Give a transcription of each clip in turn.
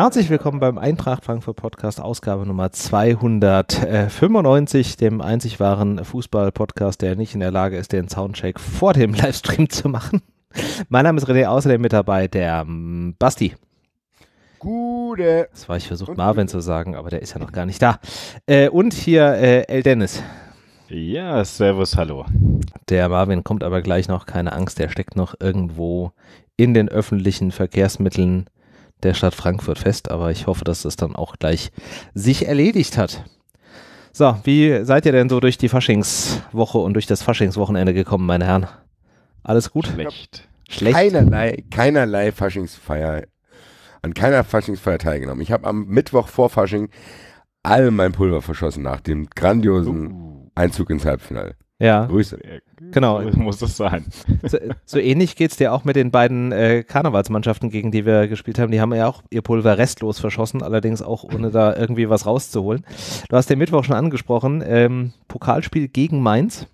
Herzlich willkommen beim Eintracht Frankfurt Podcast, Ausgabe Nummer 295, dem einzig wahren Fußball-Podcast, der nicht in der Lage ist, den Soundcheck vor dem Livestream zu machen. Mein Name ist René, außerdem mit dabei der ähm, Basti. Gute. Das war ich versucht, Marvin zu sagen, aber der ist ja noch gar nicht da. Äh, und hier äh, El Dennis. Ja, servus, hallo. Der Marvin kommt aber gleich noch, keine Angst, der steckt noch irgendwo in den öffentlichen Verkehrsmitteln der Stadt Frankfurt fest, aber ich hoffe, dass es dann auch gleich sich erledigt hat. So, wie seid ihr denn so durch die Faschingswoche und durch das Faschingswochenende gekommen, meine Herren? Alles gut? Schlecht. Schlecht? Keinerlei, keinerlei Faschingsfeier, an keiner Faschingsfeier teilgenommen. Ich habe am Mittwoch vor Fasching all mein Pulver verschossen nach dem grandiosen uh. Einzug ins Halbfinale. Ja. Grüße. Genau. Muss das sein. So, so ähnlich geht es dir auch mit den beiden äh, Karnevalsmannschaften, gegen die wir gespielt haben. Die haben ja auch ihr Pulver restlos verschossen, allerdings auch ohne da irgendwie was rauszuholen. Du hast den Mittwoch schon angesprochen. Ähm, Pokalspiel gegen Mainz.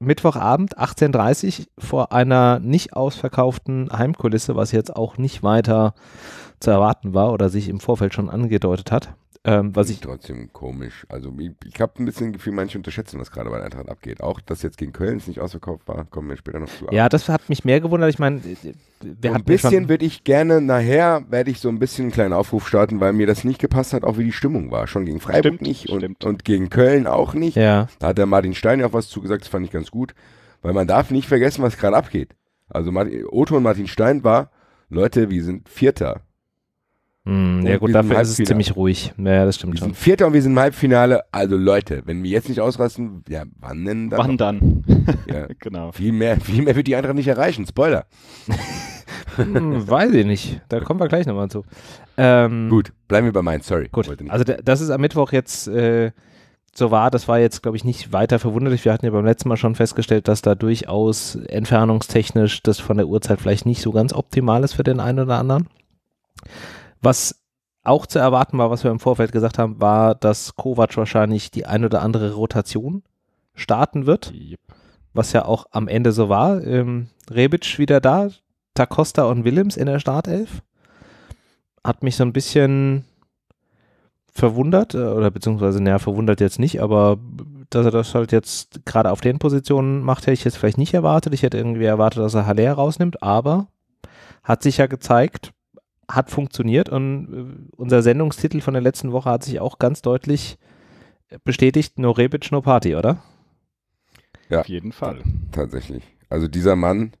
Mittwochabend 18.30 Uhr vor einer nicht ausverkauften Heimkulisse, was jetzt auch nicht weiter zu erwarten war oder sich im Vorfeld schon angedeutet hat. Ähm, was ich trotzdem komisch. Also ich, ich habe ein bisschen Gefühl, manche unterschätzen, was gerade bei Eintracht abgeht. Auch, dass jetzt gegen Köln es nicht ausverkauft war, kommen wir später noch zu. Ja, das hat mich mehr gewundert. Ich meine, äh, wir so ein bisschen würde ich gerne nachher werde ich so ein bisschen einen kleinen Aufruf starten, weil mir das nicht gepasst hat, auch wie die Stimmung war. Schon gegen Freiburg stimmt, nicht stimmt. Und, und, gegen Köln auch nicht. Ja. Da hat der Martin Stein ja auch was zugesagt. Das fand ich ganz gut, weil man darf nicht vergessen, was gerade abgeht. Also Martin, Otto und Martin Stein war Leute, wir sind Vierter. Mm, ja gut, dafür ist es ziemlich ruhig. Ja, das stimmt wir schon. Sind Vierter und wir sind im Halbfinale. Also Leute, wenn wir jetzt nicht ausrasten, ja, wann denn dann? Wann dann? Ja. genau. Viel mehr, viel mehr wird die Eintracht nicht erreichen. Spoiler. hm, weiß ich nicht. Da kommen wir gleich nochmal zu. Ähm, gut, bleiben wir bei Mainz, sorry. Gut. Also das ist am Mittwoch jetzt äh, so war, das war jetzt, glaube ich, nicht weiter verwunderlich. Wir hatten ja beim letzten Mal schon festgestellt, dass da durchaus entfernungstechnisch das von der Uhrzeit vielleicht nicht so ganz optimal ist für den einen oder anderen. Was auch zu erwarten war, was wir im Vorfeld gesagt haben, war, dass Kovac wahrscheinlich die ein oder andere Rotation starten wird. Yep. Was ja auch am Ende so war. Ähm, Rebic wieder da, Tacosta und Willems in der Startelf. Hat mich so ein bisschen verwundert, äh, oder beziehungsweise, naja, verwundert jetzt nicht, aber dass er das halt jetzt gerade auf den Positionen macht, hätte ich jetzt vielleicht nicht erwartet. Ich hätte irgendwie erwartet, dass er Haller rausnimmt, aber hat sich ja gezeigt, hat funktioniert und äh, unser Sendungstitel von der letzten Woche hat sich auch ganz deutlich bestätigt, no Rebic, no Party, oder? Ja, auf jeden Fall. Tatsächlich. Also dieser Mann,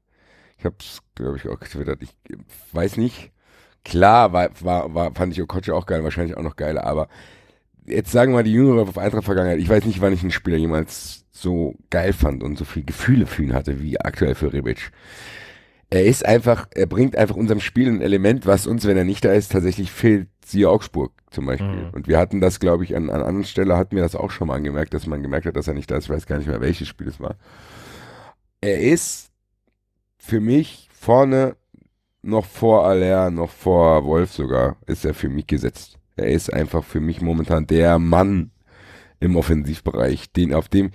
ich habe es, glaube ich, auch getwittert, ich weiß nicht, klar war, war, war fand ich Okocha auch geil, wahrscheinlich auch noch geiler, aber jetzt sagen wir mal die jüngere auf Eintracht-Vergangenheit, ich weiß nicht, wann ich einen Spieler jemals so geil fand und so viel Gefühle für ihn hatte wie aktuell für Rebic. Er ist einfach, er bringt einfach unserem Spiel ein Element, was uns, wenn er nicht da ist, tatsächlich fehlt. Siehe Augsburg zum Beispiel. Mhm. Und wir hatten das, glaube ich, an, an anderen Stelle hatten wir das auch schon mal angemerkt, dass man gemerkt hat, dass er nicht da ist. Ich weiß gar nicht mehr, welches Spiel es war. Er ist für mich vorne noch vor Aller, noch vor Wolf sogar, ist er für mich gesetzt. Er ist einfach für mich momentan der Mann im Offensivbereich, den auf dem,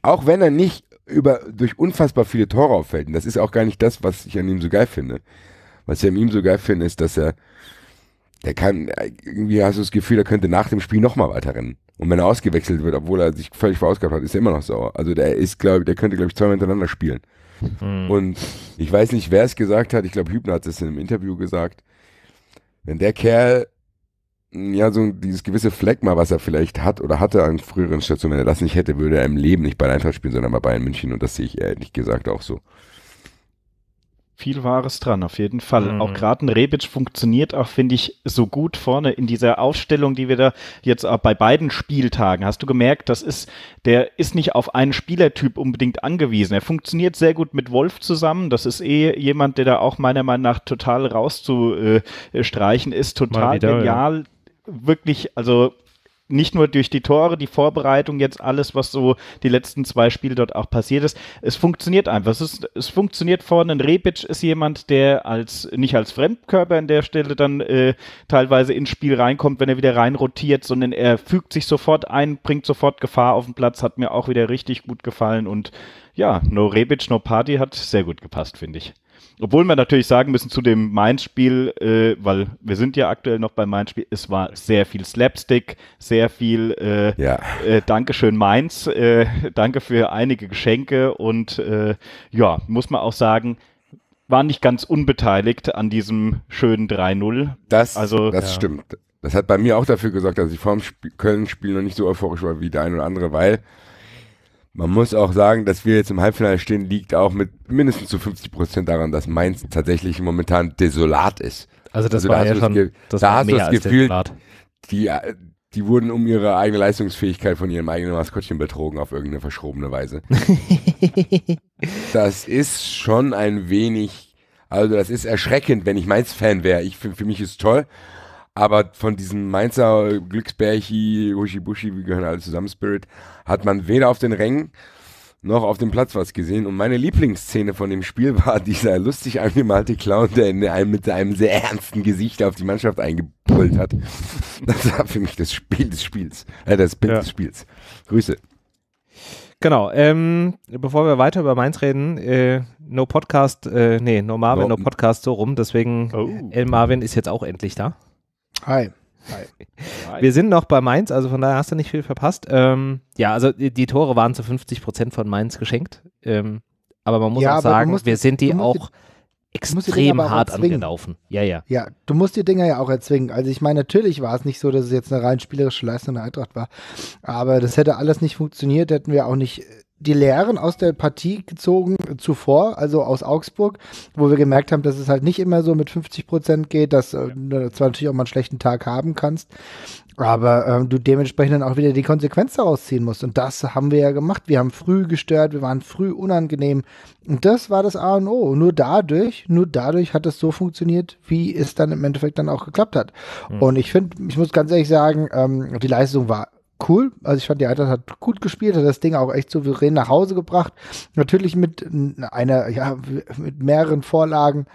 auch wenn er nicht über, durch unfassbar viele Tore auffällt. Und das ist auch gar nicht das, was ich an ihm so geil finde. Was ich an ihm so geil finde, ist, dass er, der kann, irgendwie hast du das Gefühl, er könnte nach dem Spiel nochmal weiterrennen. Und wenn er ausgewechselt wird, obwohl er sich völlig verausgabt hat, ist er immer noch sauer. Also der ist, glaube der könnte, glaube ich, zweimal hintereinander spielen. Mhm. Und ich weiß nicht, wer es gesagt hat, ich glaube, Hübner hat es in einem Interview gesagt. Wenn der Kerl ja, so dieses gewisse Fleckma, was er vielleicht hat oder hatte an früheren Stationen, wenn er das nicht hätte, würde er im Leben nicht bei der Eintracht spielen, sondern bei Bayern München und das sehe ich ehrlich gesagt auch so. Viel Wahres dran, auf jeden Fall. Mhm. Auch gerade ein Rebic funktioniert auch, finde ich, so gut vorne in dieser Aufstellung, die wir da jetzt auch bei beiden Spieltagen, hast du gemerkt, das ist, der ist nicht auf einen Spielertyp unbedingt angewiesen. Er funktioniert sehr gut mit Wolf zusammen. Das ist eh jemand, der da auch meiner Meinung nach total rauszustreichen äh, ist, total genial. Ja wirklich, also nicht nur durch die Tore, die Vorbereitung, jetzt alles, was so die letzten zwei Spiele dort auch passiert ist. Es funktioniert einfach. Es, ist, es funktioniert vorne. Ein Rebic ist jemand, der als nicht als Fremdkörper an der Stelle dann äh, teilweise ins Spiel reinkommt, wenn er wieder reinrotiert, sondern er fügt sich sofort ein, bringt sofort Gefahr auf den Platz. Hat mir auch wieder richtig gut gefallen. Und ja, no Rebic, no Party hat sehr gut gepasst, finde ich. Obwohl wir natürlich sagen müssen zu dem mainz spiel äh, weil wir sind ja aktuell noch beim mainz spiel es war sehr viel Slapstick, sehr viel äh, ja. äh, Dankeschön Mainz, äh, danke für einige Geschenke und äh, ja, muss man auch sagen, war nicht ganz unbeteiligt an diesem schönen 3-0. Das, also, das ja. stimmt. Das hat bei mir auch dafür gesorgt, dass ich vor dem Köln-Spiel noch nicht so euphorisch war wie der ein oder andere, weil man muss auch sagen, dass wir jetzt im Halbfinale stehen, liegt auch mit mindestens zu 50 Prozent daran, dass Mainz tatsächlich momentan desolat ist. Also das also war da ja schon, das, das da hast du das Gefühl, die, die wurden um ihre eigene Leistungsfähigkeit von ihrem eigenen Maskottchen betrogen auf irgendeine verschrobene Weise. das ist schon ein wenig, also das ist erschreckend, wenn ich Mainz-Fan wäre. Ich, für, für mich ist toll, aber von diesem Mainzer Glücksbärchi, Hushibushi, wir gehören alle zusammen, Spirit, hat man weder auf den Rängen noch auf dem Platz was gesehen. Und meine Lieblingsszene von dem Spiel war dieser lustig angemalte Clown, der einem, mit einem sehr ernsten Gesicht auf die Mannschaft eingebrüllt hat. Das war für mich das Spiel des Spiels, äh, das Bild ja. des Spiels. Grüße. Genau, ähm, bevor wir weiter über Mainz reden, äh, no Podcast, äh, nee, no Marvin, no, no Podcast so rum, deswegen oh. El Marvin ist jetzt auch endlich da. Hi. Hi. Hi. Wir sind noch bei Mainz, also von daher hast du nicht viel verpasst. Ähm, ja, also die Tore waren zu 50 Prozent von Mainz geschenkt. Ähm, aber man muss ja, auch sagen, musst, wir sind die auch die, extrem hart angelaufen. Ja, ja. Ja, du musst die Dinger ja auch erzwingen. Also ich meine, natürlich war es nicht so, dass es jetzt eine rein spielerische Leistung der Eintracht war. Aber das hätte alles nicht funktioniert, hätten wir auch nicht die Lehren aus der Partie gezogen zuvor, also aus Augsburg, wo wir gemerkt haben, dass es halt nicht immer so mit 50 Prozent geht, dass äh, ja. du zwar natürlich auch mal einen schlechten Tag haben kannst, aber ähm, du dementsprechend dann auch wieder die Konsequenz daraus ziehen musst. Und das haben wir ja gemacht. Wir haben früh gestört, wir waren früh unangenehm. Und das war das A und O. Nur dadurch, nur dadurch hat es so funktioniert, wie es dann im Endeffekt dann auch geklappt hat. Mhm. Und ich finde, ich muss ganz ehrlich sagen, ähm, die Leistung war cool. Also ich fand, die Eintracht hat gut gespielt, hat das Ding auch echt souverän nach Hause gebracht. Natürlich mit einer, ja, mit mehreren Vorlagen.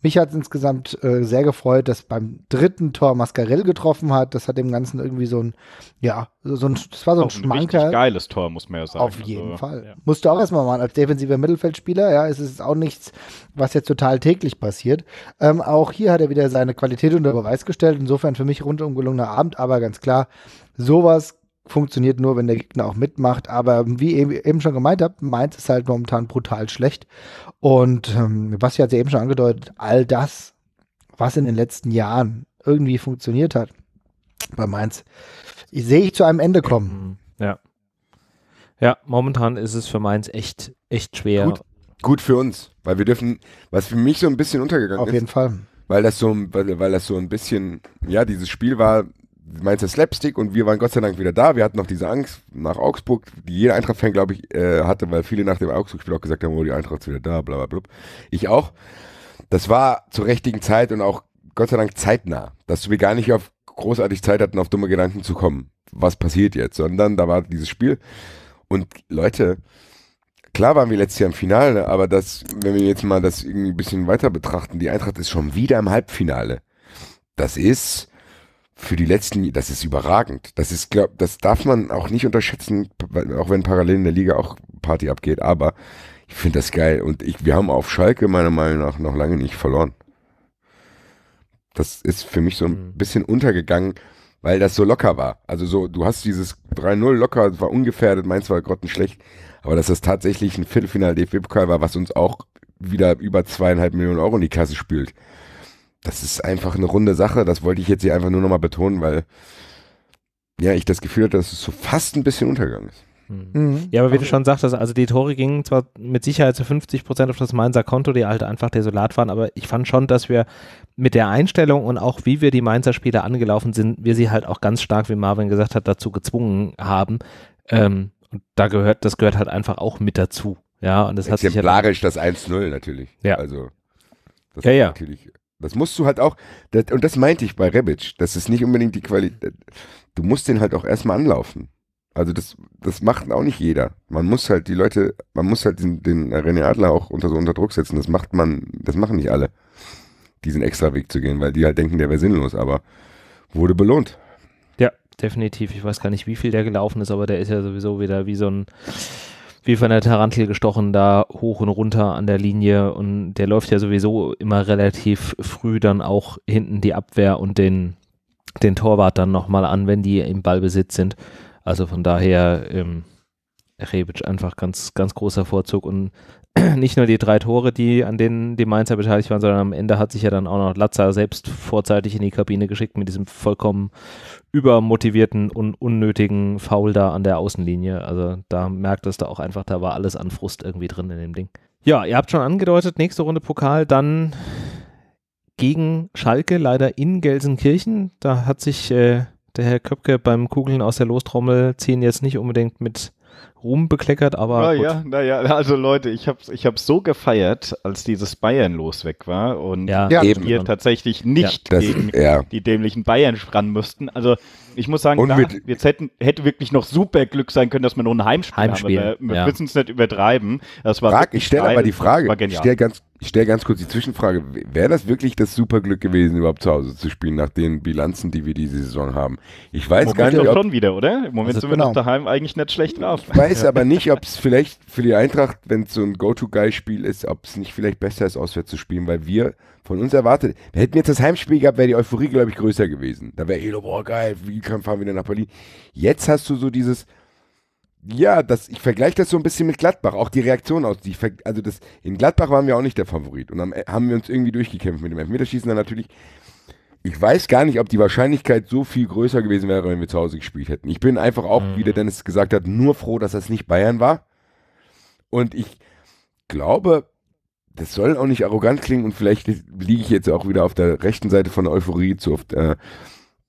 Mich hat es insgesamt äh, sehr gefreut, dass beim dritten Tor Mascarell getroffen hat. Das hat dem Ganzen irgendwie so ein, ja, so ein, das war so ein auch Schmanker. Ein geiles Tor, muss man ja sagen. Auf also, jeden also, Fall. Ja. Musst du auch erstmal machen. Als defensiver Mittelfeldspieler, ja, es ist auch nichts, was jetzt total täglich passiert. Ähm, auch hier hat er wieder seine Qualität unter Beweis gestellt. Insofern für mich rundum gelungener Abend, aber ganz klar, sowas funktioniert nur, wenn der Gegner auch mitmacht. Aber wie eben schon gemeint habt, Mainz ist halt momentan brutal schlecht. Und ähm, was hat ja eben schon angedeutet, all das, was in den letzten Jahren irgendwie funktioniert hat bei Mainz, sehe ich zu einem Ende kommen. Mhm. Ja. Ja, momentan ist es für Mainz echt, echt schwer. Gut, gut für uns, weil wir dürfen, was für mich so ein bisschen untergegangen Auf ist. Auf jeden Fall weil das so weil, weil das so ein bisschen ja dieses Spiel war meinst du Slapstick und wir waren Gott sei Dank wieder da. Wir hatten noch diese Angst nach Augsburg, die jeder Eintracht-Fan, glaube ich, äh, hatte, weil viele nach dem Augsburg-Spiel auch gesagt haben, oh, die Eintracht ist wieder da, bla bla bla. Ich auch. Das war zur richtigen Zeit und auch Gott sei Dank zeitnah, dass wir gar nicht auf großartig Zeit hatten, auf dumme Gedanken zu kommen. Was passiert jetzt? Sondern da war dieses Spiel. Und Leute, klar waren wir letztes Jahr im Finale, aber das, wenn wir jetzt mal das irgendwie ein bisschen weiter betrachten, die Eintracht ist schon wieder im Halbfinale. Das ist, für die letzten, das ist überragend. Das ist, glaub, das darf man auch nicht unterschätzen, auch wenn parallel in der Liga auch Party abgeht, aber ich finde das geil und ich, wir haben auf Schalke meiner Meinung nach noch lange nicht verloren. Das ist für mich so ein mhm. bisschen untergegangen, weil das so locker war. Also so, du hast dieses 3-0 locker, war ungefährdet, meins war grottenschlecht, aber dass das tatsächlich ein Viertelfinal DFB-Pokal war, was uns auch wieder über zweieinhalb Millionen Euro in die Kasse spült das ist einfach eine runde Sache. Das wollte ich jetzt hier einfach nur nochmal betonen, weil ja, ich das Gefühl hatte, dass es so fast ein bisschen Untergang ist. Hm. Mhm. Ja, aber wie okay. du schon sagtest, also die Tore gingen zwar mit Sicherheit zu 50 Prozent auf das Mainzer Konto, die halt einfach desolat waren, aber ich fand schon, dass wir mit der Einstellung und auch wie wir die Mainzer Spiele angelaufen sind, wir sie halt auch ganz stark, wie Marvin gesagt hat, dazu gezwungen haben. Ähm, und da gehört, das gehört halt einfach auch mit dazu. Ja, und das hat sich halt, das 1-0 natürlich. Ja. Also, das ja, ja. natürlich das musst du halt auch, das, und das meinte ich bei Rebic, das ist nicht unbedingt die Qualität. Äh, du musst den halt auch erstmal anlaufen. Also das, das macht auch nicht jeder. Man muss halt die Leute, man muss halt den, den René Adler auch unter so unter Druck setzen. Das macht man, das machen nicht alle, diesen extra Weg zu gehen, weil die halt denken, der wäre sinnlos, aber wurde belohnt. Ja, definitiv. Ich weiß gar nicht, wie viel der gelaufen ist, aber der ist ja sowieso wieder wie so ein wie von der Tarantel gestochen, da hoch und runter an der Linie. Und der läuft ja sowieso immer relativ früh dann auch hinten die Abwehr und den, den Torwart dann nochmal an, wenn die im Ballbesitz sind. Also von daher ähm, Rebic einfach ganz, ganz großer Vorzug und nicht nur die drei Tore, die an denen die Mainzer beteiligt waren, sondern am Ende hat sich ja dann auch noch Latza selbst vorzeitig in die Kabine geschickt mit diesem vollkommen übermotivierten und unnötigen Foul da an der Außenlinie. Also da merkt es da auch einfach, da war alles an Frust irgendwie drin in dem Ding. Ja, ihr habt schon angedeutet, nächste Runde Pokal, dann gegen Schalke, leider in Gelsenkirchen. Da hat sich äh, der Herr Köpke beim Kugeln aus der Lostrommel ziehen jetzt nicht unbedingt mit Ruhm bekleckert, aber. Naja, naja, also Leute, ich habe ich hab so gefeiert, als dieses Bayern los weg war und ja, ja eben. wir tatsächlich nicht ja, das, gegen ja. die dämlichen Bayern sprann müssten. Also ich muss sagen, klar, jetzt hätten, hätte wirklich noch super Glück sein können, dass wir noch ein Heimspiel, Heimspiel haben. Wir, wir müssen es nicht übertreiben. Das war Frag, ich stelle aber die Frage, ich stelle ganz, ich stelle ganz kurz die Zwischenfrage. Wäre das wirklich das Superglück gewesen, überhaupt zu Hause zu spielen, nach den Bilanzen, die wir diese Saison haben? Ich weiß Moment gar nicht. Ob, schon wieder, oder? Im Moment also sind genau. wir noch genau. daheim eigentlich nicht schlecht drauf. Ich weiß ja. aber nicht, ob es vielleicht für die Eintracht, wenn es so ein Go-To-Guy-Spiel ist, ob es nicht vielleicht besser ist, auswärts zu spielen, weil wir von uns erwartet, hätten wir jetzt das Heimspiel gehabt, wäre die Euphorie, glaube ich, größer gewesen. Da wäre Elo, boah, geil, wie kann fahren wieder nach Berlin. Jetzt hast du so dieses, ja, das, ich vergleiche das so ein bisschen mit Gladbach, auch die Reaktion aus. Die, also das, in Gladbach waren wir auch nicht der Favorit und dann äh, haben wir uns irgendwie durchgekämpft mit dem Elfmeterschießen. Dann natürlich, ich weiß gar nicht, ob die Wahrscheinlichkeit so viel größer gewesen wäre, wenn wir zu Hause gespielt hätten. Ich bin einfach auch, mhm. wie der Dennis gesagt hat, nur froh, dass das nicht Bayern war. Und ich glaube, das soll auch nicht arrogant klingen und vielleicht liege ich jetzt auch wieder auf der rechten Seite von der Euphorie zu oft. Äh,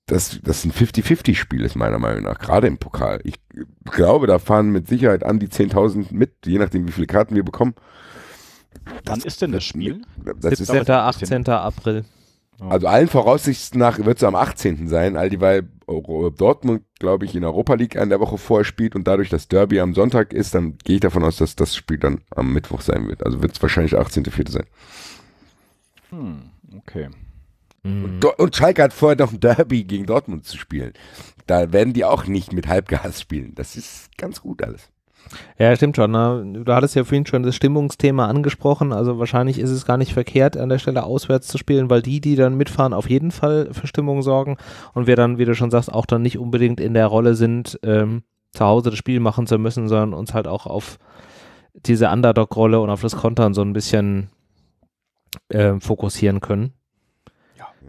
das, das ein 50-50-Spiel ist, meiner Meinung nach, gerade im Pokal. Ich glaube, da fahren mit Sicherheit an die 10.000 mit, je nachdem, wie viele Karten wir bekommen. Wann ist denn das Spiel? Das 17. ist 18. April. Also allen Voraussichten nach wird es am 18. sein, all die, weil Dortmund, glaube ich, in Europa League an der Woche vorher spielt und dadurch das Derby am Sonntag ist, dann gehe ich davon aus, dass das Spiel dann am Mittwoch sein wird. Also wird es wahrscheinlich 18.04. sein. Hm, okay. Und, mhm. und, Schalke hat vorher noch ein Derby gegen Dortmund zu spielen. Da werden die auch nicht mit Halbgas spielen. Das ist ganz gut alles. Ja, stimmt schon. Ne? Du hattest ja vorhin schon das Stimmungsthema angesprochen. Also wahrscheinlich ist es gar nicht verkehrt, an der Stelle auswärts zu spielen, weil die, die dann mitfahren, auf jeden Fall für Stimmung sorgen. Und wir dann, wie du schon sagst, auch dann nicht unbedingt in der Rolle sind, ähm, zu Hause das Spiel machen zu müssen, sondern uns halt auch auf diese Underdog-Rolle und auf das Kontern so ein bisschen äh, fokussieren können.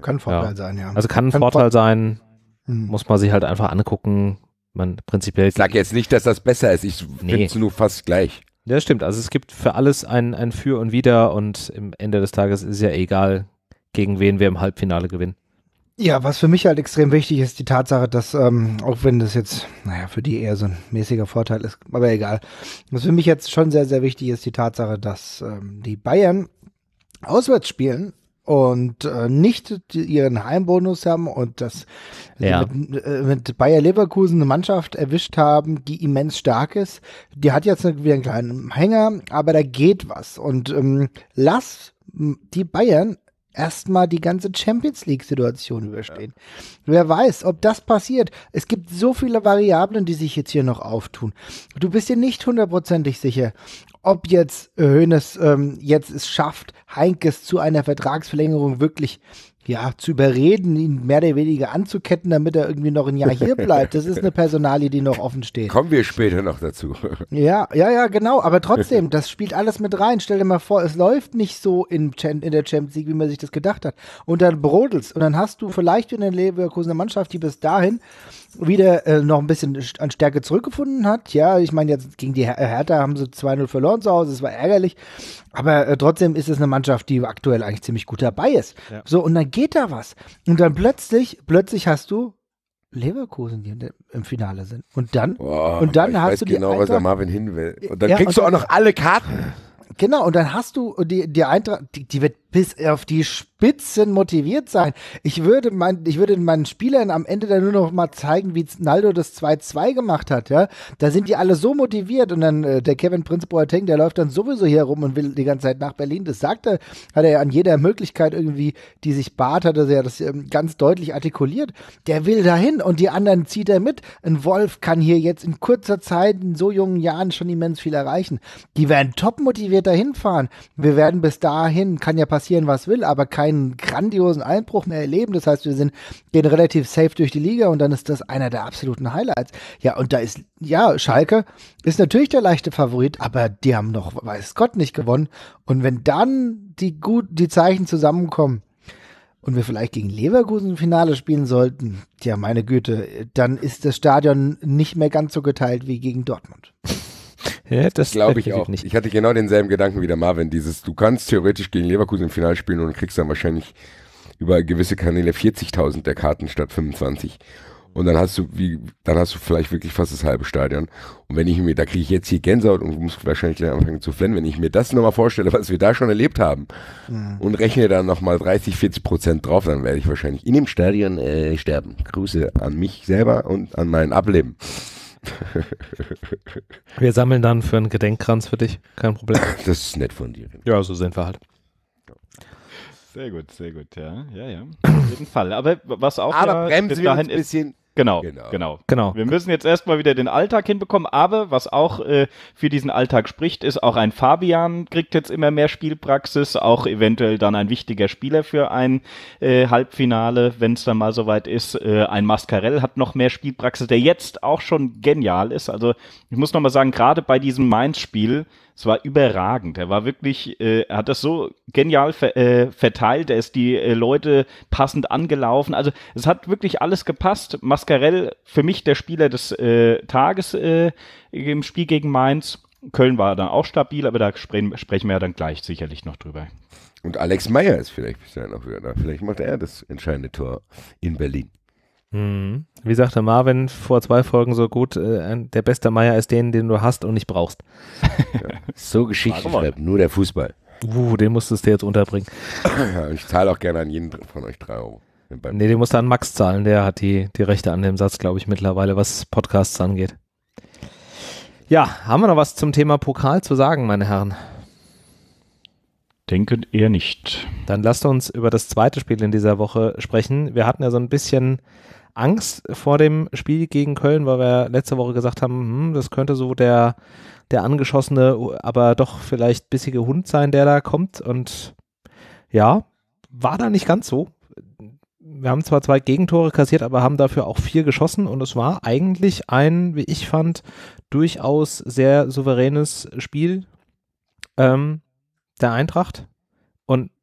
Kann ein Vorteil ja. sein, ja. Also kann ein kann Vorteil Vor sein, hm. muss man sich halt einfach angucken. Man prinzipiell. Ich sag jetzt nicht, dass das besser ist. Ich nee. finde es nur fast gleich. Ja, stimmt. Also es gibt für alles ein, ein Für und Wider und im Ende des Tages ist ja egal, gegen wen wir im Halbfinale gewinnen. Ja, was für mich halt extrem wichtig ist, die Tatsache, dass, ähm, auch wenn das jetzt, naja, für die eher so ein mäßiger Vorteil ist, aber egal. Was für mich jetzt schon sehr, sehr wichtig ist, die Tatsache, dass ähm, die Bayern auswärts spielen und äh, nicht ihren Heimbonus haben und dass äh, ja. sie mit, äh, mit, Bayer Leverkusen eine Mannschaft erwischt haben, die immens stark ist. Die hat jetzt wieder einen kleinen Hänger, aber da geht was. Und ähm, lass die Bayern erstmal die ganze Champions League-Situation überstehen. Ja. Wer weiß, ob das passiert. Es gibt so viele Variablen, die sich jetzt hier noch auftun. Du bist dir nicht hundertprozentig sicher, ob jetzt Hönes äh, ähm, jetzt es schafft, Heinkes zu einer Vertragsverlängerung wirklich ja, zu überreden, ihn mehr oder weniger anzuketten, damit er irgendwie noch ein Jahr hier bleibt. Das ist eine Personalie, die noch offen steht. Kommen wir später noch dazu. Ja, ja, ja, genau. Aber trotzdem, das spielt alles mit rein. Stell dir mal vor, es läuft nicht so in, in der Champions League, wie man sich das gedacht hat. Und dann brodelst und dann hast du vielleicht in der Leverkusener Mannschaft, die bis dahin wieder äh, noch ein bisschen an Stärke zurückgefunden hat. Ja, ich meine, jetzt gegen die Her Hertha haben sie 2-0 verloren zu Hause. Es war ärgerlich. Aber äh, trotzdem ist es eine Mannschaft, die aktuell eigentlich ziemlich gut dabei ist. Ja. So, und dann geht da was. Und dann plötzlich, plötzlich hast du Leverkusen, die im Finale sind. Und dann, Boah, und dann ich hast weiß du genau, Eintracht, was der Marvin hin will. Und dann ja, kriegst und du auch noch alle Karten. Genau, und dann hast du die, die Eintracht, die, die wird bis auf die Spitzen motiviert sein. Ich würde, mein, ich würde meinen Spielern am Ende dann nur noch mal zeigen, wie Naldo das 2-2 gemacht hat. Ja? Da sind die alle so motiviert und dann äh, der Kevin Prince Boateng, der läuft dann sowieso hier rum und will die ganze Zeit nach Berlin. Das sagt er, hat er ja an jeder Möglichkeit irgendwie, die sich bat, hat er ja das ähm, ganz deutlich artikuliert. Der will dahin und die anderen zieht er mit. Ein Wolf kann hier jetzt in kurzer Zeit, in so jungen Jahren schon immens viel erreichen. Die werden top motiviert dahin fahren. Wir werden bis dahin, kann ja passieren, passieren, was will, aber keinen grandiosen Einbruch mehr erleben. Das heißt, wir sind, gehen relativ safe durch die Liga und dann ist das einer der absoluten Highlights. Ja, und da ist, ja, Schalke ist natürlich der leichte Favorit, aber die haben noch, weiß Gott, nicht gewonnen. Und wenn dann die gut, die Zeichen zusammenkommen, und wir vielleicht gegen Leverkusen im Finale spielen sollten, ja meine Güte, dann ist das Stadion nicht mehr ganz so geteilt wie gegen Dortmund. Ja, das glaube äh, ich auch nicht. Ich hatte genau denselben Gedanken wie der Marvin. Dieses, du kannst theoretisch gegen Leverkusen im Finale spielen und kriegst dann wahrscheinlich über gewisse Kanäle 40.000 der Karten statt 25. Und dann hast du, wie, dann hast du vielleicht wirklich fast das halbe Stadion. Und wenn ich mir, da kriege ich jetzt hier Gänsehaut und muss wahrscheinlich gleich anfangen zu flennen, wenn ich mir das nochmal vorstelle, was wir da schon erlebt haben mhm. und rechne dann nochmal 30, 40 Prozent drauf, dann werde ich wahrscheinlich in dem Stadion äh, sterben. Grüße an mich selber und an mein Ableben. Wir sammeln dann für einen Gedenkkranz für dich, kein Problem. Das ist nett von dir. Ja, so sind wir halt. Sehr gut, sehr gut, ja. Ja, ja. Auf jeden Fall. Aber was auch. Aber ja, bremsen wir dahin ein bisschen Genau, genau, genau, genau. Wir müssen jetzt erstmal wieder den Alltag hinbekommen, aber was auch äh, für diesen Alltag spricht, ist auch ein Fabian kriegt jetzt immer mehr Spielpraxis, auch eventuell dann ein wichtiger Spieler für ein äh, Halbfinale, wenn es dann mal soweit ist. Äh, ein Mascarell hat noch mehr Spielpraxis, der jetzt auch schon genial ist. Also ich muss nochmal sagen, gerade bei diesem Mainz-Spiel es war überragend. Er war wirklich, äh, er hat das so genial ver äh, verteilt. Er ist die äh, Leute passend angelaufen. Also es hat wirklich alles gepasst. Mascarell für mich der Spieler des äh, Tages äh, im Spiel gegen Mainz. Köln war dann auch stabil, aber da sprechen, sprechen wir ja dann gleich sicherlich noch drüber. Und Alex Meyer ist vielleicht bis dahin auch wieder da. Vielleicht macht er das entscheidende Tor in Berlin. Hm. Wie sagte Marvin vor zwei Folgen so gut, äh, der beste Meier ist den, den du hast und nicht brauchst. so Geschichten schreiben, nur der Fußball. Uh, den musstest du jetzt unterbringen. Ja, ich zahle auch gerne an jeden von euch drei Euro. Nee, den musst du an Max zahlen, der hat die, die Rechte an dem Satz, glaube ich, mittlerweile, was Podcasts angeht. Ja, haben wir noch was zum Thema Pokal zu sagen, meine Herren? Denken eher nicht. Dann lasst uns über das zweite Spiel in dieser Woche sprechen. Wir hatten ja so ein bisschen Angst vor dem Spiel gegen Köln, weil wir letzte Woche gesagt haben, hm, das könnte so der, der angeschossene, aber doch vielleicht bissige Hund sein, der da kommt. Und ja, war da nicht ganz so. Wir haben zwar zwei Gegentore kassiert, aber haben dafür auch vier geschossen und es war eigentlich ein, wie ich fand, durchaus sehr souveränes Spiel ähm, der Eintracht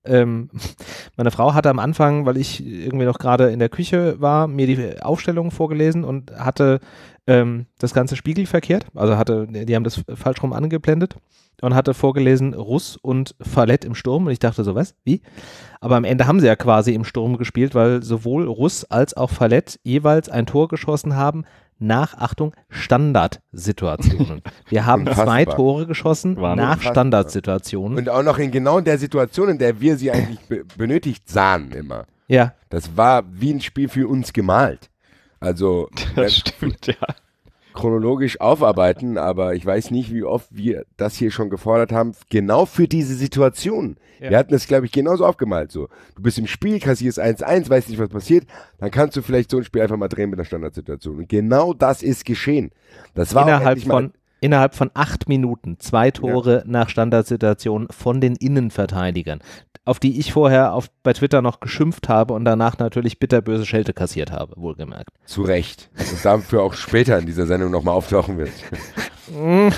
ähm, meine Frau hatte am Anfang, weil ich irgendwie noch gerade in der Küche war, mir die Aufstellung vorgelesen und hatte ähm, das Ganze spiegelverkehrt. Also hatte, die haben das falsch rum angeblendet und hatte vorgelesen Russ und Fallett im Sturm. Und ich dachte so, was? Wie? Aber am Ende haben sie ja quasi im Sturm gespielt, weil sowohl Russ als auch Fallett jeweils ein Tor geschossen haben, nach, Achtung, Standardsituationen. Wir haben Unfassbar. zwei Tore geschossen Wahnsinn. nach Standardsituationen. Und auch noch in genau der Situation, in der wir sie eigentlich benötigt sahen immer. Ja. Das war wie ein Spiel für uns gemalt. Also das stimmt, ja. chronologisch aufarbeiten, aber ich weiß nicht, wie oft wir das hier schon gefordert haben, genau für diese Situation. Ja. Wir hatten das, glaube ich, genauso aufgemalt. So, du bist im Spiel, kassierst 1-1, weißt nicht, was passiert, dann kannst du vielleicht so ein Spiel einfach mal drehen mit einer Standardsituation. Und genau das ist geschehen. Das war innerhalb von innerhalb von acht Minuten zwei Tore ja. nach Standardsituation von den Innenverteidigern auf die ich vorher auf, bei Twitter noch geschimpft habe und danach natürlich bitterböse Schelte kassiert habe, wohlgemerkt. Zu Recht. Und dafür auch später in dieser Sendung nochmal auftauchen wird.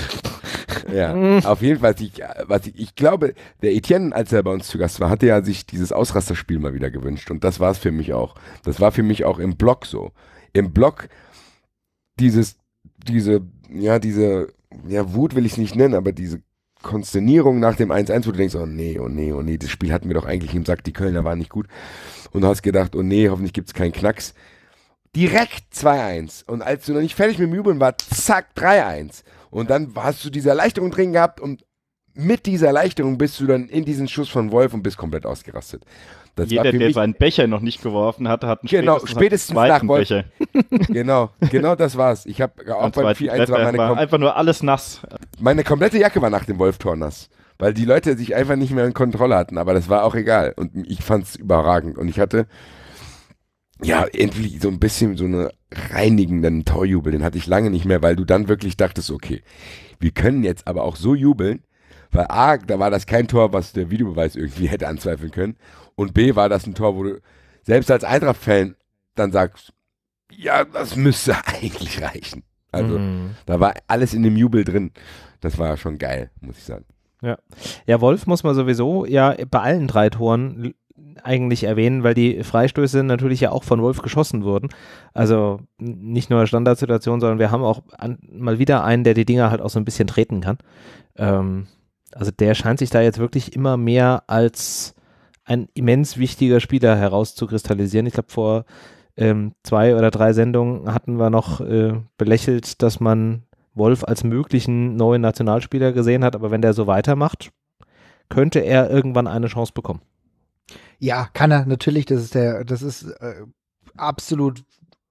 ja, auf jeden Fall, ich, was ich, ich glaube, der Etienne, als er bei uns zu Gast war, hatte ja sich dieses Ausrasterspiel mal wieder gewünscht und das war es für mich auch. Das war für mich auch im Blog so. Im Blog dieses, diese, ja, diese, ja, Wut will ich es nicht nennen, aber diese Konsternierung nach dem 1-1, wo du denkst, oh nee, oh nee, oh nee, das Spiel hatten wir doch eigentlich im Sack, die Kölner waren nicht gut. Und du hast gedacht, oh nee, hoffentlich gibt es keinen Knacks. Direkt 2-1. Und als du noch nicht fertig mit dem Jubeln war, zack, 3-1. Und dann hast du diese Erleichterung drin gehabt und mit dieser Erleichterung bist du dann in diesen Schuss von Wolf und bist komplett ausgerastet. Das Jeder, der seinen Becher noch nicht geworfen hatte, hat einen genau, spätestens, spätestens nach Wolf. Becher. genau, genau das war's. Ich habe auch beim 4-1 war meine Kom Einfach nur alles nass meine komplette Jacke war nach dem Wolftor nass, weil die Leute sich einfach nicht mehr in Kontrolle hatten, aber das war auch egal und ich fand es überragend und ich hatte ja, endlich so ein bisschen so einen reinigenden Torjubel, den hatte ich lange nicht mehr, weil du dann wirklich dachtest, okay, wir können jetzt aber auch so jubeln, weil A, da war das kein Tor, was der Videobeweis irgendwie hätte anzweifeln können und B, war das ein Tor, wo du selbst als Eintracht-Fan dann sagst, ja, das müsste eigentlich reichen. Also mhm. da war alles in dem Jubel drin. Das war schon geil, muss ich sagen. Ja. ja, Wolf muss man sowieso ja bei allen drei Toren eigentlich erwähnen, weil die Freistöße natürlich ja auch von Wolf geschossen wurden. Also nicht nur Standardsituation, sondern wir haben auch an, mal wieder einen, der die Dinger halt auch so ein bisschen treten kann. Ähm, also der scheint sich da jetzt wirklich immer mehr als ein immens wichtiger Spieler herauszukristallisieren. Ich glaube, vor ähm, zwei oder drei Sendungen hatten wir noch äh, belächelt, dass man Wolf als möglichen neuen Nationalspieler gesehen hat, aber wenn der so weitermacht, könnte er irgendwann eine Chance bekommen. Ja, kann er natürlich, das ist der, das ist äh, absolut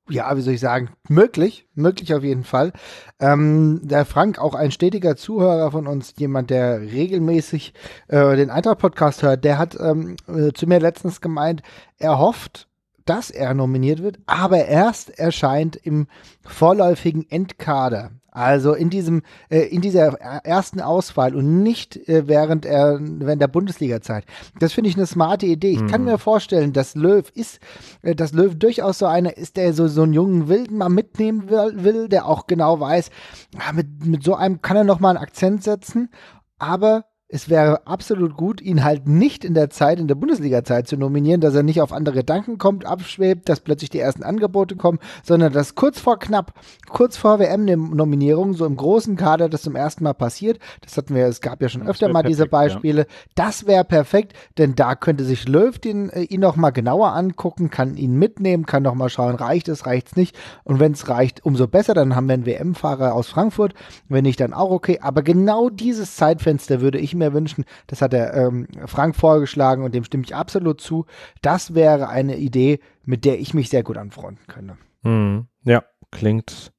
ja, wie soll ich sagen, möglich, möglich auf jeden Fall. Ähm, der Frank, auch ein stetiger Zuhörer von uns, jemand, der regelmäßig äh, den Eintracht-Podcast hört, der hat ähm, äh, zu mir letztens gemeint, er hofft, dass er nominiert wird, aber erst erscheint im vorläufigen Endkader. Also in diesem, äh, in dieser ersten Auswahl und nicht äh, während er während der Bundesliga-Zeit. Das finde ich eine smarte Idee. Ich mhm. kann mir vorstellen, dass Löw ist, äh, dass Löw durchaus so einer ist, der so, so einen jungen Wilden mal mitnehmen will, will der auch genau weiß, ah, mit, mit so einem kann er noch mal einen Akzent setzen, aber es wäre absolut gut, ihn halt nicht in der Zeit, in der Bundesliga-Zeit zu nominieren, dass er nicht auf andere Gedanken kommt, abschwebt, dass plötzlich die ersten Angebote kommen, sondern dass kurz vor knapp, kurz vor WM-Nominierung, so im großen Kader, das zum ersten Mal passiert, das hatten wir, es gab ja schon das öfter mal perfekt, diese Beispiele, ja. das wäre perfekt, denn da könnte sich Löw den, äh, ihn nochmal genauer angucken, kann ihn mitnehmen, kann nochmal schauen, reicht es, reicht es nicht und wenn es reicht, umso besser, dann haben wir einen WM-Fahrer aus Frankfurt, wenn nicht, dann auch okay, aber genau dieses Zeitfenster würde ich mir mehr wünschen. Das hat der ähm, Frank vorgeschlagen und dem stimme ich absolut zu. Das wäre eine Idee, mit der ich mich sehr gut anfreunden könnte. Hm, ja, klingt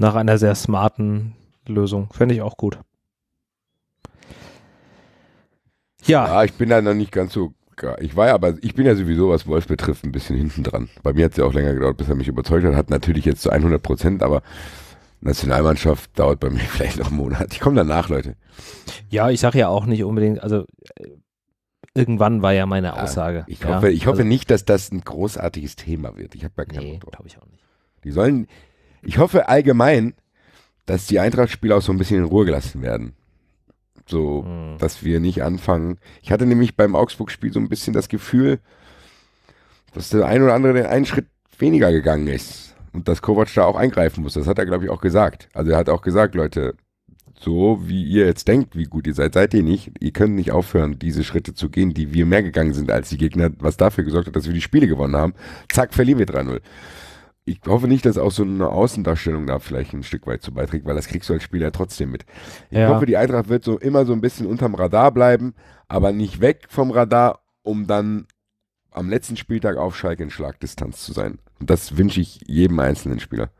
nach einer sehr smarten Lösung. Fände ich auch gut. Ja. ja. Ich bin da noch nicht ganz so. Ich war ja, aber ich bin ja sowieso, was Wolf betrifft, ein bisschen hinten dran. Bei mir hat es ja auch länger gedauert, bis er mich überzeugt hat. Hat natürlich jetzt zu 100 Prozent, aber Nationalmannschaft dauert bei mir vielleicht noch einen Monat. Ich komme danach, Leute. Ja, ich sage ja auch nicht unbedingt, also äh, irgendwann war ja meine ah, Aussage. Ja, ich hoffe, ja? ich hoffe also, nicht, dass das ein großartiges Thema wird. Ich habe keine Ahnung. nee, glaube ich auch nicht. Die sollen, ich hoffe allgemein, dass die Eintracht-Spieler auch so ein bisschen in Ruhe gelassen werden. So, hm. dass wir nicht anfangen. Ich hatte nämlich beim Augsburg-Spiel so ein bisschen das Gefühl, dass der ein oder andere den einen Schritt weniger gegangen ist. Und dass Kovac da auch eingreifen muss, das hat er, glaube ich, auch gesagt. Also er hat auch gesagt, Leute, so wie ihr jetzt denkt, wie gut ihr seid, seid ihr nicht. Ihr könnt nicht aufhören, diese Schritte zu gehen, die wir mehr gegangen sind als die Gegner, was dafür gesorgt hat, dass wir die Spiele gewonnen haben. Zack, verlieren wir 3-0. Ich hoffe nicht, dass auch so eine Außendarstellung da vielleicht ein Stück weit zu beiträgt, weil das kriegst du als Spieler trotzdem mit. Ich ja. hoffe, die Eintracht wird so immer so ein bisschen unterm Radar bleiben, aber nicht weg vom Radar, um dann am letzten Spieltag auf Schalke in Schlagdistanz zu sein. Das wünsche ich jedem einzelnen Spieler.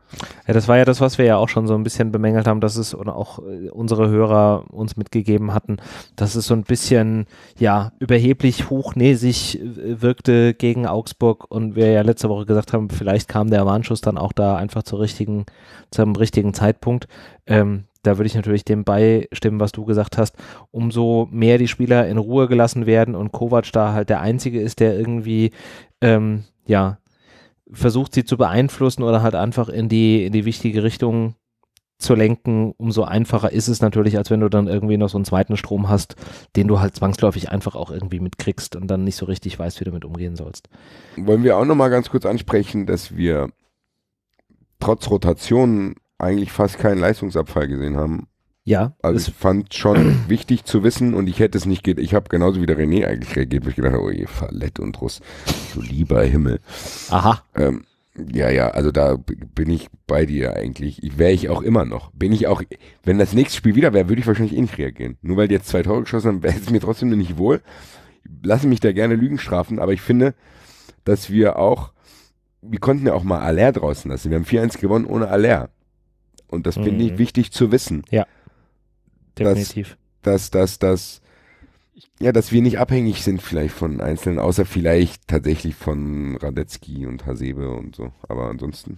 Ja, das war ja das, was wir ja auch schon so ein bisschen bemängelt haben, dass es und auch äh, unsere Hörer uns mitgegeben hatten, dass es so ein bisschen ja überheblich hochnäsig äh, wirkte gegen Augsburg und wir ja letzte Woche gesagt haben, vielleicht kam der Warnschuss dann auch da einfach zur richtigen, zum richtigen Zeitpunkt. Ähm, da würde ich natürlich dem beistimmen, was du gesagt hast, umso mehr die Spieler in Ruhe gelassen werden und Kovac da halt der Einzige ist, der irgendwie, ähm, ja, versucht sie zu beeinflussen oder halt einfach in die, in die wichtige Richtung zu lenken, umso einfacher ist es natürlich, als wenn du dann irgendwie noch so einen zweiten Strom hast, den du halt zwangsläufig einfach auch irgendwie mitkriegst und dann nicht so richtig weißt, wie du damit umgehen sollst. Wollen wir auch nochmal ganz kurz ansprechen, dass wir trotz Rotationen eigentlich fast keinen Leistungsabfall gesehen haben. Ja. Also ich fand schon wichtig zu wissen und ich hätte es nicht geht. Ich habe genauso wie der René eigentlich reagiert, wo ich gedacht habe, oh je, Fallett und Russ, du lieber Himmel. Aha. Ähm, ja, ja, also da bin ich bei dir eigentlich. wäre ich auch immer noch. Bin ich auch, wenn das nächste Spiel wieder wäre, würde ich wahrscheinlich eh nicht reagieren. Nur weil die jetzt zwei Tore geschossen haben, wäre es mir trotzdem nicht wohl. Lasse mich da gerne Lügen strafen, aber ich finde, dass wir auch, wir konnten ja auch mal Aller draußen lassen. Wir haben 4-1 gewonnen ohne Aller. Und das mhm. finde ich mhm. wichtig zu wissen. Ja. Definitiv. Dass, dass, dass, dass, ja, dass wir nicht abhängig sind vielleicht von Einzelnen, außer vielleicht tatsächlich von Radetzky und Hasebe und so. Aber ansonsten.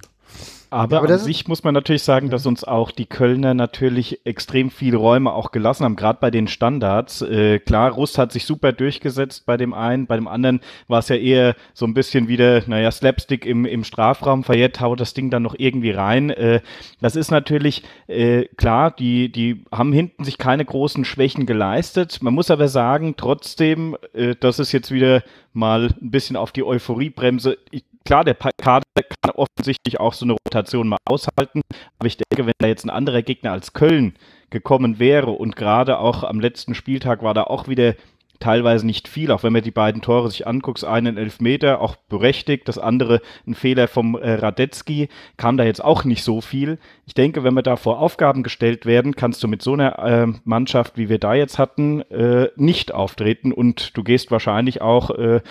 Aber, Aber an sich muss man natürlich sagen, dass uns auch die Kölner natürlich extrem viel Räume auch gelassen haben, gerade bei den Standards. Äh, klar, Russ hat sich super durchgesetzt bei dem einen, bei dem anderen war es ja eher so ein bisschen wieder, naja, Slapstick im, im Strafraum. Fayette haut das Ding dann noch irgendwie rein. Äh, das ist natürlich äh, klar, die, die haben hinten sich keine großen Schwächen geleistet. Man muss aber sagen, trotzdem, äh, das ist jetzt wieder mal ein bisschen auf die Euphoriebremse. Ich, klar, der Kader kann offensichtlich auch so eine Rotation mal aushalten, aber ich denke, wenn da jetzt ein anderer Gegner als Köln gekommen wäre und gerade auch am letzten Spieltag war da auch wieder teilweise nicht viel, auch wenn man die beiden Tore sich anguckt, einen Elfmeter, auch berechtigt, das andere ein Fehler vom äh, Radetzky, kam da jetzt auch nicht so viel. Ich denke, wenn wir da vor Aufgaben gestellt werden, kannst du mit so einer äh, Mannschaft, wie wir da jetzt hatten, äh, nicht auftreten und du gehst wahrscheinlich auch äh,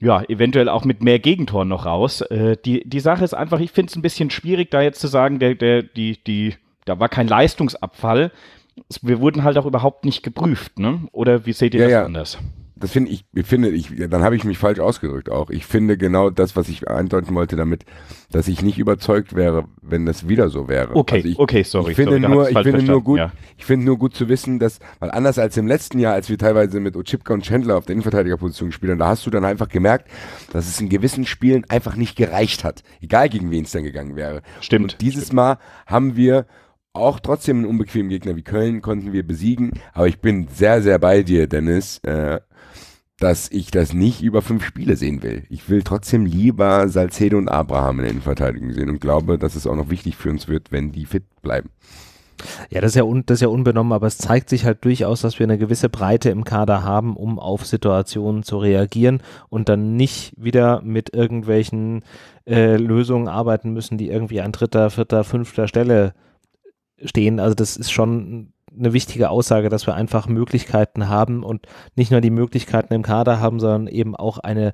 ja, eventuell auch mit mehr Gegentoren noch raus. Äh, die, die Sache ist einfach, ich finde es ein bisschen schwierig, da jetzt zu sagen, der, der, die, die, da war kein Leistungsabfall. Wir wurden halt auch überhaupt nicht geprüft, ne? Oder wie seht ihr ja, das ja. anders? das finde ich, finde ich, dann habe ich mich falsch ausgedrückt auch. Ich finde genau das, was ich eindeuten wollte damit, dass ich nicht überzeugt wäre, wenn das wieder so wäre. Okay, also ich, okay, sorry. Ich finde, sorry, nur, ich finde nur gut, ja. ich finde nur gut zu wissen, dass, weil anders als im letzten Jahr, als wir teilweise mit Ochipka und Chandler auf der Innenverteidigerposition gespielt haben, da hast du dann einfach gemerkt, dass es in gewissen Spielen einfach nicht gereicht hat. Egal gegen wen es dann gegangen wäre. Stimmt. Und dieses stimmt. Mal haben wir auch trotzdem einen unbequemen Gegner wie Köln konnten wir besiegen. Aber ich bin sehr, sehr bei dir, Dennis, äh, dass ich das nicht über fünf Spiele sehen will. Ich will trotzdem lieber Salcedo und Abraham in der Innenverteidigung sehen und glaube, dass es auch noch wichtig für uns wird, wenn die fit bleiben. Ja, das ist ja, un, das ist ja unbenommen, aber es zeigt sich halt durchaus, dass wir eine gewisse Breite im Kader haben, um auf Situationen zu reagieren und dann nicht wieder mit irgendwelchen äh, Lösungen arbeiten müssen, die irgendwie an dritter, vierter, fünfter Stelle äh, stehen. Also das ist schon eine wichtige Aussage, dass wir einfach Möglichkeiten haben und nicht nur die Möglichkeiten im Kader haben, sondern eben auch eine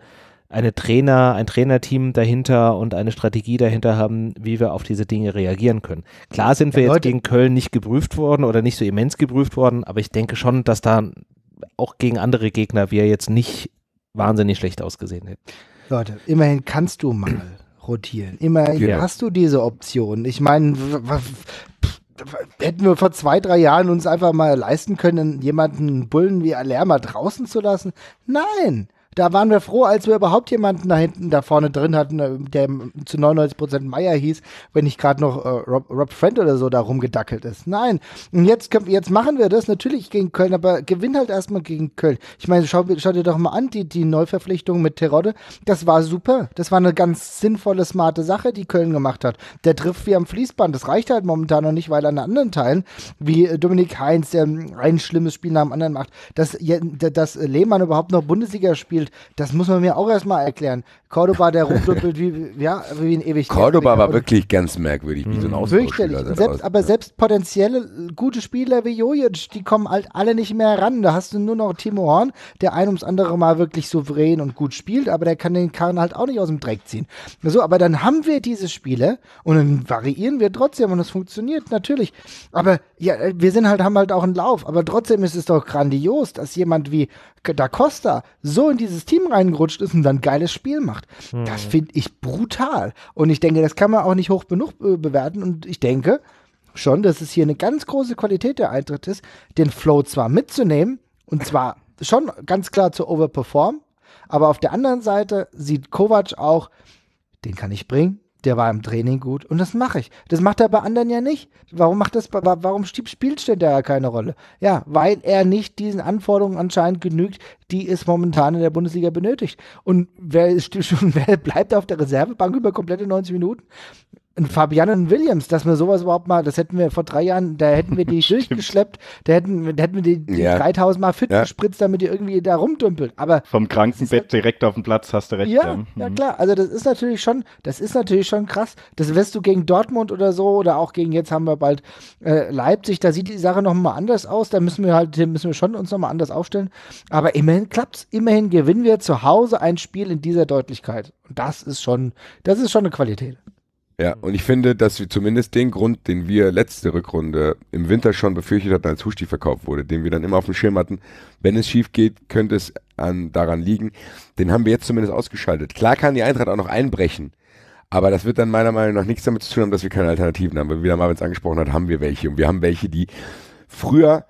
eine Trainer, ein Trainerteam dahinter und eine Strategie dahinter haben, wie wir auf diese Dinge reagieren können. Klar sind wir ja, jetzt gegen Köln nicht geprüft worden oder nicht so immens geprüft worden, aber ich denke schon, dass da auch gegen andere Gegner wir jetzt nicht wahnsinnig schlecht ausgesehen hätten. Leute, immerhin kannst du mal rotieren. Immerhin ja. hast du diese Option. Ich meine, hätten wir vor zwei, drei Jahren uns einfach mal leisten können, jemanden Bullen wie Alerma draußen zu lassen? Nein, da waren wir froh, als wir überhaupt jemanden da hinten, da vorne drin hatten, äh, der zu 99 Prozent Meier hieß, wenn nicht gerade noch äh, Rob, Rob, Friend oder so da rumgedackelt ist. Nein. Und jetzt, können, jetzt machen wir das natürlich gegen Köln, aber gewinn halt erstmal gegen Köln. Ich meine, schau, schau, dir doch mal an, die, die Neuverpflichtung mit Terodde. Das war super. Das war eine ganz sinnvolle, smarte Sache, die Köln gemacht hat. Der trifft wie am Fließband. Das reicht halt momentan noch nicht, weil an anderen Teilen, wie äh, Dominik Heinz, der ähm, ein schlimmes Spiel nach dem anderen macht, dass, dass Lehmann überhaupt noch Bundesliga spielt, rumdümpelt, das muss man mir auch erstmal erklären. Cordoba, der rumdümpelt wie, ja, wie ein ewig. Cordoba war wirklich ganz merkwürdig, wie so ein mhm. Ausbauspieler. Selbst, aber selbst potenzielle gute Spieler wie Jojic, die kommen halt alle nicht mehr ran. Da hast du nur noch Timo Horn, der ein ums andere Mal wirklich souverän und gut spielt, aber der kann den Karren halt auch nicht aus dem Dreck ziehen. So, aber dann haben wir diese Spiele und dann variieren wir trotzdem und das funktioniert natürlich. Aber ja, wir sind halt, haben halt auch einen Lauf. Aber trotzdem ist es doch grandios, dass jemand wie da Costa so in dieses Team reingerutscht ist und dann ein geiles Spiel macht. Mhm. Das finde ich brutal. Und ich denke, das kann man auch nicht hoch genug äh, bewerten. Und ich denke schon, dass es hier eine ganz große Qualität der Eintritt ist, den Flow zwar mitzunehmen und zwar schon ganz klar zu overperformen, aber auf der anderen Seite sieht Kovac auch, den kann ich bringen, der war im Training gut und das mache ich. Das macht er bei anderen ja nicht. Warum macht das, warum spielt der ja keine Rolle? Ja, weil er nicht diesen Anforderungen anscheinend genügt, die es momentan in der Bundesliga benötigt. Und wer, ist, wer bleibt auf der Reservebank über komplette 90 Minuten? ein Fabian Williams, dass wir sowas überhaupt mal, das hätten wir vor drei Jahren, da hätten wir die durchgeschleppt, da hätten, da hätten wir die, die ja. 3000 Mal fit ja. gespritzt, damit die irgendwie da rumdümpeln. Aber vom Krankenbett direkt auf den Platz hast du recht. Ja, Mhm. ja. klar. Also das ist natürlich schon, das ist natürlich schon krass. Das wirst du gegen Dortmund oder so oder auch gegen jetzt haben wir bald äh, Leipzig. Da sieht die Sache noch mal anders aus. Da müssen wir halt, müssen wir schon uns noch mal anders aufstellen. Aber immerhin klappt's. Immerhin gewinnen wir zu Hause ein Spiel in dieser Deutlichkeit. Und das ist schon, das ist schon eine Qualität. Ja, mhm. und ich finde, dass wir zumindest den Grund, den wir letzte Rückrunde im Winter schon befürchtet hatten, als Husti verkauft wurde, den wir dann immer auf dem Schirm hatten, wenn es schief geht, könnte es an, daran liegen, den haben wir jetzt zumindest ausgeschaltet. Klar kann die Eintracht auch noch einbrechen, aber das wird dann meiner Meinung nach nichts damit zu tun haben, dass wir keine Alternativen haben. Weil wie der Marvin es angesprochen hat, haben wir welche. Und wir haben welche, die früher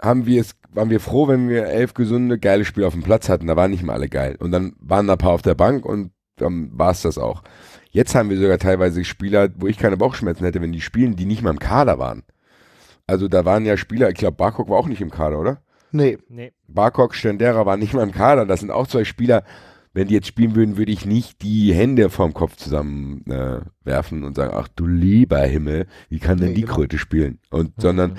haben wir es, waren wir froh, wenn wir elf gesunde, geile Spiele auf dem Platz hatten. Da waren nicht mal alle geil. Und dann waren da ein paar auf der Bank und dann war es das auch. Jetzt haben wir sogar teilweise Spieler, wo ich keine Bauchschmerzen hätte, wenn die spielen, die nicht mal im Kader waren. Also da waren ja Spieler, ich glaube, Barkok war auch nicht im Kader, oder? Nee. nee. Barkok, Stendera waren nicht mal im Kader. Das sind auch zwei Spieler, wenn die jetzt spielen würden, würde ich nicht die Hände vorm Kopf zusammenwerfen äh, und sagen, ach du lieber Himmel, wie kann denn nee, die genau. Kröte spielen? Und mhm. sondern,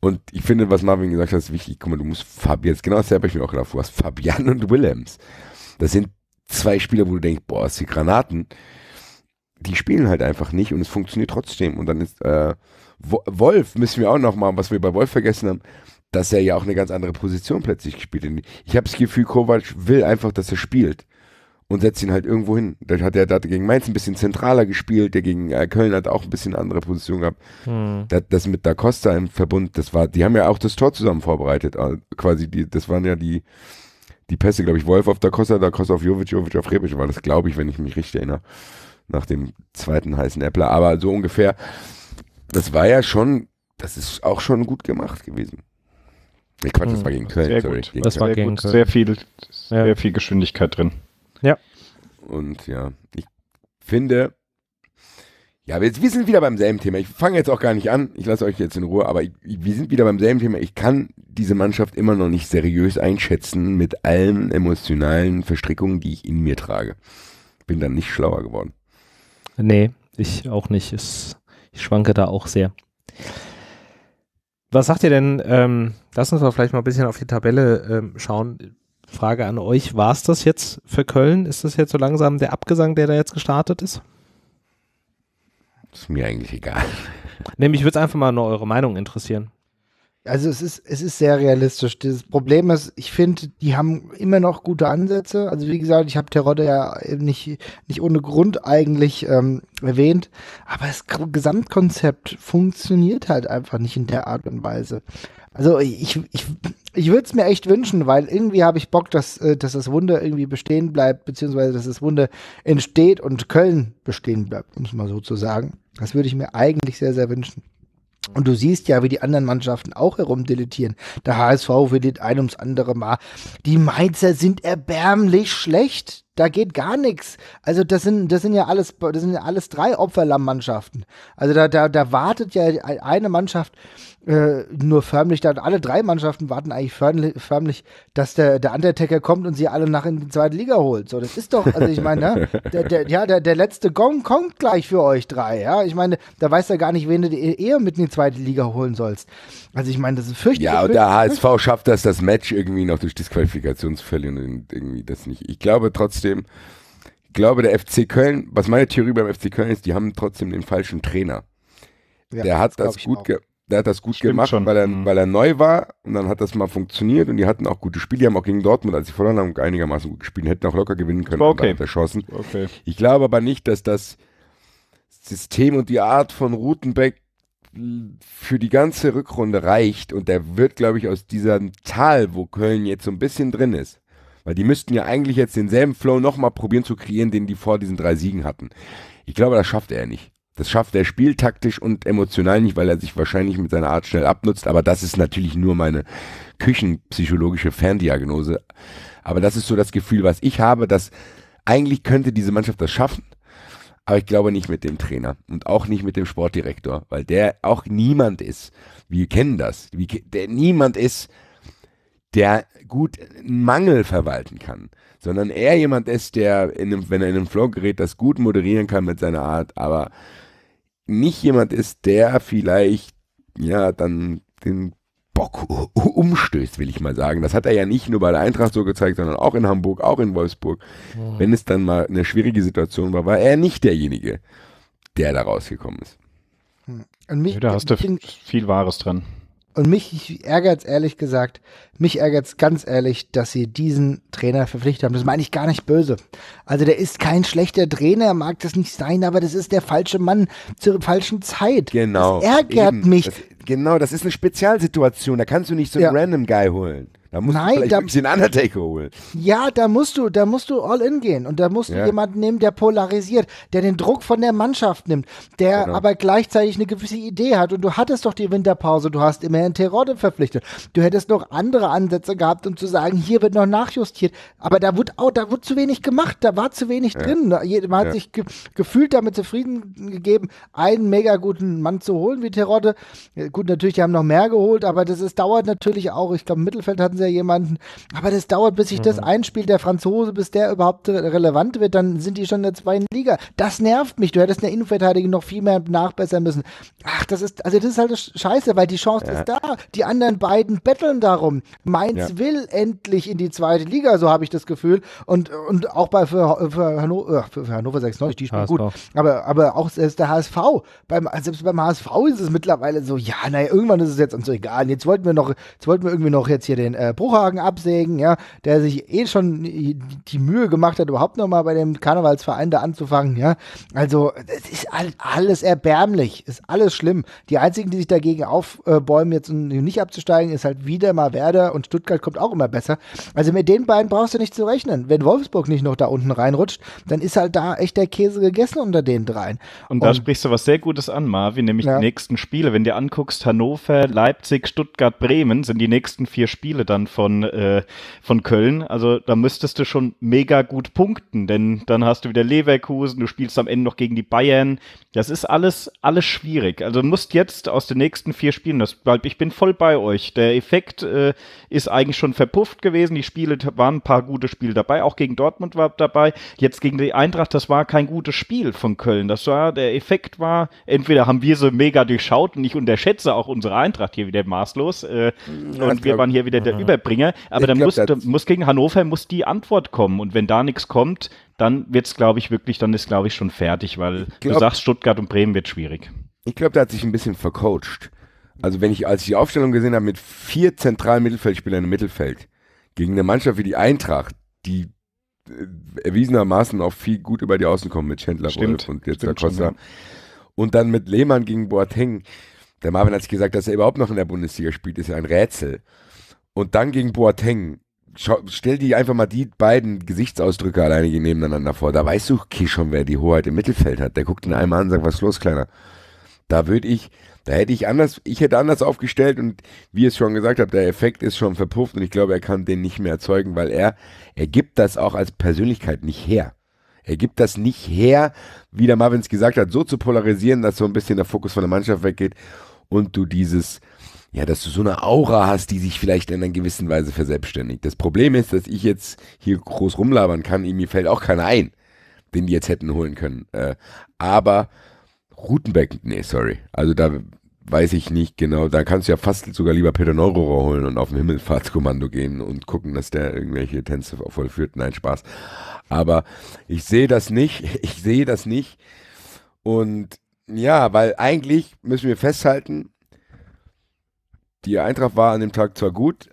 und ich finde, was Marvin gesagt hat, ist wichtig. Guck mal, du musst Fabian, genau das habe ich mir auch gedacht, du hast Fabian und Willems. Das sind zwei Spieler, wo du denkst, boah, ist die Granaten die spielen halt einfach nicht und es funktioniert trotzdem. Und dann ist äh, Wolf, müssen wir auch noch mal, was wir bei Wolf vergessen haben, dass er ja auch eine ganz andere Position plötzlich gespielt hat. Ich habe das Gefühl, Kovac will einfach, dass er spielt und setzt ihn halt irgendwo hin. Da hat er da gegen Mainz ein bisschen zentraler gespielt, der gegen äh, Köln hat auch ein bisschen andere Position gehabt. Hm. Das, das, mit Da Costa im Verbund, das war, die haben ja auch das Tor zusammen vorbereitet. Also quasi, die, das waren ja die, die Pässe, glaube ich, Wolf auf Da Costa, Da Costa auf Jovic, Jovic auf Rebic war das, glaube ich, wenn ich mich richtig erinnere nach dem zweiten heißen Äppler, aber so ungefähr. Das war ja schon, das ist auch schon gut gemacht gewesen. Ich Quatsch, das war gegen mhm. Köln, sehr sorry. Gut. Gegen das Köln. war gegen Köln. Sehr viel, sehr ja. viel Geschwindigkeit drin. Ja. Und ja, ich finde, ja, jetzt, wir sind wieder beim selben Thema. Ich fange jetzt auch gar nicht an. Ich lasse euch jetzt in Ruhe, aber ich, wir sind wieder beim selben Thema. Ich kann diese Mannschaft immer noch nicht seriös einschätzen mit allen emotionalen Verstrickungen, die ich in mir trage. Bin dann nicht schlauer geworden. Nee, ich auch nicht. Es, ich schwanke da auch sehr. Was sagt ihr denn? Ähm, lass uns doch vielleicht mal ein bisschen auf die Tabelle ähm, schauen. Frage an euch: War es das jetzt für Köln? Ist das jetzt so langsam der Abgesang, der da jetzt gestartet ist? Ist mir eigentlich egal. Nämlich würde es einfach mal nur eure Meinung interessieren also es ist, es ist sehr realistisch. Das Problem ist, ich finde, die haben immer noch gute Ansätze. Also wie gesagt, ich habe Terodde ja nicht, nicht ohne Grund eigentlich ähm, erwähnt, aber das Gesamtkonzept funktioniert halt einfach nicht in der Art und Weise. Also ich, ich, ich würde es mir echt wünschen, weil irgendwie habe ich Bock, dass, äh, dass das Wunder irgendwie bestehen bleibt, beziehungsweise dass das Wunder entsteht und Köln bestehen bleibt, um es mal so zu sagen. Das würde ich mir eigentlich sehr, sehr wünschen. Und du siehst ja, wie die anderen Mannschaften auch herumdilettieren. Der HSV verliert ein ums andere Mal. Die Mainzer sind erbärmlich schlecht. Da geht gar nichts. Also das sind, das sind ja alles, das sind ja alles drei Opferlammmannschaften. Also da, da, da wartet ja eine Mannschaft äh, nur förmlich dann, alle drei Mannschaften warten eigentlich förmlich, dass der, der Undertaker kommt und sie alle nach in die zweite Liga holt. So, das ist doch, also ich meine, ne, der, der, ja, der, der letzte Gong kommt gleich für euch drei, ja. Ich meine, da weißt du gar nicht, wen du eher mit in die zweite Liga holen sollst. Also ich meine, das ist fürchterlich. Ja, und der HSV schafft das, das Match irgendwie noch durch Disqualifikationsfälle und irgendwie das nicht. Ich glaube trotzdem, ich glaube, der FC Köln, was meine Theorie beim FC Köln ist, die haben trotzdem den falschen Trainer. Ja, der hat das, das gut ge der hat das gut Stimmt gemacht, schon. weil er, mhm. weil er neu war und dann hat das mal funktioniert und die hatten auch gute Spiele, die haben auch gegen Dortmund, als sie verloren haben, einigermaßen gut gespielt, hätten auch locker gewinnen können, okay. hat er Chancen. Okay. Ich glaube aber nicht, dass das System und die Art von Rutenbeck für die ganze Rückrunde reicht und der wird, glaube ich, aus diesem Tal, wo Köln jetzt so ein bisschen drin ist, weil die müssten ja eigentlich jetzt denselben Flow nochmal probieren zu kreieren, den die vor diesen drei Siegen hatten. Ich glaube, das schafft er nicht. Das schafft er spieltaktisch und emotional nicht, weil er sich wahrscheinlich mit seiner Art schnell abnutzt. Aber das ist natürlich nur meine küchenpsychologische Ferndiagnose. Aber das ist so das Gefühl, was ich habe, dass eigentlich könnte diese Mannschaft das schaffen. Aber ich glaube nicht mit dem Trainer und auch nicht mit dem Sportdirektor, weil der auch niemand ist. Wir kennen das. der niemand ist, der gut einen Mangel verwalten kann, sondern er jemand ist, der, einem, wenn er in einem Flow gerät, das gut moderieren kann mit seiner Art, aber nicht jemand ist, der vielleicht ja dann den Bock umstößt, will ich mal sagen. Das hat er ja nicht nur bei der Eintracht so gezeigt, sondern auch in Hamburg, auch in Wolfsburg. Oh. Wenn es dann mal eine schwierige Situation war, war er nicht derjenige, der da rausgekommen ist. Hm. Und mich, ja, da äh, hast du viel Wahres drin. Und mich ärgert es ehrlich gesagt, mich ärgert es ganz ehrlich, dass sie diesen Trainer verpflichtet haben. Das meine ich gar nicht böse. Also der ist kein schlechter Trainer, mag das nicht sein, aber das ist der falsche Mann zur falschen Zeit. Genau. Das ärgert eben. mich. Das, genau, das ist eine Spezialsituation. Da kannst du nicht so einen ja. random Guy holen. Da musst Nein, du vielleicht da, den Undertaker holen. Ja, da musst du, da musst du all in gehen und da musst du ja. jemanden nehmen, der polarisiert, der den Druck von der Mannschaft nimmt, der genau. aber gleichzeitig eine gewisse Idee hat. Und du hattest doch die Winterpause, du hast immerhin Terodde verpflichtet. Du hättest noch andere Ansätze gehabt, um zu sagen, hier wird noch nachjustiert. Aber da wurde auch, da wurde zu wenig gemacht, da war zu wenig ja. drin. Man hat ja. sich ge gefühlt damit zufrieden gegeben, einen mega guten Mann zu holen wie Terodde. Gut, natürlich, die haben noch mehr geholt, aber das ist, dauert natürlich auch. Ich glaube, im Mittelfeld hatten sie ja jemanden. Aber das dauert, bis sich mhm. das einspielt, der Franzose, bis der überhaupt relevant wird, dann sind die schon in der zweiten Liga. Das nervt mich. Du hättest in der Innenverteidigung noch viel mehr nachbessern müssen. Ach, das ist, also das ist halt scheiße, weil die Chance ja. ist da. Die anderen beiden betteln darum. Mainz ja. will endlich in die zweite Liga, so habe ich das Gefühl. Und, und auch bei für, für, Hannover, äh, für Hannover 96, die spielen gut. Aber, aber auch selbst der HSV. Beim, selbst beim HSV ist es mittlerweile so, ja, naja, irgendwann ist es jetzt uns so egal. Jetzt wollten wir noch, jetzt wollten wir irgendwie noch jetzt hier den äh, äh, Bruchhagen absägen, ja, der sich eh schon die Mühe gemacht hat, überhaupt nochmal bei dem Karnevalsverein da anzufangen, ja. Also, es ist alles erbärmlich, ist alles schlimm. Die einzigen, die sich dagegen aufbäumen, jetzt nicht abzusteigen, ist halt wieder mal Werder und Stuttgart kommt auch immer besser. Also mit den beiden brauchst du nicht zu rechnen. Wenn Wolfsburg nicht noch da unten reinrutscht, dann ist halt da echt der Käse gegessen unter den dreien. Und, und da sprichst du was sehr Gutes an, Marvin, nämlich ja. die nächsten Spiele. Wenn du dir anguckst, Hannover, Leipzig, Stuttgart, Bremen sind die nächsten vier Spiele dann Abstand von, äh, von Köln. Also da müsstest du schon mega gut punkten, denn dann hast du wieder Leverkusen, du spielst am Ende noch gegen die Bayern. Das ist alles, alles schwierig. Also musst jetzt aus den nächsten vier Spielen, deshalb ich bin voll bei euch. Der Effekt äh, ist eigentlich schon verpufft gewesen. Die Spiele waren ein paar gute Spiele dabei. Auch gegen Dortmund war dabei. Jetzt gegen die Eintracht, das war kein gutes Spiel von Köln. Das war, der Effekt war, entweder haben wir sie mega durchschaut und ich unterschätze auch unsere Eintracht hier wieder maßlos. Äh, und wir waren hier wieder der rüberbringe. Aber dann, glaub, muss, dann muss gegen Hannover muss die Antwort kommen. Und wenn da nichts kommt, dann wird's, glaube ich, wirklich, dann ist, glaube ich, schon fertig, weil glaub, du sagst, Stuttgart und Bremen wird schwierig. Ich glaube, der hat sich ein bisschen vercoacht. Also wenn ich, als ich die Aufstellung gesehen habe, mit vier zentralen Mittelfeldspielern im Mittelfeld, gegen eine Mannschaft wie die Eintracht, die äh, erwiesenermaßen auch viel gut über die Außen kommen mit Chandler stimmt, Wolf und jetzt stimmt, Costa. Schon, ja. Und dann mit Lehmann gegen Boateng. Der Marvin hat sich gesagt, dass er überhaupt noch in der Bundesliga spielt, ist ja ein Rätsel und dann gegen Boateng. Schau, stell dir einfach mal die beiden Gesichtsausdrücke alleine nebeneinander vor. Da weißt du okay, schon, wer die Hoheit im Mittelfeld hat. Der guckt ihn einmal an und sagt, was ist los, Kleiner? Da würde ich, da hätte ich anders, ich hätte anders aufgestellt und wie ich es schon gesagt habe, der Effekt ist schon verpufft und ich glaube, er kann den nicht mehr erzeugen, weil er, er gibt das auch als Persönlichkeit nicht her. Er gibt das nicht her, wie der Marvin es gesagt hat, so zu polarisieren, dass so ein bisschen der Fokus von der Mannschaft weggeht und du dieses, ja, dass du so eine Aura hast, die sich vielleicht in einer gewissen Weise verselbstständigt. Das Problem ist, dass ich jetzt hier groß rumlabern kann, mir fällt auch keiner ein, den die jetzt hätten holen können. Äh, aber Rutenbeck, nee, sorry. Also da weiß ich nicht genau. Da kannst du ja fast sogar lieber Peter Neururer holen und auf dem Himmelfahrtskommando gehen und gucken, dass der irgendwelche Tänze vollführt. Nein, Spaß. Aber ich sehe das nicht. Ich sehe das nicht. Und ja, weil eigentlich müssen wir festhalten, die Eintracht war an dem Tag zwar gut,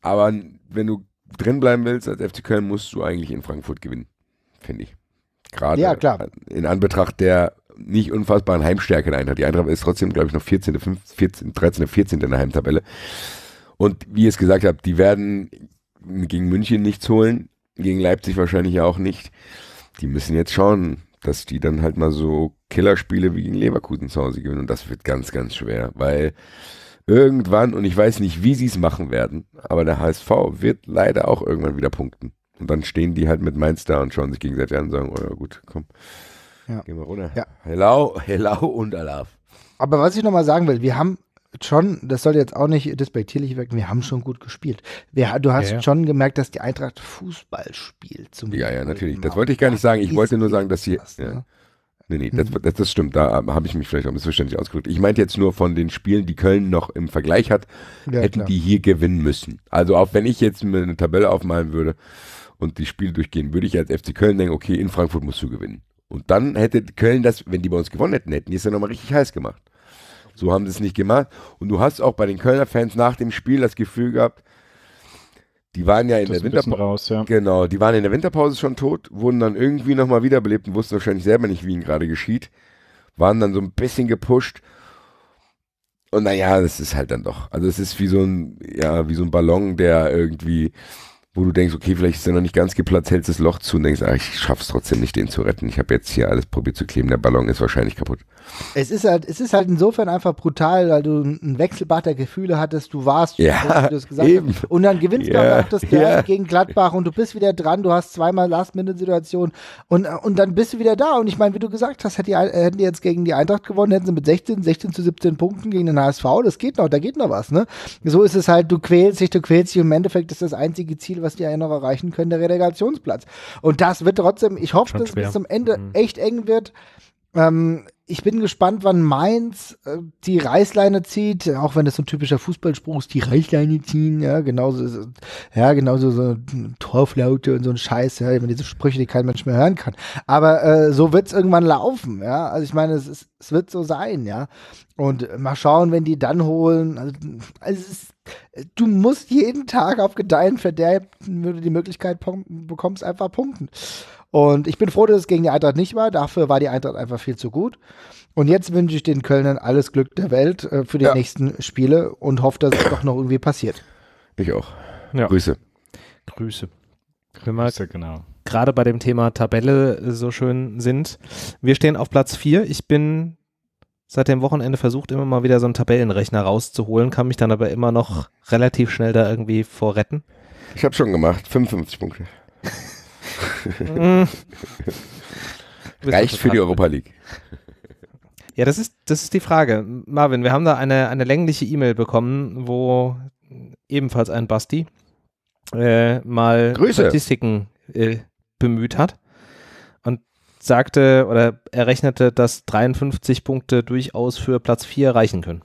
aber wenn du drin bleiben willst als FC Köln, musst du eigentlich in Frankfurt gewinnen, finde ich. Gerade ja, klar. in Anbetracht der nicht unfassbaren Heimstärke der Eintracht. Die Eintracht ist trotzdem, glaube ich, noch 14., 15, 14, 13., 14. in der Heimtabelle. Und wie ich es gesagt habe, die werden gegen München nichts holen, gegen Leipzig wahrscheinlich auch nicht. Die müssen jetzt schauen, dass die dann halt mal so Killerspiele wie gegen Leverkusen zu Hause gewinnen. Und das wird ganz, ganz schwer, weil irgendwann, und ich weiß nicht, wie sie es machen werden, aber der HSV wird leider auch irgendwann wieder punkten. Und dann stehen die halt mit Mainz da und schauen sich gegenseitig an und sagen, oh ja gut, komm, ja. gehen wir runter. Ja. Hello, hello und Alaf. Aber was ich nochmal sagen will, wir haben John, das soll jetzt auch nicht despektierlich wirken, wir haben schon gut gespielt. Wir, du hast ja, ja. schon gemerkt, dass die Eintracht Fußball spielt. Zum ja, ja, natürlich. Das genau. wollte ich gar nicht sagen. Ich wollte nur eh sagen, dass sie. Ja. Ne? Nee, nee, das, mhm. das, das stimmt. Da äh, habe ich mich vielleicht auch missverständlich ausgedrückt. Ich meinte jetzt nur von den Spielen, die Köln noch im Vergleich hat, ja, hätten klar. die hier gewinnen müssen. Also auch wenn ich jetzt mir eine Tabelle aufmalen würde und die Spiele durchgehen, würde ich als FC Köln denken, okay, in Frankfurt musst du gewinnen. Und dann hätte Köln das, wenn die bei uns gewonnen hätten, hätten die es ja nochmal richtig heiß gemacht. So haben sie es nicht gemacht. Und du hast auch bei den Kölner Fans nach dem Spiel das Gefühl gehabt, die waren ja in das der Winterpause. ja. Genau, die waren in der Winterpause schon tot, wurden dann irgendwie nochmal wiederbelebt und wussten wahrscheinlich selber nicht, wie ihnen gerade geschieht. Waren dann so ein bisschen gepusht. Und naja, das ist halt dann doch. Also es ist wie so ein, ja, wie so ein Ballon, der irgendwie wo du denkst, okay, vielleicht ist er noch nicht ganz geplatzt, hältst das Loch zu und denkst, ah, ich schaff's trotzdem nicht, den zu retten. Ich habe jetzt hier alles probiert zu kleben, der Ballon ist wahrscheinlich kaputt. Es ist halt, es ist halt insofern einfach brutal, weil du ein Wechselbad der Gefühle hattest, du warst, ja, wie du es gesagt eben. hast. Und dann gewinnst ja, du auch das Derby ja. gegen Gladbach und du bist wieder dran, du hast zweimal last minute situation und, und dann bist du wieder da. Und ich meine, wie du gesagt hast, hätten die, hätten die jetzt gegen die Eintracht gewonnen, hätten sie mit 16, 16 zu 17 Punkten gegen den HSV, das geht noch, da geht noch was, ne? So ist es halt, du quälst dich, du quälst dich, und im Endeffekt ist das einzige Ziel, was was die ja erreichen können, der Relegationsplatz. Und das wird trotzdem, ich hoffe, dass es bis zum Ende mhm. echt eng wird. Ähm, ich bin gespannt, wann Mainz äh, die Reißleine zieht, auch wenn das so ein typischer Fußballspruch ist, die Reißleine ziehen, ja, genauso, ja, genauso so eine Torflaute und so ein Scheiß, ja, diese Sprüche, die kein Mensch mehr hören kann. Aber äh, so wird's irgendwann laufen, ja. Also ich meine, es, ist, es wird so sein, ja. Und mal schauen, wenn die dann holen. Also, also ist, du musst jeden Tag auf Gedeihen verderben, wenn du die Möglichkeit bekommst, einfach punkten. Und ich bin froh, dass es gegen die Eintracht nicht war. Dafür war die Eintracht einfach viel zu gut. Und jetzt wünsche ich den Kölnern alles Glück der Welt äh, für die ja. nächsten Spiele und hoffe, dass es doch noch irgendwie passiert. Ich auch. Ja. Grüße. Grüße. Grüße, genau gerade bei dem Thema Tabelle so schön sind. Wir stehen auf Platz 4. Ich bin seit dem Wochenende versucht, immer mal wieder so einen Tabellenrechner rauszuholen, kann mich dann aber immer noch relativ schnell da irgendwie vorretten. Ich habe schon gemacht, 55 Punkte. Reicht für die Europa League. Ja, das ist, das ist die Frage. Marvin, wir haben da eine, eine längliche E-Mail bekommen, wo ebenfalls ein Basti äh, mal Grüße. Statistiken äh, bemüht hat und sagte oder errechnete, dass 53 Punkte durchaus für Platz 4 reichen können.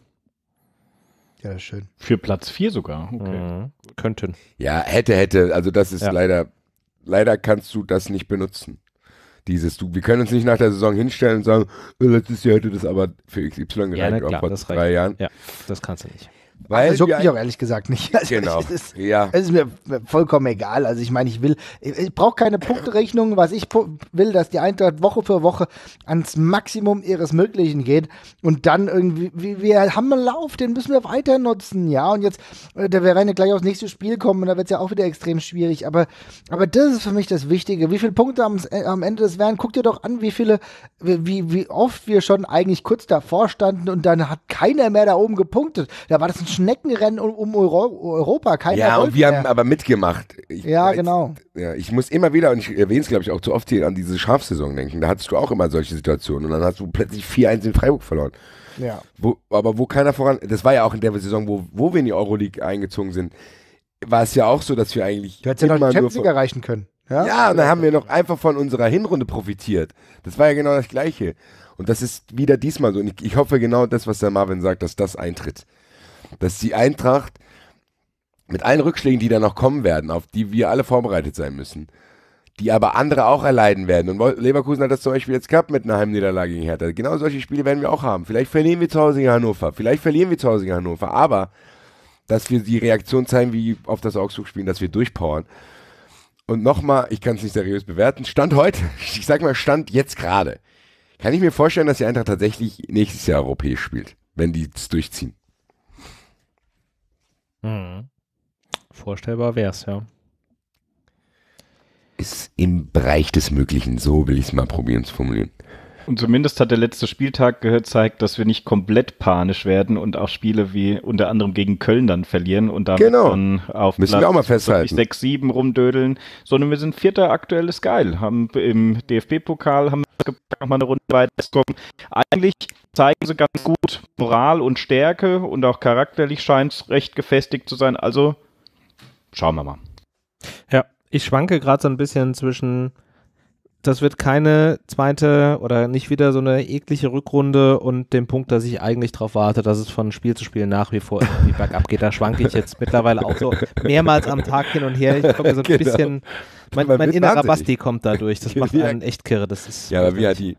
Ja, schön. Für Platz 4 sogar. Okay. Mhm. Könnten. Ja, hätte, hätte. Also das ist ja. leider leider kannst du das nicht benutzen. Dieses, du, wir können uns nicht nach der Saison hinstellen und sagen, äh, letztes Jahr hätte das aber für XY gereicht, ja, klar, auch vor drei reicht. Jahren. Ja, das kannst du nicht. Weil das also juckt mich auch ehrlich gesagt nicht. Also genau. Es ist, ja. es ist mir vollkommen egal. Also ich meine, ich will, ich, ich brauche keine Punkterechnung. Was ich pu will, dass die Eintracht Woche für Woche ans Maximum ihres Möglichen geht und dann irgendwie, wir haben einen Lauf, den müssen wir weiter nutzen, ja. Und jetzt, äh, da werden gleich aufs nächste Spiel kommen und da wird es ja auch wieder extrem schwierig. Aber, aber das ist für mich das Wichtige. Wie viele Punkte am, am Ende des werden, guck dir doch an, wie viele, wie, wie oft wir schon eigentlich kurz davor standen und dann hat keiner mehr da oben gepunktet. Da war das ein Schneckenrennen um, um Euro Europa. Keiner ja, Erfolg und wir mehr. haben aber mitgemacht. Ich, ja, jetzt, genau. Ja, ich muss immer wieder, und ich erwähne es, glaube ich, auch zu oft hier, an diese Schafsaison denken. Da hattest du auch immer solche Situationen. Und dann hast du plötzlich 4-1 in Freiburg verloren. Ja. Wo, aber wo keiner voran. Das war ja auch in der Saison, wo, wo wir in die Euroleague eingezogen sind, war es ja auch so, dass wir eigentlich. Du hättest ja noch die Champions League erreichen können. Ja, ja und dann haben wir noch einfach von unserer Hinrunde profitiert. Das war ja genau das Gleiche. Und das ist wieder diesmal so. Und ich, ich hoffe genau das, was der Marvin sagt, dass das eintritt dass die Eintracht mit allen Rückschlägen, die da noch kommen werden, auf die wir alle vorbereitet sein müssen, die aber andere auch erleiden werden. Und Leverkusen hat das zum Beispiel jetzt gehabt mit einer Heimniederlage gegen Hertha. Genau solche Spiele werden wir auch haben. Vielleicht verlieren wir zu Hause gegen Hannover, vielleicht verlieren wir zu Hause gegen Hannover, aber dass wir die Reaktion zeigen, wie auf das augsburg spielen, dass wir durchpowern. Und nochmal, ich kann es nicht seriös bewerten, Stand heute, ich sag mal Stand jetzt gerade, kann ich mir vorstellen, dass die Eintracht tatsächlich nächstes Jahr europäisch spielt, wenn die es durchziehen. Mhm. Vorstellbar wäre es, ja. Ist im Bereich des Möglichen, so will ich es mal probieren zu formulieren. Und zumindest hat der letzte Spieltag gezeigt, dass wir nicht komplett panisch werden und auch Spiele wie unter anderem gegen Köln dann verlieren und damit genau. dann auf Müssen Platz wir auch mal festhalten. 6, 7 rumdödeln, sondern wir sind Vierter aktuell ist geil. Haben im DFB-Pokal haben wir nochmal eine Runde weiter. Eigentlich zeigen sie ganz gut Moral und Stärke und auch charakterlich scheint es recht gefestigt zu sein. Also schauen wir mal. Ja, ich schwanke gerade so ein bisschen zwischen das wird keine zweite oder nicht wieder so eine eklige Rückrunde und den Punkt, dass ich eigentlich darauf warte, dass es von Spiel zu Spiel nach wie vor irgendwie bergab geht. Da schwanke ich jetzt mittlerweile auch so mehrmals am Tag hin und her. Ich komme so ein genau. bisschen, mein, mein innerer Basti kommt dadurch. Das macht einen echt kirre. Das ist ja, aber wie hat die,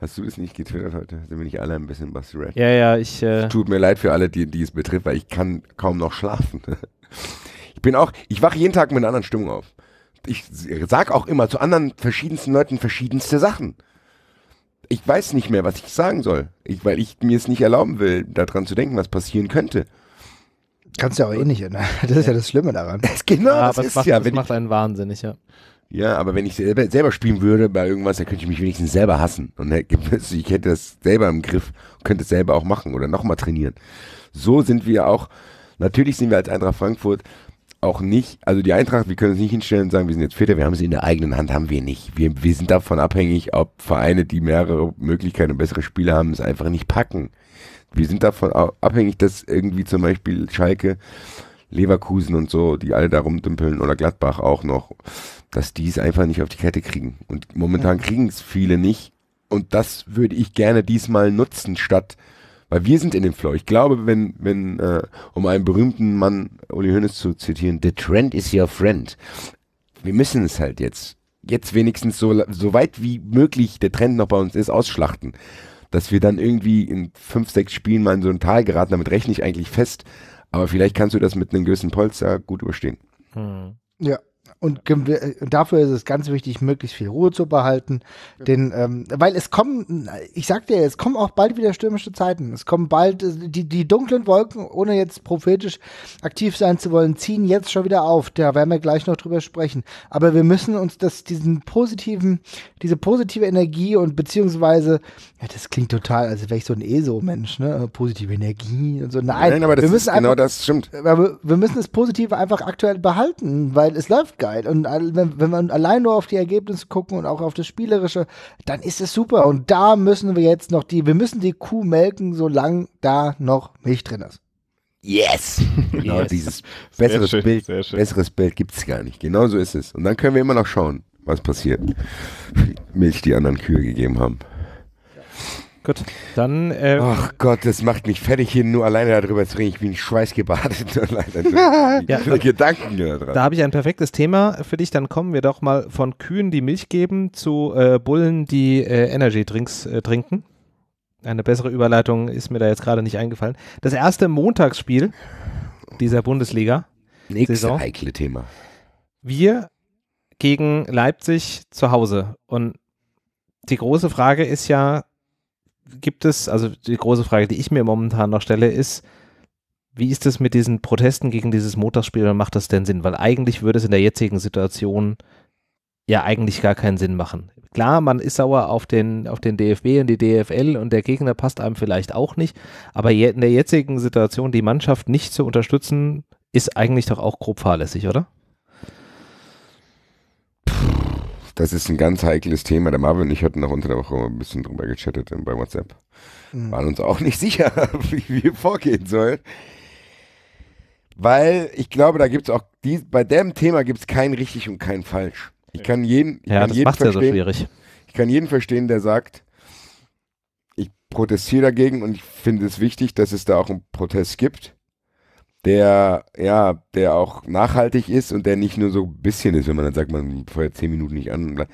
Hast du es nicht getwittert heute? Sind wir nicht alle ein bisschen Basti Red? Ja, ja, ich. Äh tut mir leid für alle, die, die es betrifft, weil ich kann kaum noch schlafen. Ich bin auch, ich wache jeden Tag mit einer anderen Stimmung auf ich sag auch immer zu anderen verschiedensten Leuten verschiedenste Sachen. Ich weiß nicht mehr, was ich sagen soll, ich, weil ich mir es nicht erlauben will, daran zu denken, was passieren könnte. Kannst du ja auch eh nicht ändern. Das ist ja, das Schlimme daran. Genau, ah, das, genau, ja, das, das macht, ja. Das macht einen wahnsinnig, ja. Ja, aber wenn ich selber, selber spielen würde bei irgendwas, dann könnte ich mich wenigstens selber hassen. Und ich hätte das selber im Griff, könnte es selber auch machen oder nochmal trainieren. So sind wir auch, natürlich sind wir als Eintracht Frankfurt auch nicht, also die Eintracht, wir können uns nicht hinstellen und sagen, wir sind jetzt Vierter, wir haben sie in der eigenen Hand, haben wir nicht. Wir, wir sind davon abhängig, ob Vereine, die mehrere Möglichkeiten und bessere Spiele haben, es einfach nicht packen. Wir sind davon abhängig, dass irgendwie zum Beispiel Schalke, Leverkusen und so, die alle da rumdümpeln oder Gladbach auch noch, dass die es einfach nicht auf die Kette kriegen. Und momentan kriegen es viele nicht. Und das würde ich gerne diesmal nutzen, statt weil wir sind in dem Flow. Ich glaube, wenn, wenn, äh, um einen berühmten Mann, Uli Hoeneß zu zitieren, the trend is your friend. Wir müssen es halt jetzt, jetzt wenigstens so, so weit wie möglich der Trend noch bei uns ist, ausschlachten. Dass wir dann irgendwie in fünf, sechs Spielen mal in so ein Tal geraten, damit rechne ich eigentlich fest. Aber vielleicht kannst du das mit einem gewissen Polster gut überstehen. Hm. Ja, und äh, dafür ist es ganz wichtig, möglichst viel Ruhe zu behalten. Ja. Genau. Denn, ähm, weil es kommen, ich sagte ja, es kommen auch bald wieder stürmische Zeiten. Es kommen bald, äh, die, die dunklen Wolken, ohne jetzt prophetisch aktiv sein zu wollen, ziehen jetzt schon wieder auf. Da werden wir gleich noch drüber sprechen. Aber wir müssen uns das, diesen positiven, diese positive Energie und beziehungsweise, ja, das klingt total, als wäre ich so ein ESO-Mensch, ne? Also positive Energie und so. Nein, Nein aber das wir müssen ist genau einfach, genau das stimmt. Wir, wir müssen das Positive einfach aktuell behalten, weil es läuft gar geil. Und wenn, wenn wir allein nur auf die Ergebnisse gucken und auch auf das Spielerische, dann ist es super. Und da müssen wir jetzt noch die, wir müssen die Kuh melken, solange da noch Milch drin ist. Yes! Genau yes. dieses bessere Bild, besseres Bild gibt es gar nicht. Genau so ist es. Und dann können wir immer noch schauen, was passiert. Milch die anderen Kühe gegeben haben. Gut, dann. Äh, Ach Gott, das macht mich fertig hier, nur alleine darüber zu reden. Ich bin schweißgebadet. ja, dann, Gedanken daran. Da habe ich ein perfektes Thema für dich. Dann kommen wir doch mal von Kühen, die Milch geben, zu äh, Bullen, die äh, Energy-Drinks äh, trinken. Eine bessere Überleitung ist mir da jetzt gerade nicht eingefallen. Das erste Montagsspiel dieser Bundesliga. Nächstes heikle Thema. Wir gegen Leipzig zu Hause. Und die große Frage ist ja, gibt es, also die große Frage, die ich mir momentan noch stelle, ist, wie ist es mit diesen Protesten gegen dieses Montagsspiel und macht das denn Sinn? Weil eigentlich würde es in der jetzigen Situation ja eigentlich gar keinen Sinn machen. Klar, man ist sauer auf den, auf den DFB und die DFL und der Gegner passt einem vielleicht auch nicht, aber in der jetzigen Situation die Mannschaft nicht zu unterstützen, ist eigentlich doch auch grob fahrlässig, oder? das ist ein ganz heikles Thema. Der Marvin und ich hatten noch unter der Woche ein bisschen drüber gechattet äh, bei WhatsApp. Mhm. Waren uns auch nicht sicher, wie wir vorgehen sollen. Weil ich glaube, da gibt es auch, die, bei dem Thema gibt es kein richtig und kein falsch. Ich kann jeden, ich ja, kann das jeden verstehen, ja so schwierig. Ich kann jeden verstehen, der sagt, ich protestiere dagegen und ich finde es wichtig, dass es da auch einen Protest gibt der, ja, der auch nachhaltig ist und der nicht nur so ein bisschen ist, wenn man dann sagt, man feuert zehn Minuten nicht an.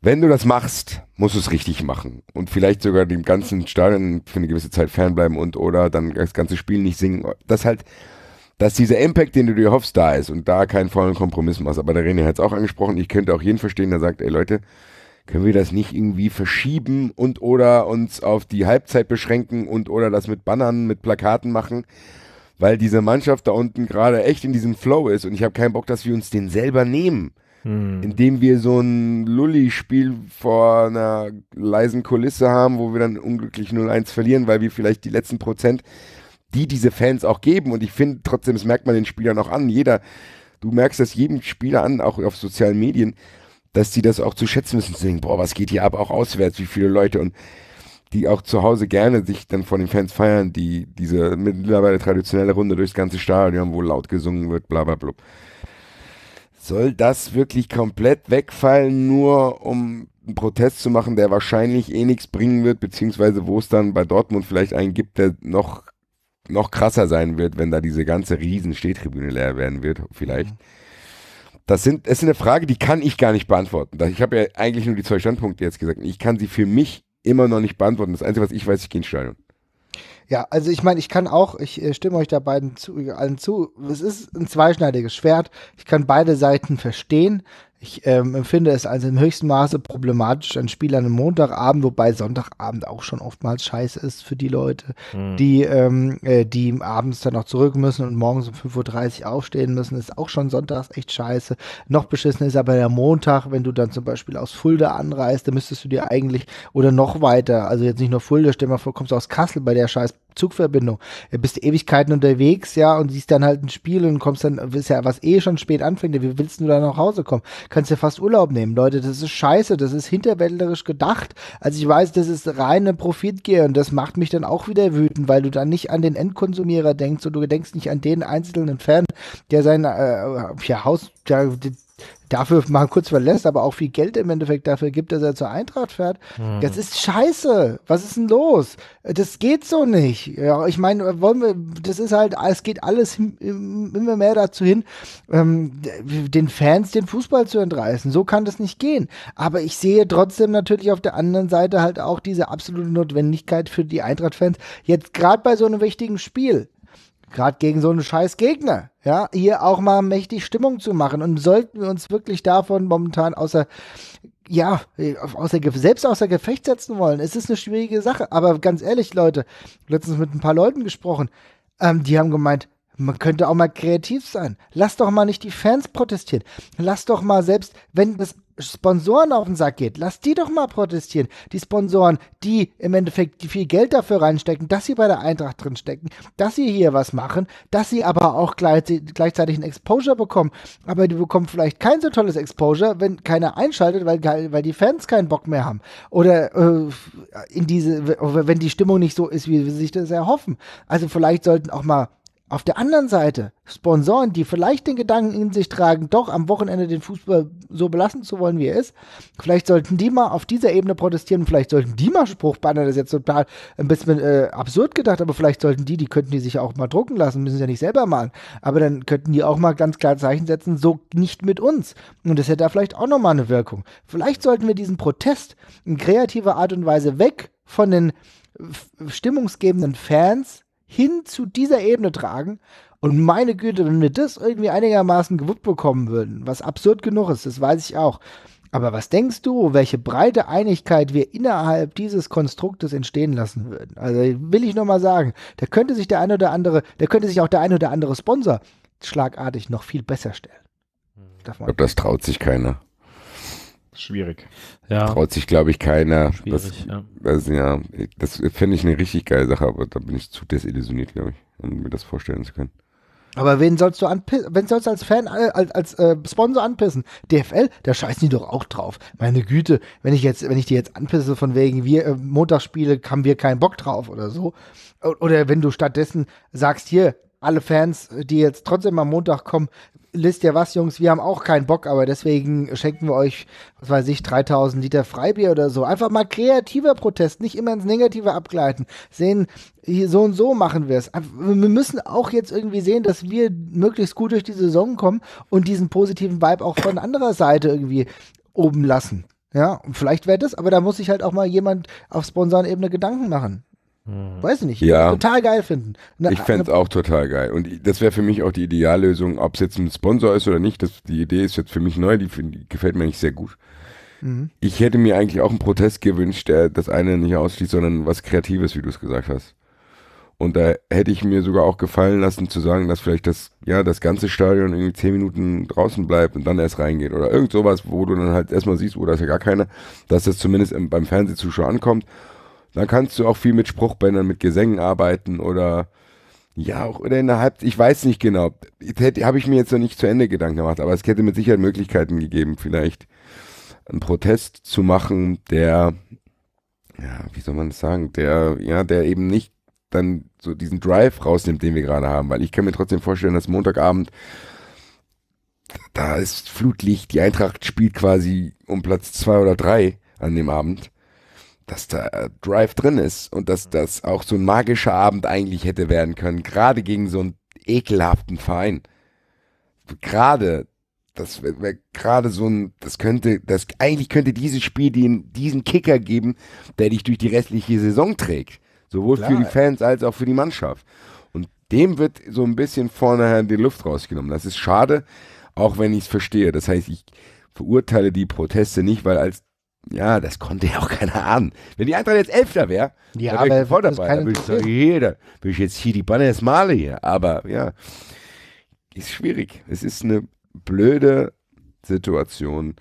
Wenn du das machst, musst du es richtig machen. Und vielleicht sogar dem ganzen Stadion für eine gewisse Zeit fernbleiben und oder dann das ganze Spiel nicht singen. Das halt, dass dieser Impact, den du dir hoffst, da ist und da keinen vollen Kompromiss machst. Aber der René hat es auch angesprochen. Ich könnte auch jeden verstehen, der sagt, ey Leute, können wir das nicht irgendwie verschieben und oder uns auf die Halbzeit beschränken und oder das mit Bannern, mit Plakaten machen? weil diese Mannschaft da unten gerade echt in diesem Flow ist und ich habe keinen Bock, dass wir uns den selber nehmen. Hm. Indem wir so ein Lulli-Spiel vor einer leisen Kulisse haben, wo wir dann unglücklich 0-1 verlieren, weil wir vielleicht die letzten Prozent, die diese Fans auch geben. Und ich finde trotzdem, das merkt man den Spielern auch an. Jeder, du merkst das jedem Spieler an, auch auf sozialen Medien, dass die das auch zu schätzen müssen. wissen. denken, boah, was geht hier ab, auch auswärts, wie viele Leute. Und die auch zu Hause gerne sich dann von den Fans feiern, die diese mittlerweile traditionelle Runde durchs ganze Stadion, wo laut gesungen wird, bla bla bla. Soll das wirklich komplett wegfallen, nur um einen Protest zu machen, der wahrscheinlich eh nichts bringen wird, beziehungsweise wo es dann bei Dortmund vielleicht einen gibt, der noch, noch krasser sein wird, wenn da diese ganze riesen Stehtribüne leer werden wird, vielleicht. Mhm. Das sind, es ist eine Frage, die kann ich gar nicht beantworten. Ich habe ja eigentlich nur die zwei Standpunkte jetzt gesagt. Ich kann sie für mich immer noch nicht beantworten. Das Einzige, was ich weiß, ich gehe ins Stadion. Ja, also ich meine, ich kann auch, ich äh, stimme euch da beiden zu, allen zu. Es ist ein zweischneidiges Schwert. Ich kann beide Seiten verstehen. Ich ähm, empfinde es als im höchsten Maße problematisch, ein Spiel an einem Montagabend, wobei Sonntagabend auch schon oftmals scheiße ist für die Leute, mhm. die, ähm, äh, die abends dann noch zurück müssen und morgens um 5.30 Uhr aufstehen müssen, ist auch schon sonntags echt scheiße. Noch beschissen ist aber der Montag, wenn du dann zum Beispiel aus Fulda anreist, dann müsstest du dir eigentlich oder noch weiter, also jetzt nicht nur Fulda, stell mal vor, kommst du aus Kassel bei der scheiß Zugverbindung. Du bist Ewigkeiten unterwegs, ja, und siehst dann halt ein Spiel und kommst dann, ist ja was eh schon spät anfängt, wie willst du da nach Hause kommen? Kannst ja fast Urlaub nehmen, Leute, das ist scheiße, das ist hinterwäldlerisch gedacht. Also ich weiß, das ist reine Profitgier und das macht mich dann auch wieder wütend, weil du dann nicht an den Endkonsumierer denkst und du denkst nicht an den einzelnen Fan, der sein äh, ja, Haus, ja, dafür mal kurz verlässt, aber auch viel Geld im Endeffekt dafür gibt, dass er zur Eintracht fährt. Hm. Das ist scheiße. Was ist denn los? Das geht so nicht. Ja, ich meine, wollen wir, das ist halt, es geht alles immer mehr dazu hin, ähm, den Fans den Fußball zu entreißen. So kann das nicht gehen. Aber ich sehe trotzdem natürlich auf der anderen Seite halt auch diese absolute Notwendigkeit für die Eintracht-Fans, jetzt gerade bei so einem wichtigen Spiel gerade gegen so einen scheiß Gegner, ja, hier auch mal mächtig Stimmung zu machen. Und sollten wir uns wirklich davon momentan außer, ja, außer, selbst außer Gefecht setzen wollen. Es ist eine schwierige Sache. Aber ganz ehrlich, Leute, letztens mit ein paar Leuten gesprochen, ähm, die haben gemeint, man könnte auch mal kreativ sein. Lass doch mal nicht die Fans protestieren. Lass doch mal selbst, wenn das Sponsoren auf den Sack geht. Lass die doch mal protestieren. Die Sponsoren, die im Endeffekt viel Geld dafür reinstecken, dass sie bei der Eintracht drin stecken, dass sie hier was machen, dass sie aber auch gleichzeitig ein Exposure bekommen. Aber die bekommen vielleicht kein so tolles Exposure, wenn keiner einschaltet, weil, weil die Fans keinen Bock mehr haben. Oder äh, in diese, wenn die Stimmung nicht so ist, wie sie sich das erhoffen. Also vielleicht sollten auch mal auf der anderen Seite, Sponsoren, die vielleicht den Gedanken in sich tragen, doch am Wochenende den Fußball so belassen zu wollen, wie er ist, vielleicht sollten die mal auf dieser Ebene protestieren, vielleicht sollten die mal Spruchbanner, das ist jetzt total ein bisschen äh, absurd gedacht, aber vielleicht sollten die, die könnten die sich auch mal drucken lassen, müssen sie ja nicht selber malen, aber dann könnten die auch mal ganz klar Zeichen setzen, so nicht mit uns. Und das hätte da vielleicht auch nochmal eine Wirkung. Vielleicht sollten wir diesen Protest in kreativer Art und Weise weg von den stimmungsgebenden Fans hin zu dieser Ebene tragen. Und meine Güte, wenn wir das irgendwie einigermaßen gewuppt bekommen würden, was absurd genug ist, das weiß ich auch. Aber was denkst du, welche breite Einigkeit wir innerhalb dieses Konstruktes entstehen lassen würden? Also will ich nur mal sagen, da könnte sich der ein oder andere, da könnte sich auch der ein oder andere Sponsor schlagartig noch viel besser stellen. ich hm. glaube, das traut sich keiner. Schwierig. Ja. Traut sich, glaube ich, keiner. Schwierig, das, ja. Also, ja, das fände ich eine richtig geile Sache, aber da bin ich zu desillusioniert, glaube ich, um mir das vorstellen zu können. Aber wen sollst du anpissen? Wen sollst du als Fan, äh, als, als äh, Sponsor anpissen? DFL, da scheißen die doch auch drauf. Meine Güte, wenn ich jetzt, wenn ich die jetzt anpisse von wegen wir äh, Montagsspiele, haben wir keinen Bock drauf oder so. Oder wenn du stattdessen sagst, hier, alle Fans, die jetzt trotzdem am Montag kommen, wisst ja was, Jungs, wir haben auch keinen Bock, aber deswegen schenken wir euch, was weiß ich, 3000 Liter Freibier oder so. Einfach mal kreativer Protest, nicht immer ins Negative abgleiten. Sehen, so und so machen wir es. Wir müssen auch jetzt irgendwie sehen, dass wir möglichst gut durch die Saison kommen und diesen positiven Vibe auch von anderer Seite irgendwie oben lassen. Ja, und vielleicht wäre das, aber da muss sich halt auch mal jemand auf Sponsorenebene Gedanken machen. Mhm. Weiß nicht, ich ja. total geil finden. Eine, ich fände es äh, auch total geil. Und das wäre für mich auch die Ideallösung, ob es jetzt ein Sponsor ist oder nicht. Das, die Idee ist jetzt für mich neu, die, die gefällt mir nicht sehr gut. Mhm. Ich hätte mir eigentlich auch einen Protest gewünscht, der das eine nicht ausschließt, sondern was Kreatives, wie du es gesagt hast. Und da hätte ich mir sogar auch gefallen lassen, zu sagen, dass vielleicht das, ja, das ganze Stadion irgendwie zehn Minuten draußen bleibt und dann erst reingeht oder irgend sowas, wo du dann halt erstmal siehst, wo oh, da ist ja gar keiner, dass das zumindest im, beim Fernsehzuschauer ankommt dann kannst du auch viel mit Spruchbändern, mit Gesängen arbeiten oder ja, auch oder innerhalb, ich weiß nicht genau. Habe ich mir jetzt noch nicht zu Ende Gedanken gemacht, aber es hätte mit Sicherheit Möglichkeiten gegeben, vielleicht einen Protest zu machen, der, ja, wie soll man das sagen, der, ja, der eben nicht dann so diesen Drive rausnimmt, den wir gerade haben, weil ich kann mir trotzdem vorstellen, dass Montagabend da ist Flutlicht, die Eintracht spielt quasi um Platz zwei oder drei an dem Abend dass da äh, Drive drin ist und dass mhm. das auch so ein magischer Abend eigentlich hätte werden können, gerade gegen so einen ekelhaften Verein. Gerade, das wäre gerade so ein, das könnte, das eigentlich könnte dieses Spiel den, diesen Kicker geben, der dich durch die restliche Saison trägt. Sowohl Klar. für die Fans als auch für die Mannschaft. Und dem wird so ein bisschen vornherein halt die Luft rausgenommen. Das ist schade, auch wenn ich es verstehe. Das heißt, ich verurteile die Proteste nicht, weil als ja, das konnte ja auch keiner ahnen. Wenn die Eintracht jetzt Elfter wäre, ja, dann wäre ich voll dabei. Da würde ich sagen, jeder, würde ich jetzt hier die Banner erst male hier. Aber ja, ist schwierig. Es ist eine blöde Situation.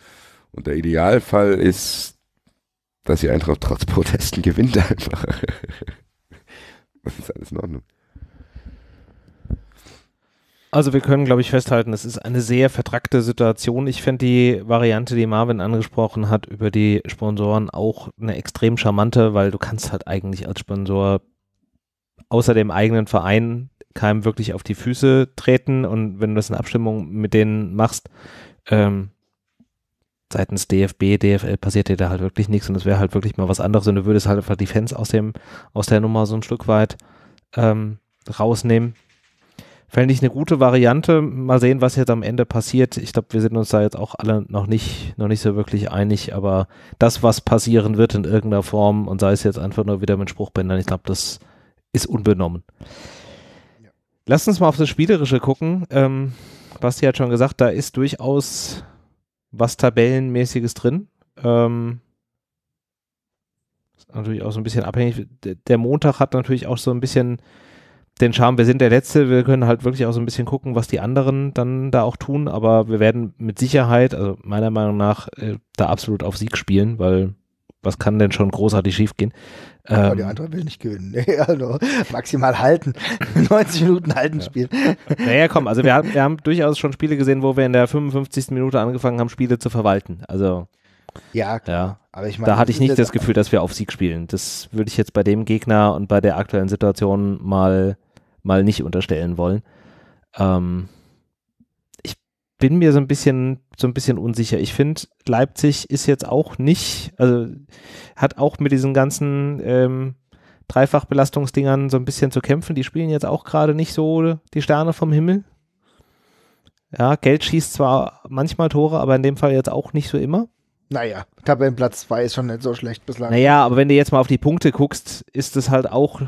Und der Idealfall ist, dass die Eintracht trotz Protesten gewinnt einfach. das ist alles in Ordnung. Also wir können, glaube ich, festhalten, es ist eine sehr vertrackte Situation. Ich fände die Variante, die Marvin angesprochen hat, über die Sponsoren auch eine extrem charmante, weil du kannst halt eigentlich als Sponsor außer dem eigenen Verein keinem wirklich auf die Füße treten und wenn du das in Abstimmung mit denen machst, ähm, seitens DFB, DFL passiert dir da halt wirklich nichts und es wäre halt wirklich mal was anderes und du würdest halt einfach die Fans aus dem, aus der Nummer so ein Stück weit ähm, rausnehmen fände ich eine gute Variante. Mal sehen, was jetzt am Ende passiert. Ich glaube, wir sind uns da jetzt auch alle noch nicht, noch nicht so wirklich einig, aber das, was passieren wird in irgendeiner Form und sei es jetzt einfach nur wieder mit Spruchbändern, ich glaube, das ist unbenommen. Ja. Lass uns mal auf das Spielerische gucken. Ähm, Basti hat schon gesagt, da ist durchaus was Tabellenmäßiges drin. Ähm, natürlich auch so ein bisschen abhängig. Der Montag hat natürlich auch so ein bisschen den Charme, wir sind der Letzte, wir können halt wirklich auch so ein bisschen gucken, was die anderen dann da auch tun, aber wir werden mit Sicherheit, also meiner Meinung nach, äh, da absolut auf Sieg spielen, weil was kann denn schon großartig schiefgehen? Ähm, aber die andere will nicht gewinnen. Nee, also maximal halten. 90 Minuten halten ja. spielen. Naja, komm, also wir haben, wir haben durchaus schon Spiele gesehen, wo wir in der 55. Minute angefangen haben, Spiele zu verwalten. Also. Ja, klar. Ja. Aber ich meine, da hatte ich nicht das Gefühl, dass wir auf Sieg spielen. Das würde ich jetzt bei dem Gegner und bei der aktuellen Situation mal mal nicht unterstellen wollen. Ähm, ich bin mir so ein bisschen, so ein bisschen unsicher. Ich finde, Leipzig ist jetzt auch nicht, also hat auch mit diesen ganzen ähm, Dreifachbelastungsdingern so ein bisschen zu kämpfen. Die spielen jetzt auch gerade nicht so die Sterne vom Himmel. Ja, Geld schießt zwar manchmal Tore, aber in dem Fall jetzt auch nicht so immer. Naja, Tabellenplatz 2 ist schon nicht so schlecht bislang. Naja, aber wenn du jetzt mal auf die Punkte guckst, ist es halt auch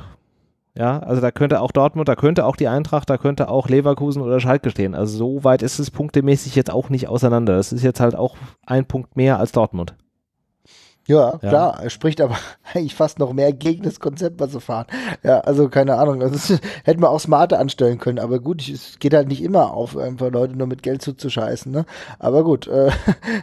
ja, also da könnte auch Dortmund, da könnte auch die Eintracht, da könnte auch Leverkusen oder Schalke stehen. Also so weit ist es punktemäßig jetzt auch nicht auseinander. Das ist jetzt halt auch ein Punkt mehr als Dortmund. Ja, ja, klar, er spricht aber eigentlich fast noch mehr gegen das Konzept, was sie fahren. Ja, also keine Ahnung, also, hätten wir auch smarter anstellen können, aber gut, es geht halt nicht immer auf, einfach Leute nur mit Geld zuzuscheißen, ne? Aber gut, äh,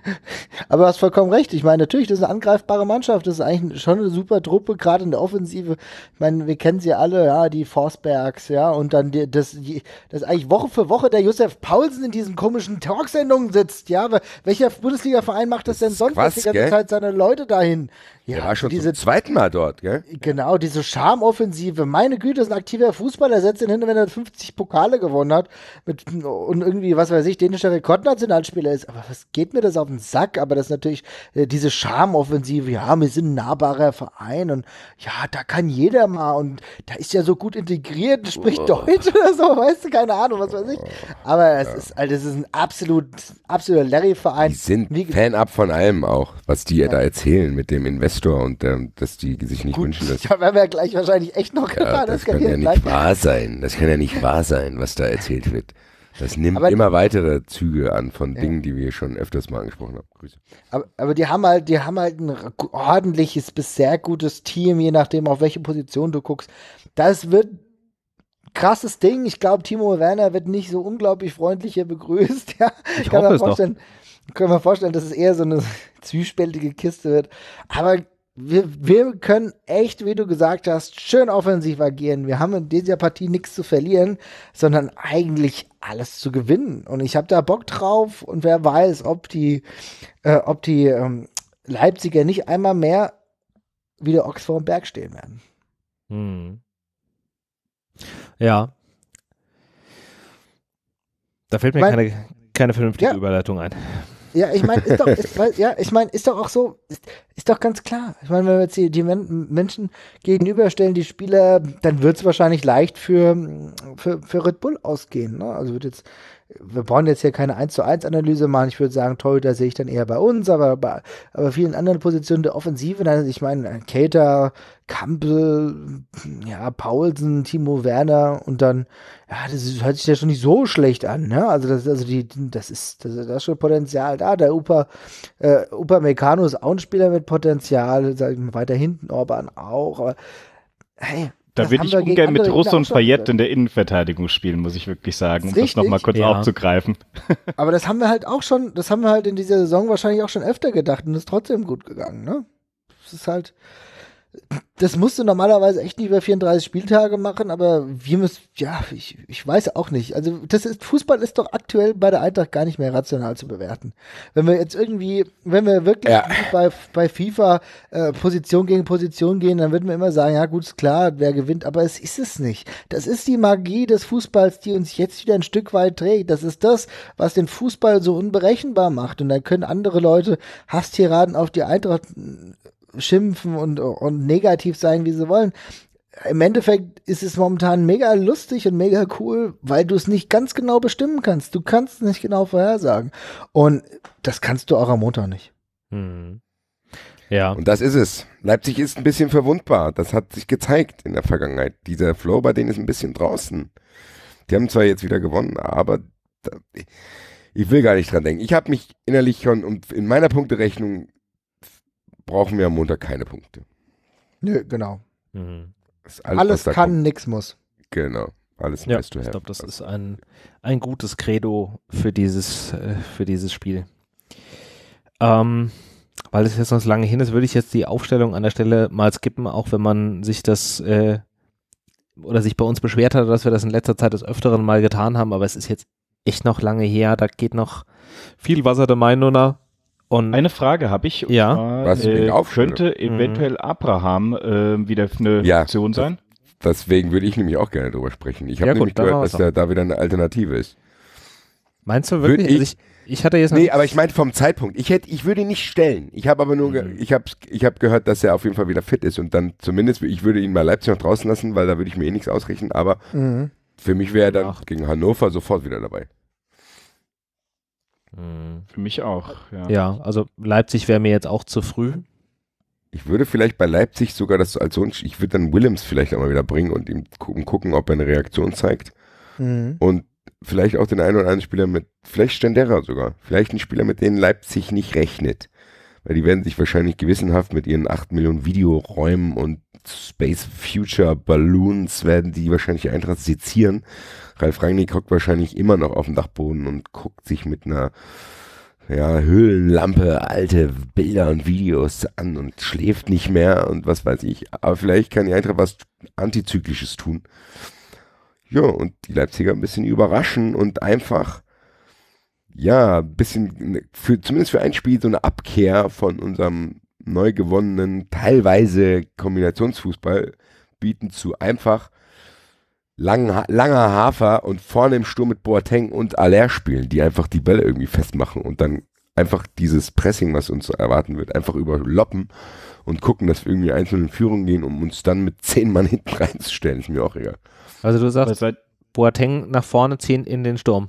aber du hast vollkommen recht. Ich meine, natürlich, das ist eine angreifbare Mannschaft, das ist eigentlich schon eine super Truppe, gerade in der Offensive. Ich meine, wir kennen sie alle, ja, die Forsbergs, ja, und dann die, das, die, das eigentlich Woche für Woche der Josef Paulsen in diesen komischen Talksendungen sitzt, ja, welcher Bundesliga-Verein macht das, das denn sonst die ganze Zeit seine Leute da dahin. Ja, der war schon diese, zum zweiten Mal dort, gell? Genau, diese Charmoffensive. Meine Güte, ist ein aktiver Fußballer, setzt ihn hin, wenn er 50 Pokale gewonnen hat mit, und irgendwie, was weiß ich, dänischer Rekordnationalspieler ist. Aber was geht mir das auf den Sack? Aber das ist natürlich äh, diese Charmoffensive. Ja, wir sind ein nahbarer Verein und ja, da kann jeder mal und da ist ja so gut integriert, spricht oh. Deutsch oder so, weißt du, keine Ahnung, was weiß ich. Oh. Aber es ja. ist, also, es ist ein absolut, absoluter Larry-Verein. Die sind Fan-Up von allem auch, was die ja. da erzählen mit dem Investment. Investor und ähm, dass die sich nicht Gut, wünschen, dass. Da werden wir gleich wahrscheinlich echt noch ja, gefahren. Das, das kann, ja nicht gleich. wahr sein. Das kann ja nicht wahr sein, was da erzählt wird. Das nimmt aber immer weitere Züge an von ja. Dingen, die wir schon öfters mal angesprochen haben. Grüße. Aber, aber, die haben halt, die haben halt ein ordentliches bis sehr gutes Team, je nachdem, auf welche Position du guckst. Das wird krasses Ding. Ich glaube, Timo Werner wird nicht so unglaublich freundlich hier begrüßt. Ja, ich kann hoffe es vorstellen. Doch können wir vorstellen, dass es eher so eine zwiespältige Kiste wird. Aber wir, wir, können echt, wie du gesagt hast, schön offensiv agieren. Wir haben in dieser Partie nichts zu verlieren, sondern eigentlich alles zu gewinnen. Und ich habe da Bock drauf und wer weiß, ob die, äh, ob die ähm, Leipziger nicht einmal mehr wieder Oxford Ochs Berg stehen werden. Hm. Ja. Da fällt mir mein, keine, keine vernünftige ja. Überleitung ein. Ja, ich meine, ist doch, ist, ja, ich meine, ist doch auch so, ist, ist doch ganz klar. Ich meine, wenn wir jetzt die, die Men Menschen gegenüberstellen, die Spieler, dann wird es wahrscheinlich leicht für, für, für Red Bull ausgehen. Ne? Also wird jetzt wir wollen jetzt hier keine 1 zu 1 Analyse machen. Ich würde sagen, Torhüter sehe ich dann eher bei uns, aber bei aber vielen anderen Positionen der Offensive, also ich meine, Cater, Kampel, ja, Paulsen, Timo Werner und dann, ja, das hört sich ja schon nicht so schlecht an, ne? Also das, also die, das ist, das, das ist schon Potenzial da. Der Upa, äh, Upa Meccano ist auch ein Spieler mit Potenzial, sag ich mal, weiter hinten, Orban auch, aber hey, da würde ich ungern mit Russo und Fayette in der Innenverteidigung spielen, muss ich wirklich sagen, um das nochmal kurz ja. aufzugreifen. Aber das haben wir halt auch schon, das haben wir halt in dieser Saison wahrscheinlich auch schon öfter gedacht und ist trotzdem gut gegangen, ne? Das ist halt, das musst du normalerweise echt nicht über 34 Spieltage machen, aber wir müssen, ja, ich, ich weiß auch nicht. Also das ist, Fußball ist doch aktuell bei der Eintracht gar nicht mehr rational zu bewerten. Wenn wir jetzt irgendwie, wenn wir wirklich ja. bei, bei FIFA äh, Position gegen Position gehen, dann würden wir immer sagen, ja gut, ist klar, wer gewinnt, aber es ist es nicht. Das ist die Magie des Fußballs, die uns jetzt wieder ein Stück weit trägt. Das ist das, was den Fußball so unberechenbar macht. Und dann können andere Leute Hasstiraden auf die Eintracht schimpfen und, und negativ sein, wie sie wollen. Im Endeffekt ist es momentan mega lustig und mega cool, weil du es nicht ganz genau bestimmen kannst. Du kannst es nicht genau vorhersagen. Und das kannst du auch am Montag nicht. Hm. Ja. Und das ist es. Leipzig ist ein bisschen verwundbar. Das hat sich gezeigt in der Vergangenheit. Dieser Flow bei denen ist ein bisschen draußen. Die haben zwar jetzt wieder gewonnen, aber da, ich will gar nicht dran denken. Ich habe mich innerlich schon um, in meiner Punkterechnung brauchen wir am Montag keine Punkte. Nö, genau. Mhm. Alles, alles kann, nichts muss. Genau. Alles ja, du to Ich glaube, das ist ein, ein gutes Credo für dieses, äh, für dieses Spiel. Ähm, weil es jetzt noch lange hin ist, würde ich jetzt die Aufstellung an der Stelle mal skippen, auch wenn man sich das äh, oder sich bei uns beschwert hat, dass wir das in letzter Zeit des Öfteren mal getan haben, aber es ist jetzt echt noch lange her, da geht noch viel Wasser der Meinung nach. Und eine Frage habe ich. Ja. Zwar, Was äh, könnte mhm. eventuell mhm. Abraham äh, wieder eine ja, Option sein? Deswegen würde ich nämlich auch gerne drüber sprechen. Ich habe ja, nämlich gut, gehört, dass da, da, wieder eine Alternative ist. Meinst du wirklich? Also ich, also ich, ich, hatte jetzt Nee, aber ich meinte vom Zeitpunkt. Ich hätte, ich würde ihn nicht stellen. Ich habe aber nur, mhm. ich habe ich hab gehört, dass er auf jeden Fall wieder fit ist und dann zumindest, ich würde ihn mal Leipzig noch draußen lassen, weil da würde ich mir eh nichts ausrichten, aber mhm. für mich wäre er dann Ach. gegen Hannover sofort wieder dabei. Mhm. Für mich auch, ja. Ja, also Leipzig wäre mir jetzt auch zu früh. Ich würde vielleicht bei Leipzig sogar das als so ich würde dann Willems vielleicht auch mal wieder bringen und ihm gucken, ob er eine Reaktion zeigt. Mhm. Und vielleicht auch den einen oder anderen Spieler mit, vielleicht Stendera sogar, vielleicht ein Spieler, mit dem Leipzig nicht rechnet. Weil die werden sich wahrscheinlich gewissenhaft mit ihren 8 Millionen Videoräumen und Space Future Balloons werden die wahrscheinlich Eintracht sezieren Ralf Rangnick hockt wahrscheinlich immer noch auf dem Dachboden und guckt sich mit einer ja, Höhlenlampe, alte Bilder und Videos an und schläft nicht mehr und was weiß ich. Aber vielleicht kann die Eintracht was Antizyklisches tun. Ja, und die Leipziger ein bisschen überraschen und einfach, ja, ein bisschen, für, zumindest für ein Spiel, so eine Abkehr von unserem neu gewonnenen, teilweise Kombinationsfußball bieten zu einfach langer, langer Hafer und vorne im Sturm mit Boateng und Aller spielen, die einfach die Bälle irgendwie festmachen und dann einfach dieses Pressing, was uns erwarten wird, einfach überloppen und gucken, dass wir irgendwie einzelne Führungen gehen, um uns dann mit zehn Mann hinten reinzustellen, ist mir auch egal. Also du sagst, Boateng nach vorne, ziehen in den Sturm.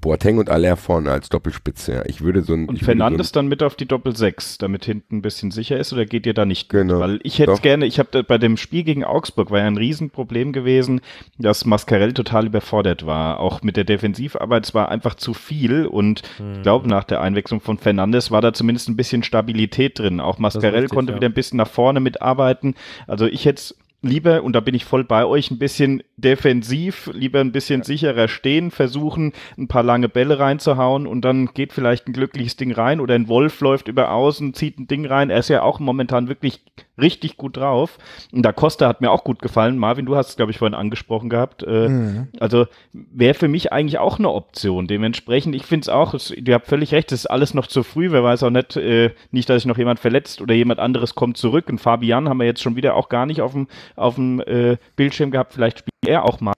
Boateng und Aller vorne als Doppelspitze. Ja. Ich würde so ein, und Fernandes so dann mit auf die Doppel-6, damit hinten ein bisschen sicher ist, oder geht ihr da nicht? Genau. Mit? Weil ich hätte Doch. gerne, ich habe bei dem Spiel gegen Augsburg war ja ein Riesenproblem gewesen, dass Mascarell total überfordert war. Auch mit der Defensivarbeit, es war einfach zu viel und hm. ich glaube, nach der Einwechslung von Fernandes war da zumindest ein bisschen Stabilität drin. Auch Mascarell richtig, konnte ja. wieder ein bisschen nach vorne mitarbeiten. Also ich hätte es lieber, und da bin ich voll bei euch, ein bisschen defensiv, lieber ein bisschen sicherer stehen, versuchen, ein paar lange Bälle reinzuhauen und dann geht vielleicht ein glückliches Ding rein oder ein Wolf läuft über außen, zieht ein Ding rein. Er ist ja auch momentan wirklich richtig gut drauf. Und da Costa hat mir auch gut gefallen. Marvin, du hast es, glaube ich, vorhin angesprochen gehabt. Äh, mhm. Also wäre für mich eigentlich auch eine Option. Dementsprechend, ich finde es auch, es, ihr habt völlig recht, es ist alles noch zu früh. Wer weiß auch nicht, äh, nicht, dass sich noch jemand verletzt oder jemand anderes kommt zurück. Und Fabian haben wir jetzt schon wieder auch gar nicht auf dem, auf dem äh, Bildschirm gehabt. Vielleicht spielt er auch mal.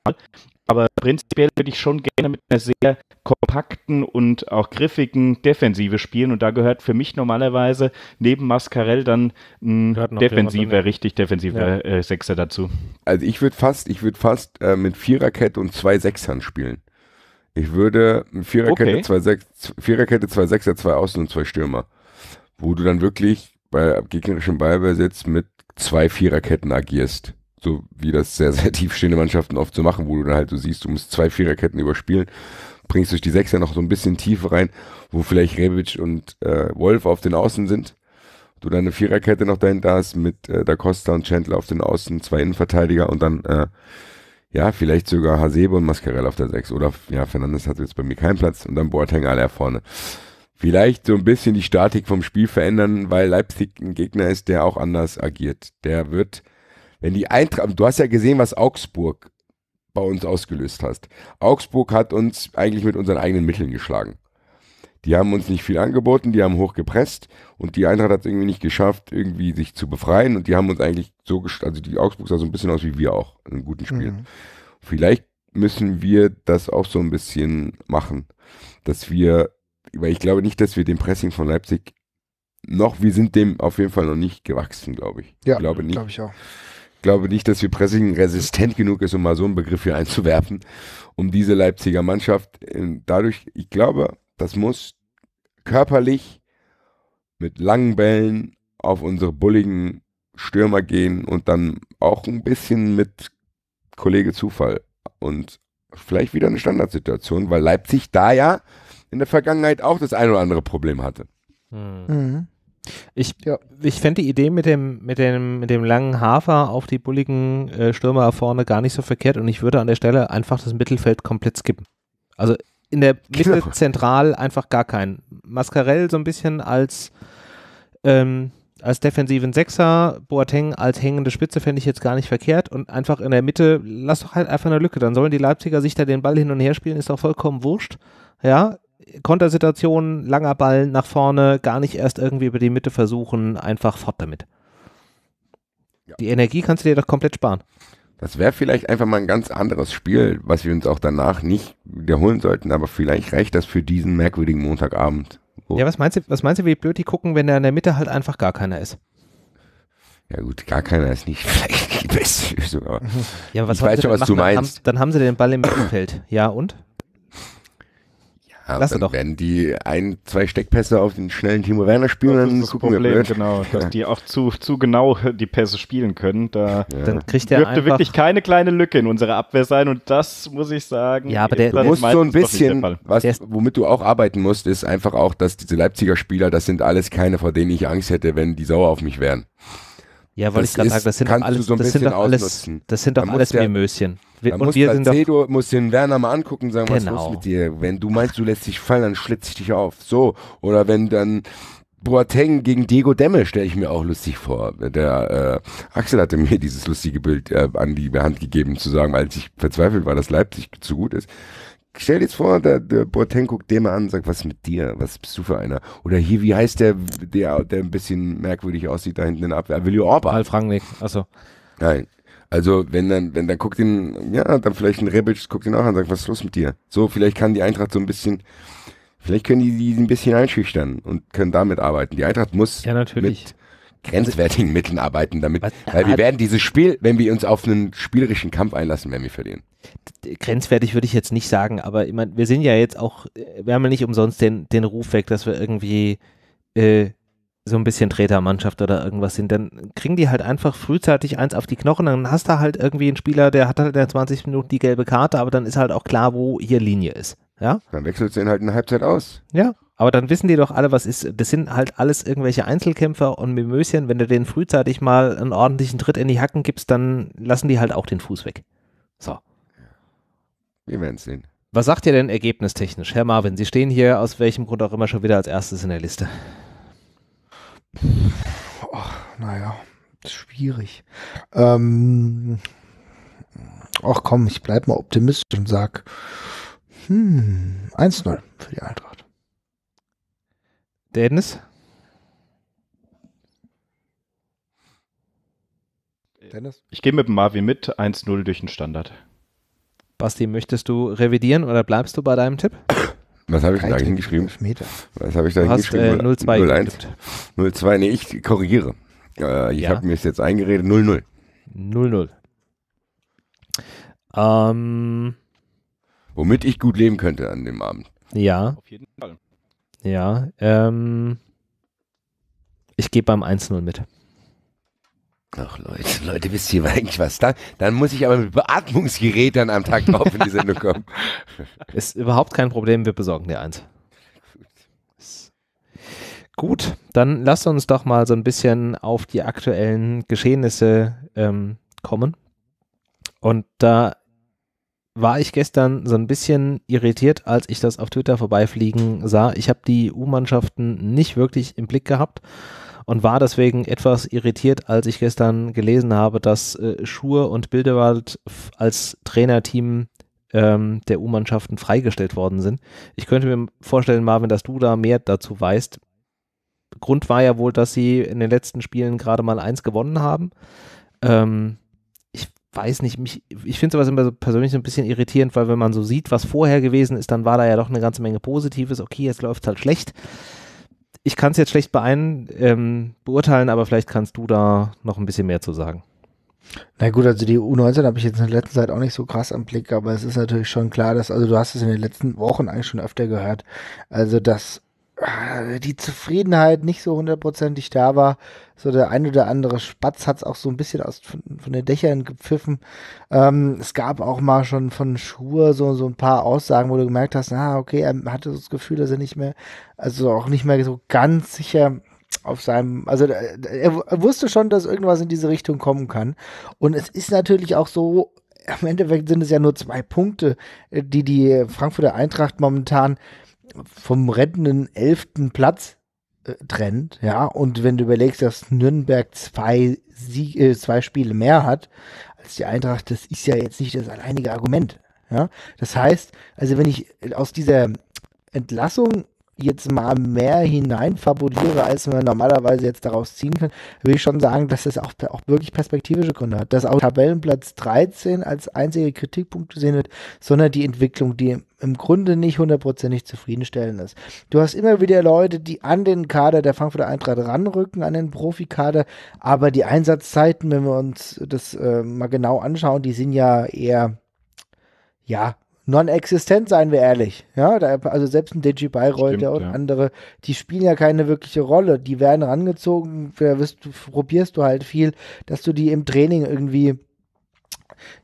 Aber prinzipiell würde ich schon gerne mit einer sehr kompakten und auch griffigen Defensive spielen. Und da gehört für mich normalerweise neben Mascarell dann ein defensiver, richtig defensiver ja. äh, Sechser dazu. Also ich würde fast, ich würde fast äh, mit Viererkette und zwei Sechsern spielen. Ich würde Viererkette, okay. zwei, Sechs, Viererkette, zwei Sechser, zwei Außen und zwei Stürmer. Wo du dann wirklich bei gegnerischem Ballbesitz mit zwei Viererketten agierst so wie das sehr, sehr tiefstehende Mannschaften oft so machen, wo du dann halt so siehst, du musst zwei Viererketten überspielen, bringst durch die Sechser noch so ein bisschen tiefer rein, wo vielleicht Rebic und äh, Wolf auf den Außen sind. Du dann eine Viererkette noch dahinter hast mit äh, Da Costa und Chandler auf den Außen, zwei Innenverteidiger und dann, äh, ja, vielleicht sogar Hasebe und Mascarell auf der Sechs. Oder, ja, Fernandes hat jetzt bei mir keinen Platz und dann Boateng alle vorne vielleicht so ein bisschen die Statik vom Spiel verändern, weil Leipzig ein Gegner ist, der auch anders agiert. Der wird wenn die Eintracht, du hast ja gesehen, was Augsburg bei uns ausgelöst hast. Augsburg hat uns eigentlich mit unseren eigenen Mitteln geschlagen. Die haben uns nicht viel angeboten, die haben hochgepresst und die Eintracht hat es irgendwie nicht geschafft, irgendwie sich zu befreien und die haben uns eigentlich so gestellt, also die Augsburg sah so ein bisschen aus wie wir auch in einem guten Spiel. Mhm. Vielleicht müssen wir das auch so ein bisschen machen, dass wir, weil ich glaube nicht, dass wir dem Pressing von Leipzig noch, wir sind dem auf jeden Fall noch nicht gewachsen, glaube ich. Ja, glaube glaub ich auch glaube nicht, dass wir Pressing resistent genug ist, um mal so einen Begriff hier einzuwerfen, um diese Leipziger Mannschaft äh, dadurch, ich glaube, das muss körperlich mit langen Bällen auf unsere bulligen Stürmer gehen und dann auch ein bisschen mit Kollege Zufall und vielleicht wieder eine Standardsituation, weil Leipzig da ja in der Vergangenheit auch das ein oder andere Problem hatte. Hm. Mhm. Ich, ja. ich fände die Idee mit dem, mit, dem, mit dem langen Hafer auf die bulligen äh, Stürmer vorne gar nicht so verkehrt und ich würde an der Stelle einfach das Mittelfeld komplett skippen. Also in der genau. Mitte Klar. zentral einfach gar keinen. Mascarell so ein bisschen als, ähm, als defensiven Sechser, Boateng als hängende Spitze fände ich jetzt gar nicht verkehrt und einfach in der Mitte, lass doch halt einfach eine Lücke, dann sollen die Leipziger sich da den Ball hin und her spielen, ist doch vollkommen wurscht. Ja, Kontersituationen, langer Ball nach vorne, gar nicht erst irgendwie über die Mitte versuchen, einfach fort damit. Ja. Die Energie kannst du dir doch komplett sparen. Das wäre vielleicht einfach mal ein ganz anderes Spiel, was wir uns auch danach nicht wiederholen sollten, aber vielleicht reicht das für diesen merkwürdigen Montagabend. Ja, was meinst du, was meinst du, wie blöd die gucken, wenn da in der Mitte halt einfach gar keiner ist? Ja gut, gar keiner ist nicht vielleicht die beste Lösung, aber ja, was ich weiß schon, was du meinst. Haben, dann haben sie den Ball im Mittelfeld. Ja, und? Ja, Lass dann doch. werden die ein, zwei Steckpässe auf den schnellen Timo Werner spielen, das dann ist gucken das Problem, wir blöd. Genau, dass die auch zu, zu genau die Pässe spielen können. Da ja. dann kriegt er dürfte wirklich keine kleine Lücke in unserer Abwehr sein und das muss ich sagen. Ja, aber der, du musst so ein bisschen, was, womit du auch arbeiten musst, ist einfach auch, dass diese Leipziger Spieler, das sind alles keine, vor denen ich Angst hätte, wenn die sauer auf mich wären. Ja, weil ich gerade sage, das sind doch alles, so das sind doch alles, das sind doch da alles Mimöschen. Wir, und wir sind Cedo, doch, muss den Werner mal angucken, sagen, genau. was ist los genau. mit dir? Wenn du meinst, du lässt dich fallen, dann schlitze ich dich auf. So. Oder wenn dann Boateng gegen Diego Demme stelle ich mir auch lustig vor. Der äh, Axel hatte mir dieses lustige Bild äh, an die Hand gegeben, zu sagen, als ich verzweifelt war, dass Leipzig zu gut ist stell dir jetzt vor, der, der Boateng guckt den mal an und sagt, was ist mit dir? Was bist du für einer? Oder hier, wie heißt der, der, der ein bisschen merkwürdig aussieht da hinten in der Abwehr? Willi Orban. Ralf Rangnick, achso. Nein. Also, wenn dann, wenn dann guckt ihn, ja, dann vielleicht ein Rebic guckt ihn auch an und sagt, was ist los mit dir? So, vielleicht kann die Eintracht so ein bisschen, vielleicht können die die ein bisschen einschüchtern und können damit arbeiten. Die Eintracht muss ja, mit grenzwertigen Mitteln arbeiten damit, weil wir werden dieses Spiel, wenn wir uns auf einen spielerischen Kampf einlassen, werden wir verlieren grenzwertig würde ich jetzt nicht sagen, aber ich meine, wir sind ja jetzt auch, äh, wir haben ja nicht umsonst den, den Ruf weg, dass wir irgendwie äh, so ein bisschen Tretermannschaft oder irgendwas sind, dann kriegen die halt einfach frühzeitig eins auf die Knochen, dann hast du halt irgendwie einen Spieler, der hat halt in der 20 Minuten die gelbe Karte, aber dann ist halt auch klar, wo hier Linie ist. Ja? Dann wechselst du den halt in der Halbzeit aus. Ja, aber dann wissen die doch alle, was ist. Das sind halt alles irgendwelche Einzelkämpfer und Mimöschen, wenn du denen frühzeitig mal einen ordentlichen Tritt in die Hacken gibst, dann lassen die halt auch den Fuß weg. So. Wir werden sehen. Was sagt ihr denn ergebnistechnisch? Herr Marvin, Sie stehen hier aus welchem Grund auch immer schon wieder als erstes in der Liste. Ach, naja, schwierig. Ähm, ach komm, ich bleib mal optimistisch und sag hm, 1-0 für die Eintracht. Dennis? Dennis? Ich gehe mit Marvin mit, 1-0 durch den Standard. Basti, möchtest du revidieren oder bleibst du bei deinem Tipp? Was habe ich da hingeschrieben? Was habe ich da hingeschrieben? Äh, 02 01. 02, nee, ich korrigiere. Äh, ich ja. habe mir es jetzt eingeredet, 0-0. 0-0. Ähm, Womit ich gut leben könnte an dem Abend. Ja. Auf jeden Fall. Ja. Ähm, ich gehe beim 1-0 mit. Ach Leute, Leute, wisst ihr eigentlich was da? Dann muss ich aber mit Beatmungsgeräten am Tag drauf in die Sendung kommen. Ist überhaupt kein Problem, wir besorgen dir eins. Gut, dann lasst uns doch mal so ein bisschen auf die aktuellen Geschehnisse ähm, kommen. Und da war ich gestern so ein bisschen irritiert, als ich das auf Twitter vorbeifliegen sah. Ich habe die U-Mannschaften nicht wirklich im Blick gehabt und war deswegen etwas irritiert, als ich gestern gelesen habe, dass äh, Schur und Bildewald als Trainerteam ähm, der U-Mannschaften freigestellt worden sind. Ich könnte mir vorstellen, Marvin, dass du da mehr dazu weißt. Grund war ja wohl, dass sie in den letzten Spielen gerade mal eins gewonnen haben. Ähm, ich weiß nicht, mich, ich finde sowas immer so persönlich so ein bisschen irritierend, weil wenn man so sieht, was vorher gewesen ist, dann war da ja doch eine ganze Menge Positives. Okay, jetzt läuft es halt schlecht ich kann es jetzt schlecht beein, ähm, beurteilen, aber vielleicht kannst du da noch ein bisschen mehr zu sagen. Na gut, also die U19 habe ich jetzt in der letzten Zeit auch nicht so krass am Blick, aber es ist natürlich schon klar, dass, also du hast es in den letzten Wochen eigentlich schon öfter gehört, also dass äh, die Zufriedenheit nicht so hundertprozentig da war. So der ein oder andere Spatz hat es auch so ein bisschen aus, von, von den Dächern gepfiffen. Ähm, es gab auch mal schon von Schuhe so, so ein paar Aussagen, wo du gemerkt hast, na, okay, er hatte das Gefühl, dass er nicht mehr, also auch nicht mehr so ganz sicher auf seinem, also äh, er wusste schon, dass irgendwas in diese Richtung kommen kann. Und es ist natürlich auch so, im Endeffekt sind es ja nur zwei Punkte, äh, die die Frankfurter Eintracht momentan vom rettenden elften Platz äh, trennt, ja, und wenn du überlegst, dass Nürnberg zwei, Sieg, äh, zwei Spiele mehr hat als die Eintracht, das ist ja jetzt nicht das alleinige Argument, ja. Das heißt, also wenn ich aus dieser Entlassung jetzt mal mehr hineinfabuliere, als man normalerweise jetzt daraus ziehen kann, würde ich schon sagen, dass das auch, auch wirklich perspektivische Gründe hat. Dass auch Tabellenplatz 13 als einziger Kritikpunkt gesehen wird, sondern die Entwicklung, die im Grunde nicht hundertprozentig zufriedenstellend ist. Du hast immer wieder Leute, die an den Kader der Frankfurter Eintracht ranrücken, an den Profikader, aber die Einsatzzeiten, wenn wir uns das äh, mal genau anschauen, die sind ja eher, ja, non-existent, seien wir ehrlich. Ja, da, also selbst ein DJ Bayreuth und ja. andere, die spielen ja keine wirkliche Rolle. Die werden rangezogen, wirst, probierst du halt viel, dass du die im Training irgendwie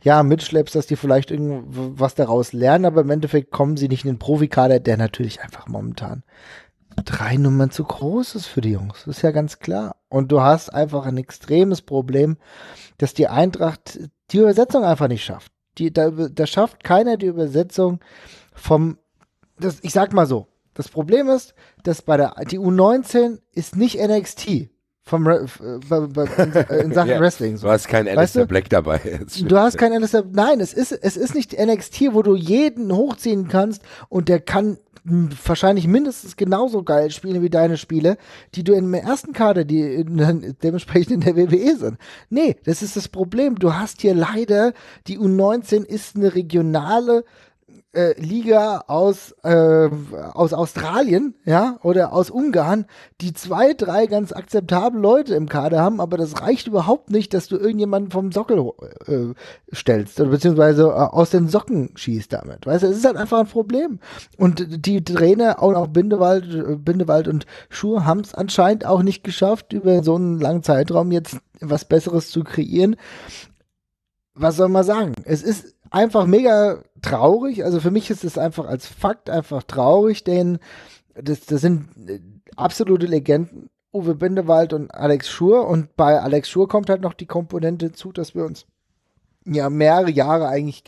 ja, mitschleppst, dass die vielleicht irgendwas daraus lernen, aber im Endeffekt kommen sie nicht in den Profikader, der natürlich einfach momentan drei Nummern zu groß ist für die Jungs. Das ist ja ganz klar. Und du hast einfach ein extremes Problem, dass die Eintracht die Übersetzung einfach nicht schafft. Die, da, da schafft keiner die Übersetzung vom, das, ich sag mal so, das Problem ist, dass bei der, die U19 ist nicht NXT vom Re äh, äh, in Sachen yeah. Wrestling. So. Du hast kein Alistair Black dabei. Du hast kein Alistair. Nein, es ist es ist nicht NXT, wo du jeden hochziehen kannst und der kann wahrscheinlich mindestens genauso geil spielen wie deine Spiele, die du in der ersten Karte, die in, dementsprechend in der WWE sind. Nee, das ist das Problem. Du hast hier leider, die U19 ist eine regionale äh, Liga aus, äh, aus Australien, ja, oder aus Ungarn, die zwei, drei ganz akzeptable Leute im Kader haben, aber das reicht überhaupt nicht, dass du irgendjemanden vom Sockel äh, stellst, oder beziehungsweise äh, aus den Socken schießt damit. Weißt du, es ist halt einfach ein Problem. Und die Trainer und auch Bindewald, äh, Bindewald und Schur haben es anscheinend auch nicht geschafft, über so einen langen Zeitraum jetzt was Besseres zu kreieren was soll man sagen? Es ist einfach mega traurig. Also für mich ist es einfach als Fakt einfach traurig, denn das, das sind äh, absolute Legenden. Uwe Bindewald und Alex Schur. Und bei Alex Schur kommt halt noch die Komponente zu, dass wir uns ja mehrere Jahre eigentlich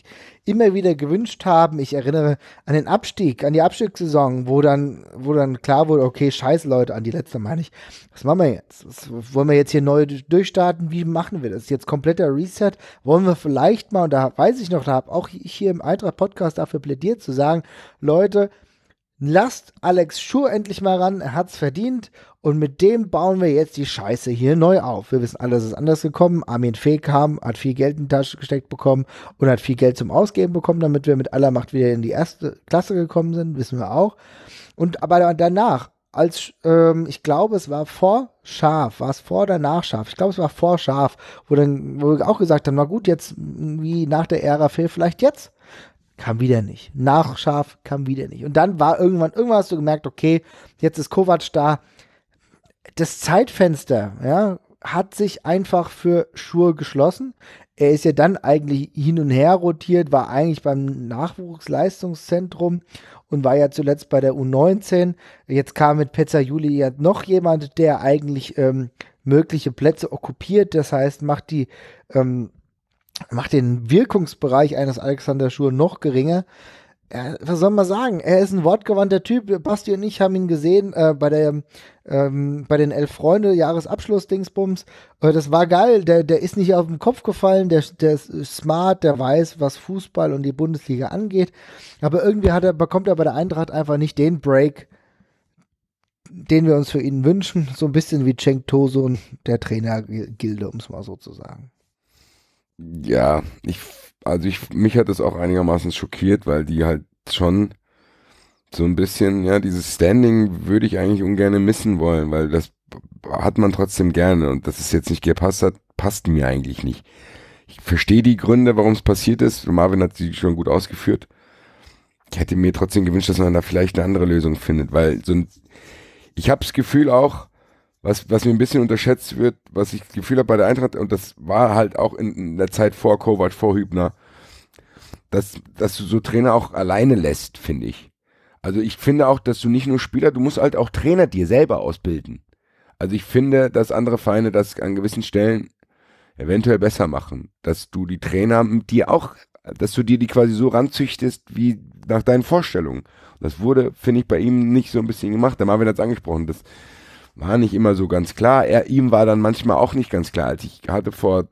immer wieder gewünscht haben. Ich erinnere an den Abstieg, an die Abstiegssaison, wo dann, wo dann klar wurde, okay, scheiß Leute, an die letzte meine ich, was machen wir jetzt? Was, wollen wir jetzt hier neu durchstarten? Wie machen wir das? Jetzt kompletter Reset? Wollen wir vielleicht mal, und da weiß ich noch, da habe auch ich hier im Eintracht Podcast dafür plädiert, zu sagen, Leute, Lasst Alex Schur endlich mal ran, er hat's verdient und mit dem bauen wir jetzt die Scheiße hier neu auf. Wir wissen alle, es ist anders gekommen. Armin Fee kam, hat viel Geld in die Tasche gesteckt bekommen und hat viel Geld zum Ausgeben bekommen, damit wir mit aller Macht wieder in die erste Klasse gekommen sind, wissen wir auch. Und aber danach, als ähm, ich glaube, es war vor Schaf, war es vor oder nach Schaf? Ich glaube, es war vor Schaf, wo dann wo wir auch gesagt haben, na gut, jetzt wie nach der Ära Fee vielleicht jetzt kam wieder nicht. Nachscharf kam wieder nicht. Und dann war irgendwann, irgendwann hast du gemerkt, okay, jetzt ist Kovac da. Das Zeitfenster, ja, hat sich einfach für Schur geschlossen. Er ist ja dann eigentlich hin und her rotiert, war eigentlich beim Nachwuchsleistungszentrum und war ja zuletzt bei der U19. Jetzt kam mit Petzer Juli ja noch jemand, der eigentlich ähm, mögliche Plätze okkupiert. Das heißt, macht die ähm, macht den Wirkungsbereich eines Alexander Schur noch geringer. Ja, was soll man sagen? Er ist ein wortgewandter Typ. Basti und ich haben ihn gesehen äh, bei der ähm, bei den elf Freunde Jahresabschluss-Dingsbums. Äh, das war geil. Der, der ist nicht auf den Kopf gefallen. Der, der ist smart. Der weiß, was Fußball und die Bundesliga angeht. Aber irgendwie hat er, bekommt er bei der Eintracht einfach nicht den Break, den wir uns für ihn wünschen. So ein bisschen wie Cenk Tosun, der Trainergilde, um es mal so zu sagen ja, ich, also ich, mich hat das auch einigermaßen schockiert, weil die halt schon so ein bisschen, ja, dieses Standing würde ich eigentlich ungern missen wollen, weil das hat man trotzdem gerne und dass es jetzt nicht gepasst hat, passt mir eigentlich nicht. Ich verstehe die Gründe, warum es passiert ist. Marvin hat sie schon gut ausgeführt. Ich hätte mir trotzdem gewünscht, dass man da vielleicht eine andere Lösung findet, weil so ein, ich habe das Gefühl auch, was, was mir ein bisschen unterschätzt wird, was ich Gefühl habe bei der Eintracht, und das war halt auch in, in der Zeit vor Kovac, vor Hübner, dass, dass du so Trainer auch alleine lässt, finde ich. Also ich finde auch, dass du nicht nur Spieler, du musst halt auch Trainer dir selber ausbilden. Also ich finde, dass andere Vereine das an gewissen Stellen eventuell besser machen, dass du die Trainer mit dir auch, dass du dir die quasi so ranzüchtest, wie nach deinen Vorstellungen. Das wurde, finde ich, bei ihm nicht so ein bisschen gemacht. Der Marvin hat es angesprochen, dass war nicht immer so ganz klar. Er, ihm war dann manchmal auch nicht ganz klar. Also ich hatte vor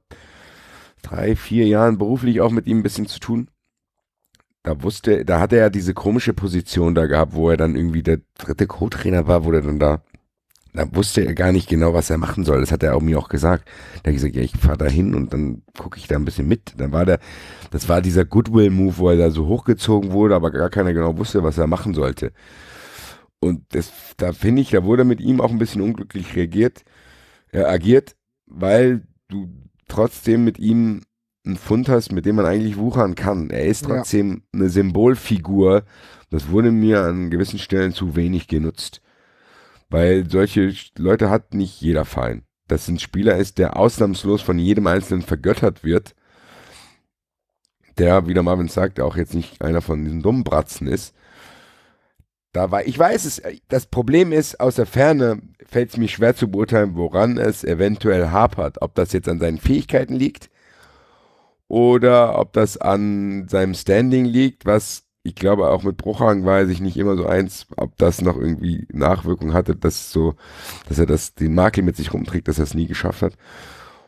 drei, vier Jahren beruflich auch mit ihm ein bisschen zu tun. Da wusste, da hatte er diese komische Position da gehabt, wo er dann irgendwie der dritte Co-Trainer war, wo er dann da, da wusste er gar nicht genau, was er machen soll. Das hat er auch mir auch gesagt. Da hat gesagt, ja, ich fahre da hin und dann gucke ich da ein bisschen mit. Dann war der, das war dieser Goodwill-Move, wo er da so hochgezogen wurde, aber gar keiner genau wusste, was er machen sollte. Und das, da finde ich, da wurde mit ihm auch ein bisschen unglücklich reagiert, äh, agiert, weil du trotzdem mit ihm einen Fund hast, mit dem man eigentlich wuchern kann. Er ist trotzdem ja. eine Symbolfigur. Das wurde mir an gewissen Stellen zu wenig genutzt. Weil solche Leute hat nicht jeder Fallen. Dass ein Spieler ist, der ausnahmslos von jedem Einzelnen vergöttert wird, der, wie der Marvin sagt, auch jetzt nicht einer von diesen dummen Bratzen ist, da war. Ich weiß es, äh, das Problem ist, aus der Ferne fällt es mir schwer zu beurteilen, woran es eventuell hapert. Ob das jetzt an seinen Fähigkeiten liegt oder ob das an seinem Standing liegt, was ich glaube auch mit Bruchhagen weiß ich nicht immer so eins, ob das noch irgendwie Nachwirkung hatte, dass so, dass er das, den Makel mit sich rumträgt, dass er es nie geschafft hat.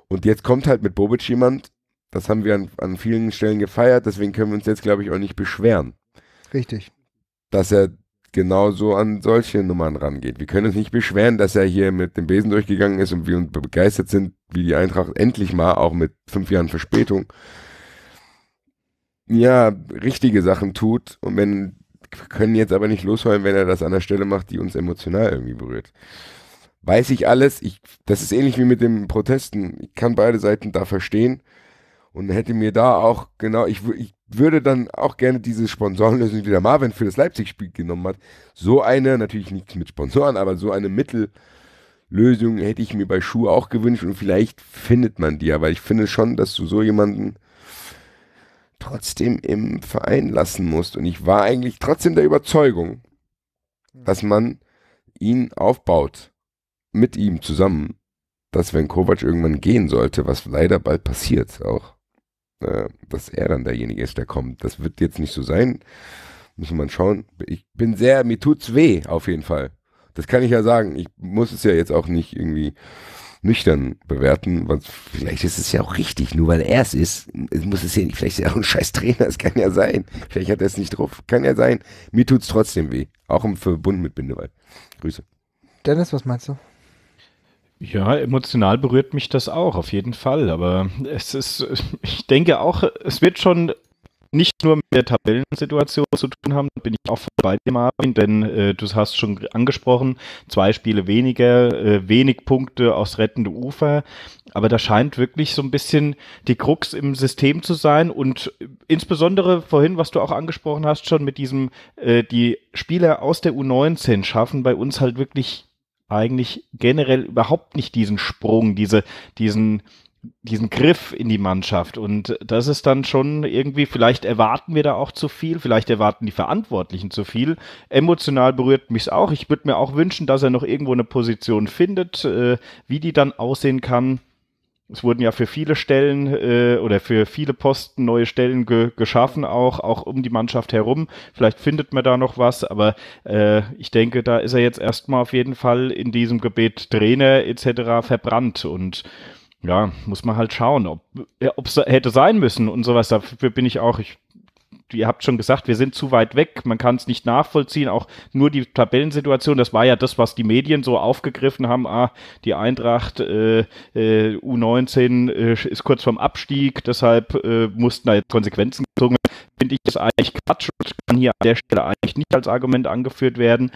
Und jetzt kommt halt mit Bobic jemand, das haben wir an, an vielen Stellen gefeiert, deswegen können wir uns jetzt, glaube ich, auch nicht beschweren. Richtig dass er genauso an solche Nummern rangeht. Wir können uns nicht beschweren, dass er hier mit dem Besen durchgegangen ist und wir begeistert sind, wie die Eintracht endlich mal auch mit fünf Jahren Verspätung ja richtige Sachen tut und wenn können jetzt aber nicht losholen, wenn er das an der Stelle macht, die uns emotional irgendwie berührt. Weiß ich alles, ich, das ist ähnlich wie mit den Protesten. Ich kann beide Seiten da verstehen und hätte mir da auch genau, ich, ich würde dann auch gerne diese Sponsorenlösung, die der Marvin für das Leipzig-Spiel genommen hat, so eine, natürlich nichts mit Sponsoren, aber so eine Mittellösung hätte ich mir bei Schuhe auch gewünscht und vielleicht findet man die ja, weil ich finde schon, dass du so jemanden trotzdem im Verein lassen musst. Und ich war eigentlich trotzdem der Überzeugung, hm. dass man ihn aufbaut, mit ihm zusammen, dass wenn Kovac irgendwann gehen sollte, was leider bald passiert auch, äh, dass er dann derjenige ist, der kommt. Das wird jetzt nicht so sein. Müssen wir mal schauen. Ich bin sehr, mir tut's weh, auf jeden Fall. Das kann ich ja sagen. Ich muss es ja jetzt auch nicht irgendwie nüchtern bewerten, weil vielleicht ist es ja auch richtig, nur weil er es ist, muss es ja nicht, vielleicht ist er auch ein scheiß Trainer, es kann ja sein. Vielleicht hat er es nicht drauf, kann ja sein. Mir tut's trotzdem weh, auch im Verbund mit Bindewald. Grüße. Dennis, was meinst du? Ja, emotional berührt mich das auch, auf jeden Fall. Aber es ist, ich denke auch, es wird schon nicht nur mit der Tabellensituation zu tun haben, bin ich auch bei dem Marvin, denn äh, du hast schon angesprochen, zwei Spiele weniger, äh, wenig Punkte aufs rettende Ufer, aber da scheint wirklich so ein bisschen die Krux im System zu sein und insbesondere vorhin, was du auch angesprochen hast, schon mit diesem, äh, die Spieler aus der U19 schaffen bei uns halt wirklich eigentlich generell überhaupt nicht diesen Sprung, diese, diesen, diesen Griff in die Mannschaft. Und das ist dann schon irgendwie, vielleicht erwarten wir da auch zu viel, vielleicht erwarten die Verantwortlichen zu viel. Emotional berührt mich es auch. Ich würde mir auch wünschen, dass er noch irgendwo eine Position findet, äh, wie die dann aussehen kann es wurden ja für viele Stellen äh, oder für viele Posten neue Stellen ge geschaffen, auch, auch um die Mannschaft herum. Vielleicht findet man da noch was, aber äh, ich denke, da ist er jetzt erstmal auf jeden Fall in diesem Gebet Trainer etc. verbrannt und ja, muss man halt schauen, ob es hätte sein müssen und sowas. Dafür bin ich auch, ich ihr habt schon gesagt, wir sind zu weit weg, man kann es nicht nachvollziehen, auch nur die Tabellensituation, das war ja das, was die Medien so aufgegriffen haben, ah, die Eintracht äh, äh, U19 äh, ist kurz vorm Abstieg, deshalb äh, mussten da jetzt Konsequenzen gezogen werden, finde ich das eigentlich Quatsch und kann hier an der Stelle eigentlich nicht als Argument angeführt werden,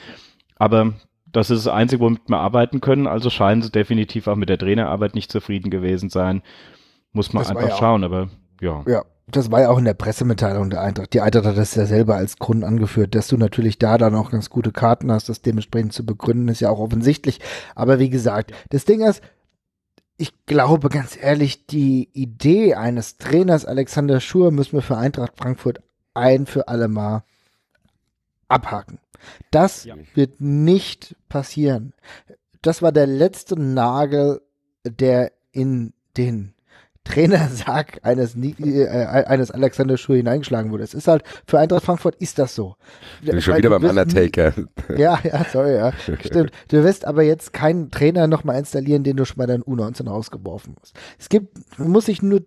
aber das ist das Einzige, womit wir arbeiten können, also scheinen sie definitiv auch mit der Trainerarbeit nicht zufrieden gewesen sein, muss man das einfach ja schauen, aber ja. Ja, das war ja auch in der Pressemitteilung der Eintracht. Die Eintracht hat das ja selber als Grund angeführt, dass du natürlich da dann auch ganz gute Karten hast, das dementsprechend zu begründen, ist ja auch offensichtlich. Aber wie gesagt, das Ding ist, ich glaube ganz ehrlich, die Idee eines Trainers Alexander Schur müssen wir für Eintracht Frankfurt ein für alle Mal abhaken. Das ja. wird nicht passieren. Das war der letzte Nagel, der in den Trainersack eines, äh, äh, eines Alexander Schuh hineingeschlagen wurde. Es ist halt, für Eintracht Frankfurt ist das so. Bin schon Weil wieder beim Undertaker. Nie, ja, ja, sorry, ja. Stimmt. Du wirst aber jetzt keinen Trainer nochmal installieren, den du schon bei dein U19 rausgeworfen musst. Es gibt, muss ich nur,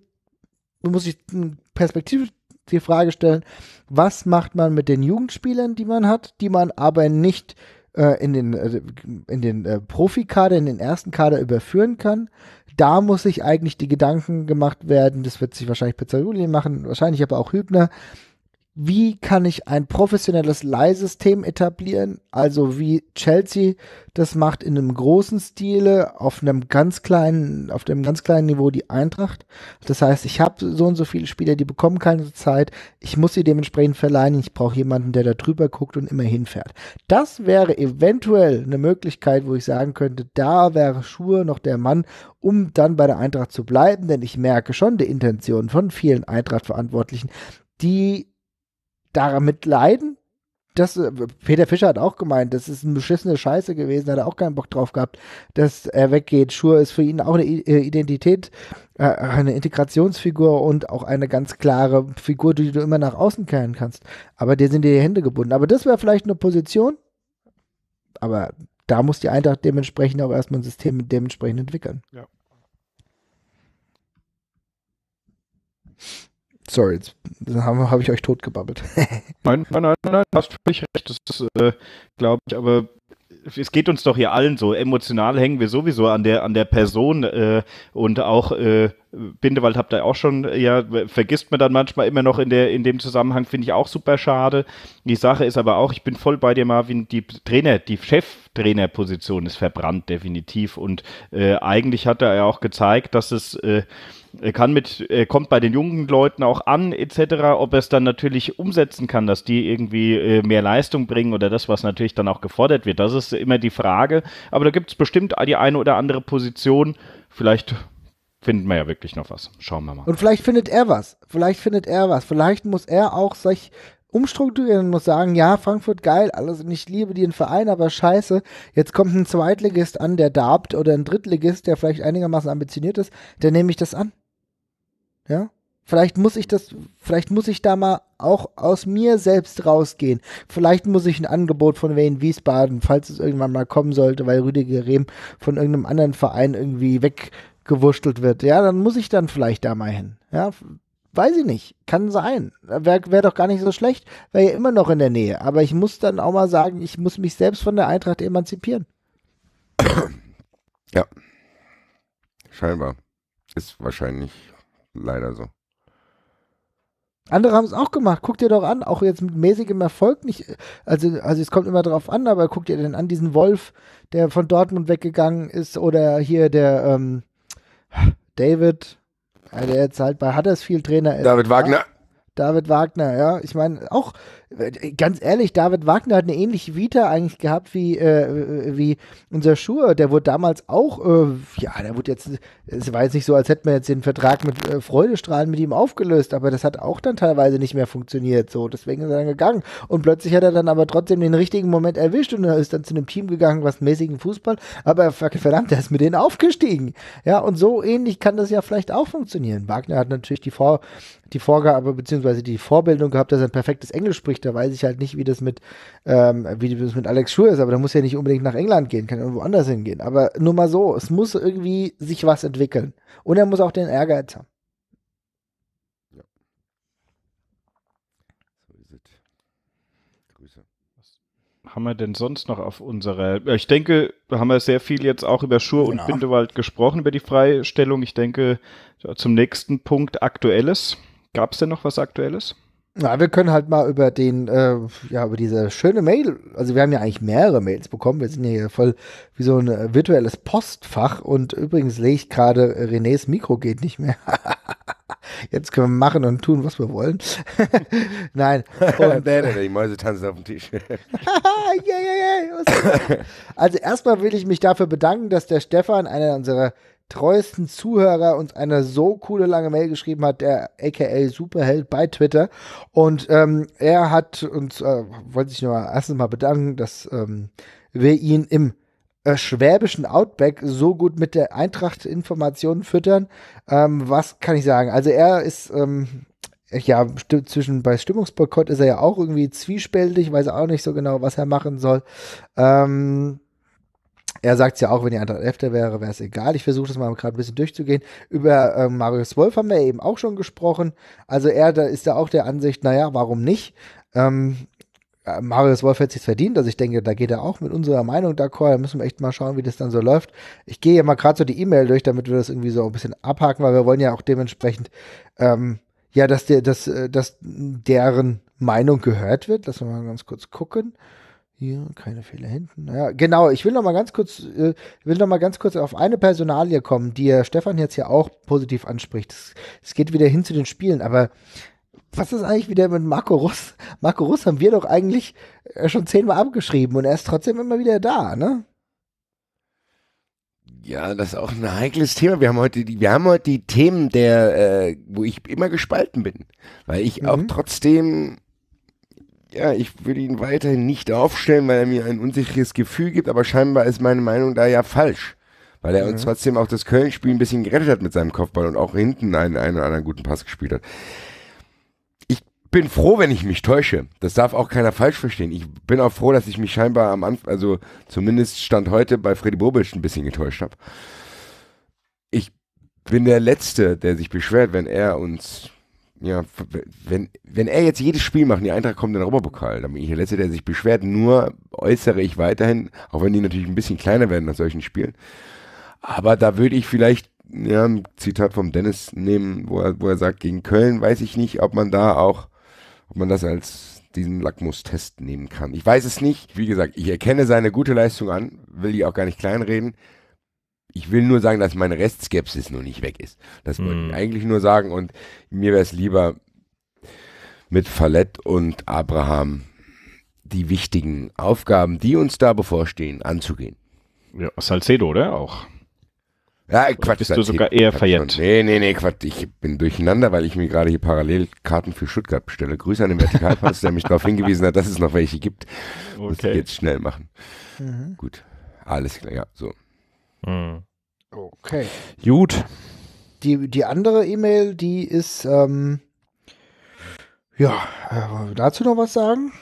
muss ich Perspektive die Frage stellen, was macht man mit den Jugendspielern, die man hat, die man aber nicht äh, in den, äh, in den äh, Profikader, in den ersten Kader überführen kann, da muss sich eigentlich die Gedanken gemacht werden, das wird sich wahrscheinlich Pizzarulli machen, wahrscheinlich aber auch Hübner, wie kann ich ein professionelles Leihsystem etablieren, also wie Chelsea das macht in einem großen Stile, auf einem ganz kleinen, auf einem ganz kleinen Niveau die Eintracht. Das heißt, ich habe so und so viele Spieler, die bekommen keine Zeit, ich muss sie dementsprechend verleihen, ich brauche jemanden, der da drüber guckt und immer hinfährt. Das wäre eventuell eine Möglichkeit, wo ich sagen könnte, da wäre Schuhe noch der Mann, um dann bei der Eintracht zu bleiben, denn ich merke schon die Intention von vielen Eintracht-Verantwortlichen, die damit leiden. Das, äh, Peter Fischer hat auch gemeint, das ist eine beschissene Scheiße gewesen, hat er auch keinen Bock drauf gehabt, dass er weggeht. Schur ist für ihn auch eine äh, Identität, äh, eine Integrationsfigur und auch eine ganz klare Figur, die du immer nach außen kehren kannst. Aber dir sind die Hände gebunden. Aber das wäre vielleicht eine Position, aber da muss die Eintracht dementsprechend auch erstmal ein System dementsprechend entwickeln. Ja sorry, jetzt habe hab ich euch totgebabbelt. nein, nein, nein, nein, hast völlig recht. Das ist, äh, glaube ich, aber es geht uns doch hier allen so. Emotional hängen wir sowieso an der, an der Person äh, und auch äh, Bindewald habt ihr auch schon, ja, vergisst man dann manchmal immer noch in, der, in dem Zusammenhang, finde ich auch super schade. Die Sache ist aber auch, ich bin voll bei dir, Marvin, die Trainer, die Cheftrainerposition ist verbrannt, definitiv. Und äh, eigentlich hat er ja auch gezeigt, dass es äh, kann mit, äh, kommt bei den jungen Leuten auch an, etc., ob er es dann natürlich umsetzen kann, dass die irgendwie äh, mehr Leistung bringen oder das, was natürlich dann auch gefordert wird. Das ist immer die Frage. Aber da gibt es bestimmt die eine oder andere Position, vielleicht finden wir ja wirklich noch was. Schauen wir mal. Und vielleicht findet er was. Vielleicht findet er was. Vielleicht muss er auch sich umstrukturieren und muss sagen, ja, Frankfurt geil, alles und ich liebe den Verein, aber scheiße, jetzt kommt ein Zweitligist an, der darbt oder ein Drittligist, der vielleicht einigermaßen ambitioniert ist, dann nehme ich das an. Ja? Vielleicht muss ich das, vielleicht muss ich da mal auch aus mir selbst rausgehen. Vielleicht muss ich ein Angebot von Wien Wiesbaden, falls es irgendwann mal kommen sollte, weil Rüdiger Rehm von irgendeinem anderen Verein irgendwie weg gewurschtelt wird, ja, dann muss ich dann vielleicht da mal hin. Ja, weiß ich nicht. Kann sein. Wäre wär doch gar nicht so schlecht. Wäre ja immer noch in der Nähe. Aber ich muss dann auch mal sagen, ich muss mich selbst von der Eintracht emanzipieren. Ja. Scheinbar. Ist wahrscheinlich leider so. Andere haben es auch gemacht. Guck dir doch an, auch jetzt mit mäßigem Erfolg nicht. Also, also es kommt immer drauf an, aber guck dir denn an, diesen Wolf, der von Dortmund weggegangen ist, oder hier der, ähm, David, der jetzt halt bei Huddersfield Trainer ist. David Wagner. Ja? David Wagner, ja. Ich meine, auch äh, ganz ehrlich, David Wagner hat eine ähnliche Vita eigentlich gehabt wie, äh, wie unser Schur. Der wurde damals auch, äh, ja, der wurde jetzt, es war jetzt nicht so, als hätten wir jetzt den Vertrag mit äh, Freudestrahlen mit ihm aufgelöst, aber das hat auch dann teilweise nicht mehr funktioniert. So, deswegen ist er dann gegangen. Und plötzlich hat er dann aber trotzdem den richtigen Moment erwischt und er ist dann zu einem Team gegangen, was mäßigen Fußball, aber verdammt, er ist mit denen aufgestiegen. Ja, und so ähnlich kann das ja vielleicht auch funktionieren. Wagner hat natürlich die, Vor die Vorgabe, beziehungsweise die Vorbildung gehabt, dass er ein perfektes Englisch spricht spricht. Da weiß ich halt nicht, wie das mit, ähm, wie das mit Alex Schur ist, aber da muss ja nicht unbedingt nach England gehen, kann irgendwo anders hingehen. Aber nur mal so, es muss irgendwie sich was entwickeln. Und er muss auch den Ehrgeiz haben. Ja. So ist es. Grüße. Was haben wir denn sonst noch auf unserer? Äh, ich denke, haben wir sehr viel jetzt auch über Schur genau. und Bindewald gesprochen, über die Freistellung. Ich denke, zum nächsten Punkt Aktuelles. Gab es denn noch was Aktuelles? Na, wir können halt mal über den, äh, ja, über diese schöne Mail, also wir haben ja eigentlich mehrere Mails bekommen, wir sind ja hier voll wie so ein äh, virtuelles Postfach und übrigens lege ich gerade, äh, Renés Mikro geht nicht mehr. Jetzt können wir machen und tun, was wir wollen. Nein. Und, die Mäuse tanzen auf dem Tisch. yeah, yeah, yeah. Also erstmal will ich mich dafür bedanken, dass der Stefan, einer unserer treuesten Zuhörer uns eine so coole lange Mail geschrieben hat, der AKA Superheld bei Twitter. Und ähm, er hat uns, äh, wollte ich nur erstens mal bedanken, dass ähm, wir ihn im äh, schwäbischen Outback so gut mit der Eintracht-Information füttern. Ähm, was kann ich sagen? Also er ist ähm, ja, zwischen bei Stimmungsboykott ist er ja auch irgendwie zwiespältig, weiß auch nicht so genau, was er machen soll. Ähm, er sagt es ja auch, wenn die Eintracht Elfter wäre, wäre es egal. Ich versuche das mal gerade ein bisschen durchzugehen. Über äh, Marius Wolf haben wir eben auch schon gesprochen. Also er da ist da auch der Ansicht, naja, warum nicht? Ähm, äh, Marius Wolf hätte sich verdient. Also ich denke, da geht er auch mit unserer Meinung d'accord. Da müssen wir echt mal schauen, wie das dann so läuft. Ich gehe ja mal gerade so die E-Mail durch, damit wir das irgendwie so ein bisschen abhaken, weil wir wollen ja auch dementsprechend, ähm, ja, dass, der, dass, äh, dass deren Meinung gehört wird. Lass wir mal ganz kurz gucken. Hier, keine Fehler hinten. Ja, genau, ich will noch mal ganz kurz, äh, will noch mal ganz kurz auf eine Personalie kommen, die ja äh, Stefan jetzt ja auch positiv anspricht. Es geht wieder hin zu den Spielen, aber was ist eigentlich wieder mit Marco Russ? Marco Russ haben wir doch eigentlich äh, schon zehnmal abgeschrieben und er ist trotzdem immer wieder da, ne? Ja, das ist auch ein heikles Thema. Wir haben heute die, wir haben heute die Themen, der, äh, wo ich immer gespalten bin, weil ich mhm. auch trotzdem ja, ich würde ihn weiterhin nicht aufstellen, weil er mir ein unsicheres Gefühl gibt, aber scheinbar ist meine Meinung da ja falsch. Weil er mhm. uns trotzdem auch das Köln-Spiel ein bisschen gerettet hat mit seinem Kopfball und auch hinten einen, einen oder anderen guten Pass gespielt hat. Ich bin froh, wenn ich mich täusche. Das darf auch keiner falsch verstehen. Ich bin auch froh, dass ich mich scheinbar am Anfang, also zumindest stand heute bei Freddy Bobic ein bisschen getäuscht habe. Ich bin der Letzte, der sich beschwert, wenn er uns ja, wenn, wenn er jetzt jedes Spiel macht, die Eintracht kommt in den Europapokal, dann bin ich der Letzte, der sich beschwert. Nur äußere ich weiterhin, auch wenn die natürlich ein bisschen kleiner werden nach solchen Spielen. Aber da würde ich vielleicht ja, ein Zitat vom Dennis nehmen, wo er, wo er sagt, gegen Köln weiß ich nicht, ob man da auch, ob man das als diesen Lackmustest nehmen kann. Ich weiß es nicht. Wie gesagt, ich erkenne seine gute Leistung an, will die auch gar nicht kleinreden ich will nur sagen, dass meine Restskepsis noch nicht weg ist. Das wollte mm. ich hm. eigentlich nur sagen. Und mir wäre es lieber mit Fallett und Abraham die wichtigen Aufgaben, die uns da bevorstehen, anzugehen. Ja, Salcedo, oder? Auch. Ja, Quatsch. Oder bist Salcedo, du sogar eher verjetzt? Nee, nee, nee, Quatsch. Ich bin durcheinander, weil ich mir gerade hier parallel Karten für Stuttgart bestelle. Grüße an den Vertikalpass, der mich darauf hingewiesen hat, dass es noch welche gibt. Okay. Muss ich jetzt schnell machen. Mhm. Gut. Alles klar, ja, so. Mhm. Okay. Gut. Die, die andere E-Mail, die ist, ähm, ja, äh, dazu noch was sagen?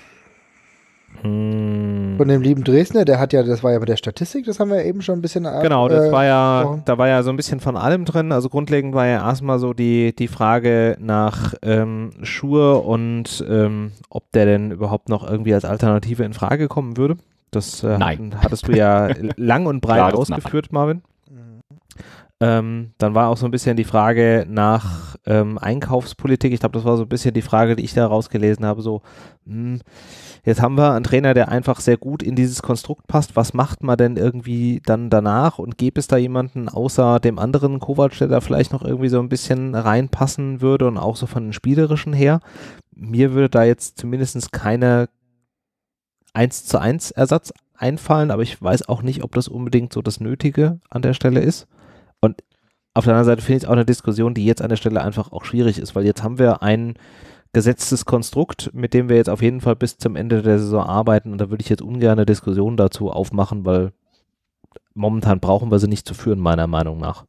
Hm. Von dem lieben Dresdner, der hat ja, das war ja bei der Statistik, das haben wir eben schon ein bisschen. Äh, genau, das äh, war ja, äh, da war ja so ein bisschen von allem drin. Also grundlegend war ja erstmal so die, die Frage nach ähm, Schur und ähm, ob der denn überhaupt noch irgendwie als Alternative in Frage kommen würde. Das äh, hattest du ja lang und breit Klares ausgeführt, Marvin. Mhm. Ähm, dann war auch so ein bisschen die Frage nach ähm, Einkaufspolitik. Ich glaube, das war so ein bisschen die Frage, die ich da rausgelesen habe. So, mh, hm, jetzt haben wir einen Trainer, der einfach sehr gut in dieses Konstrukt passt. Was macht man denn irgendwie dann danach? Und gäbe es da jemanden außer dem anderen Kovac, der da vielleicht noch irgendwie so ein bisschen reinpassen würde und auch so von den Spielerischen her? Mir würde da jetzt zumindest keiner 1 zu 1 Ersatz einfallen, aber ich weiß auch nicht, ob das unbedingt so das Nötige an der Stelle ist. Und auf der anderen Seite finde ich es auch eine Diskussion, die jetzt an der Stelle einfach auch schwierig ist, weil jetzt haben wir ein gesetztes Konstrukt, mit dem wir jetzt auf jeden Fall bis zum Ende der Saison arbeiten und da würde ich jetzt ungern eine Diskussion dazu aufmachen, weil momentan brauchen wir sie nicht zu führen, meiner Meinung nach.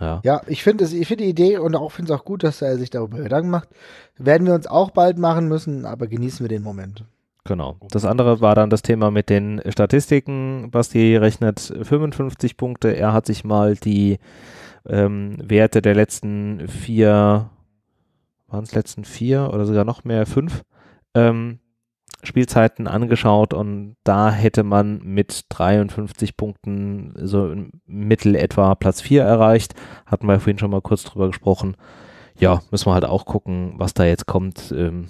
Ja, ja ich finde find die Idee und auch finde es auch gut, dass er sich darüber Gedanken macht. Werden wir uns auch bald machen müssen, aber genießen wir den Moment. Genau. Oh. Das andere war dann das Thema mit den Statistiken. Basti rechnet 55 Punkte. Er hat sich mal die ähm, Werte der letzten vier, waren es letzten vier oder sogar noch mehr, fünf ähm, Spielzeiten angeschaut und da hätte man mit 53 Punkten so im Mittel etwa Platz 4 erreicht. Hatten wir vorhin schon mal kurz drüber gesprochen. Ja, müssen wir halt auch gucken, was da jetzt kommt. Ähm,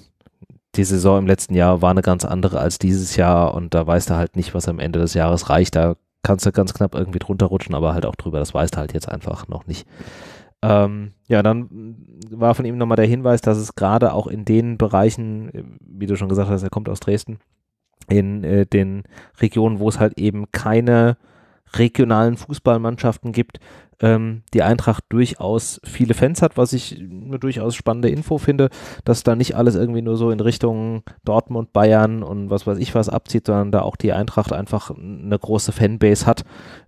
die Saison im letzten Jahr war eine ganz andere als dieses Jahr und da weißt du halt nicht, was am Ende des Jahres reicht. Da kannst du ganz knapp irgendwie drunter rutschen, aber halt auch drüber. Das weißt du halt jetzt einfach noch nicht. Ähm, ja, dann war von ihm nochmal der Hinweis, dass es gerade auch in den Bereichen, wie du schon gesagt hast, er kommt aus Dresden, in äh, den Regionen, wo es halt eben keine regionalen Fußballmannschaften gibt, ähm, die Eintracht durchaus viele Fans hat, was ich eine durchaus spannende Info finde, dass da nicht alles irgendwie nur so in Richtung Dortmund, Bayern und was weiß ich was abzieht, sondern da auch die Eintracht einfach eine große Fanbase hat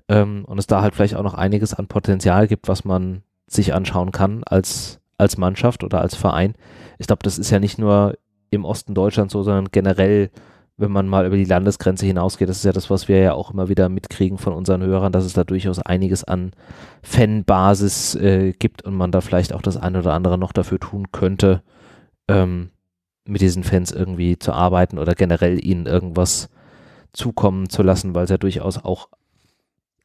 ähm, und es da halt vielleicht auch noch einiges an Potenzial gibt, was man sich anschauen kann als, als Mannschaft oder als Verein. Ich glaube, das ist ja nicht nur im Osten Deutschlands so, sondern generell wenn man mal über die Landesgrenze hinausgeht, das ist ja das, was wir ja auch immer wieder mitkriegen von unseren Hörern, dass es da durchaus einiges an Fanbasis äh, gibt und man da vielleicht auch das eine oder andere noch dafür tun könnte, ähm, mit diesen Fans irgendwie zu arbeiten oder generell ihnen irgendwas zukommen zu lassen, weil es ja durchaus auch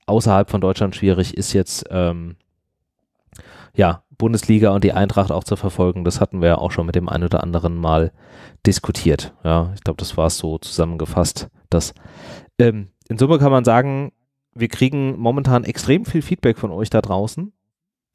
außerhalb von Deutschland schwierig ist, jetzt ähm, ja Bundesliga und die Eintracht auch zu verfolgen. Das hatten wir ja auch schon mit dem einen oder anderen Mal diskutiert. Ja, ich glaube, das war es so zusammengefasst. Dass, ähm, in Summe kann man sagen, wir kriegen momentan extrem viel Feedback von euch da draußen.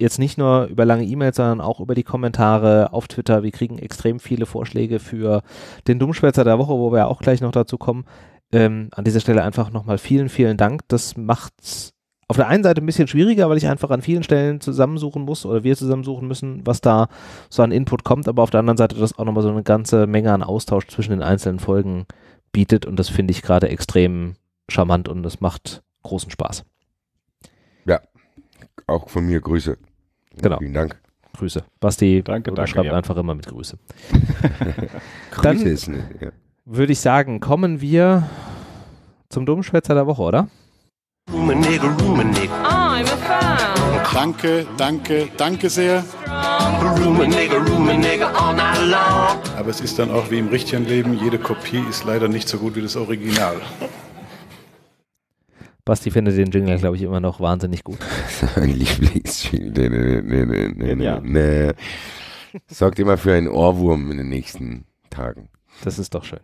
Jetzt nicht nur über lange E-Mails, sondern auch über die Kommentare auf Twitter. Wir kriegen extrem viele Vorschläge für den Dummschwätzer der Woche, wo wir ja auch gleich noch dazu kommen. Ähm, an dieser Stelle einfach nochmal vielen, vielen Dank. Das macht's auf der einen Seite ein bisschen schwieriger, weil ich einfach an vielen Stellen zusammensuchen muss oder wir zusammensuchen müssen, was da so an Input kommt, aber auf der anderen Seite das auch nochmal so eine ganze Menge an Austausch zwischen den einzelnen Folgen bietet und das finde ich gerade extrem charmant und es macht großen Spaß. Ja, auch von mir Grüße. Genau. Vielen Dank. Grüße. Basti danke, danke, schreibt ja. einfach immer mit Grüße. Grüße ist eine, ja. Würde ich sagen, kommen wir zum Dummschwätzer der Woche, oder? Rumenigge, Rumenigge. Ah, I'm a fan. Danke, danke, danke sehr. Rumenigge, Rumenigge all night long. Aber es ist dann auch wie im richtigen Leben, jede Kopie ist leider nicht so gut wie das Original. Basti findet den Jingle, glaube ich, immer noch wahnsinnig gut. Mein Lieblingsjingle. Nee, nee, nee, nee, nee, nee. Sorgt immer für einen Ohrwurm in den nächsten Tagen. Das ist doch schön.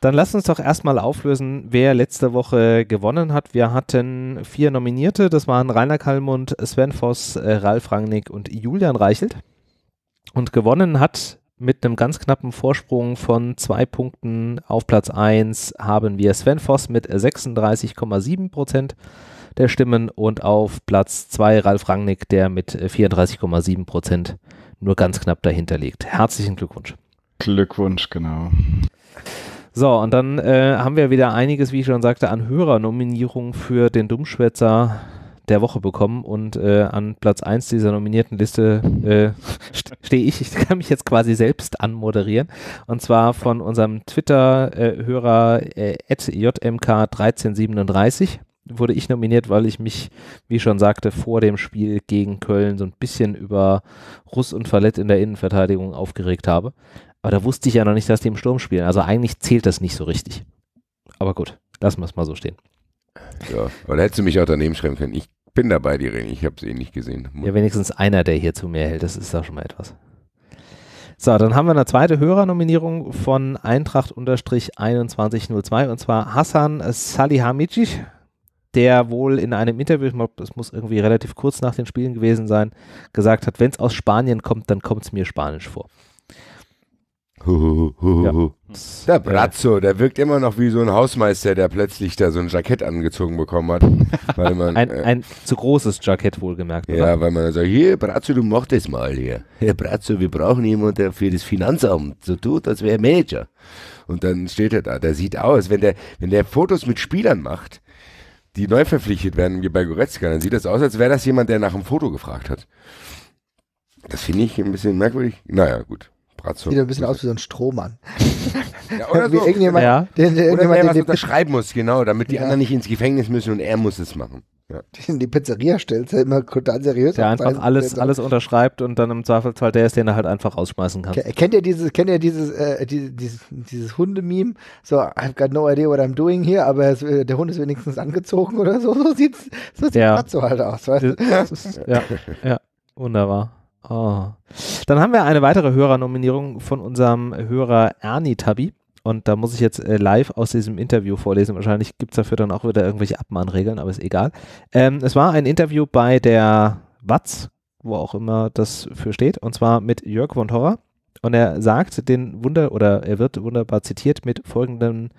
Dann lass uns doch erstmal auflösen, wer letzte Woche gewonnen hat. Wir hatten vier Nominierte. Das waren Rainer Kallmund, Sven Voss, äh, Ralf Rangnick und Julian Reichelt. Und gewonnen hat mit einem ganz knappen Vorsprung von zwei Punkten auf Platz 1 haben wir Sven Voss mit 36,7 Prozent der Stimmen und auf Platz 2 Ralf Rangnick, der mit 34,7 Prozent nur ganz knapp dahinter liegt. Herzlichen Glückwunsch. Glückwunsch, genau. So, und dann äh, haben wir wieder einiges, wie ich schon sagte, an Hörernominierungen für den Dummschwätzer der Woche bekommen und äh, an Platz 1 dieser nominierten Liste äh, stehe ich. Ich kann mich jetzt quasi selbst anmoderieren und zwar von unserem Twitter-Hörer äh, jmk1337 wurde ich nominiert, weil ich mich, wie schon sagte, vor dem Spiel gegen Köln so ein bisschen über Russ und Fallett in der Innenverteidigung aufgeregt habe. Aber da wusste ich ja noch nicht, dass die im Sturm spielen. Also eigentlich zählt das nicht so richtig. Aber gut, lassen wir es mal so stehen. Ja, aber hättest du mich auch daneben schreiben können. Ich bin dabei, die Reni. Ich habe sie eh nicht gesehen. Ja, wenigstens einer, der hier zu mir hält. Das ist auch schon mal etwas. So, dann haben wir eine zweite Hörernominierung von Eintracht-2102 und zwar Hassan Salihamidzic, der wohl in einem Interview, das muss irgendwie relativ kurz nach den Spielen gewesen sein, gesagt hat, wenn es aus Spanien kommt, dann kommt es mir spanisch vor. Ja. Der Brazzo, der wirkt immer noch wie so ein Hausmeister, der plötzlich da so ein Jackett angezogen bekommen hat. Weil man, ein, äh, ein zu großes Jackett wohlgemerkt. Ja, oder? weil man sagt, hier Brazzo, du mach das mal hier. Herr Brazzo, wir brauchen jemanden, der für das Finanzamt so tut, als wäre er Manager. Und dann steht er da, der sieht aus, wenn der, wenn der Fotos mit Spielern macht, die neu verpflichtet werden, wie bei Goretzka, dann sieht das aus, als wäre das jemand, der nach einem Foto gefragt hat. Das finde ich ein bisschen merkwürdig. Naja, gut. Matratze. Sieht ein bisschen aus wie so ein Strohmann. ja, oder so. irgendjemand, ja. Den, den, oder irgendjemand, der was unterschreiben muss, genau, damit die ja. anderen nicht ins Gefängnis müssen und er muss es machen. Ja. die Pizzeria stellt, der immer total seriös. Der einfach alles, alles unterschreibt und dann im Zweifelsfall der ist, den er halt einfach rausschmeißen kann. Kennt ihr dieses, kennt ihr dieses, äh, dieses, dieses, Hundememe? So, I've got no idea what I'm doing here, aber es, äh, der Hund ist wenigstens angezogen oder so. So sieht's, so sieht's ja. so halt aus, weißt du? ja, ja, wunderbar. Oh. Dann haben wir eine weitere Hörernominierung von unserem Hörer Ernie Tabi. Und da muss ich jetzt äh, live aus diesem Interview vorlesen. Wahrscheinlich gibt es dafür dann auch wieder irgendwelche Abmahnregeln, aber ist egal. Ähm, es war ein Interview bei der Watz, wo auch immer das für steht, und zwar mit Jörg von Horror. Und er sagt den Wunder, oder er wird wunderbar zitiert mit, folgenden,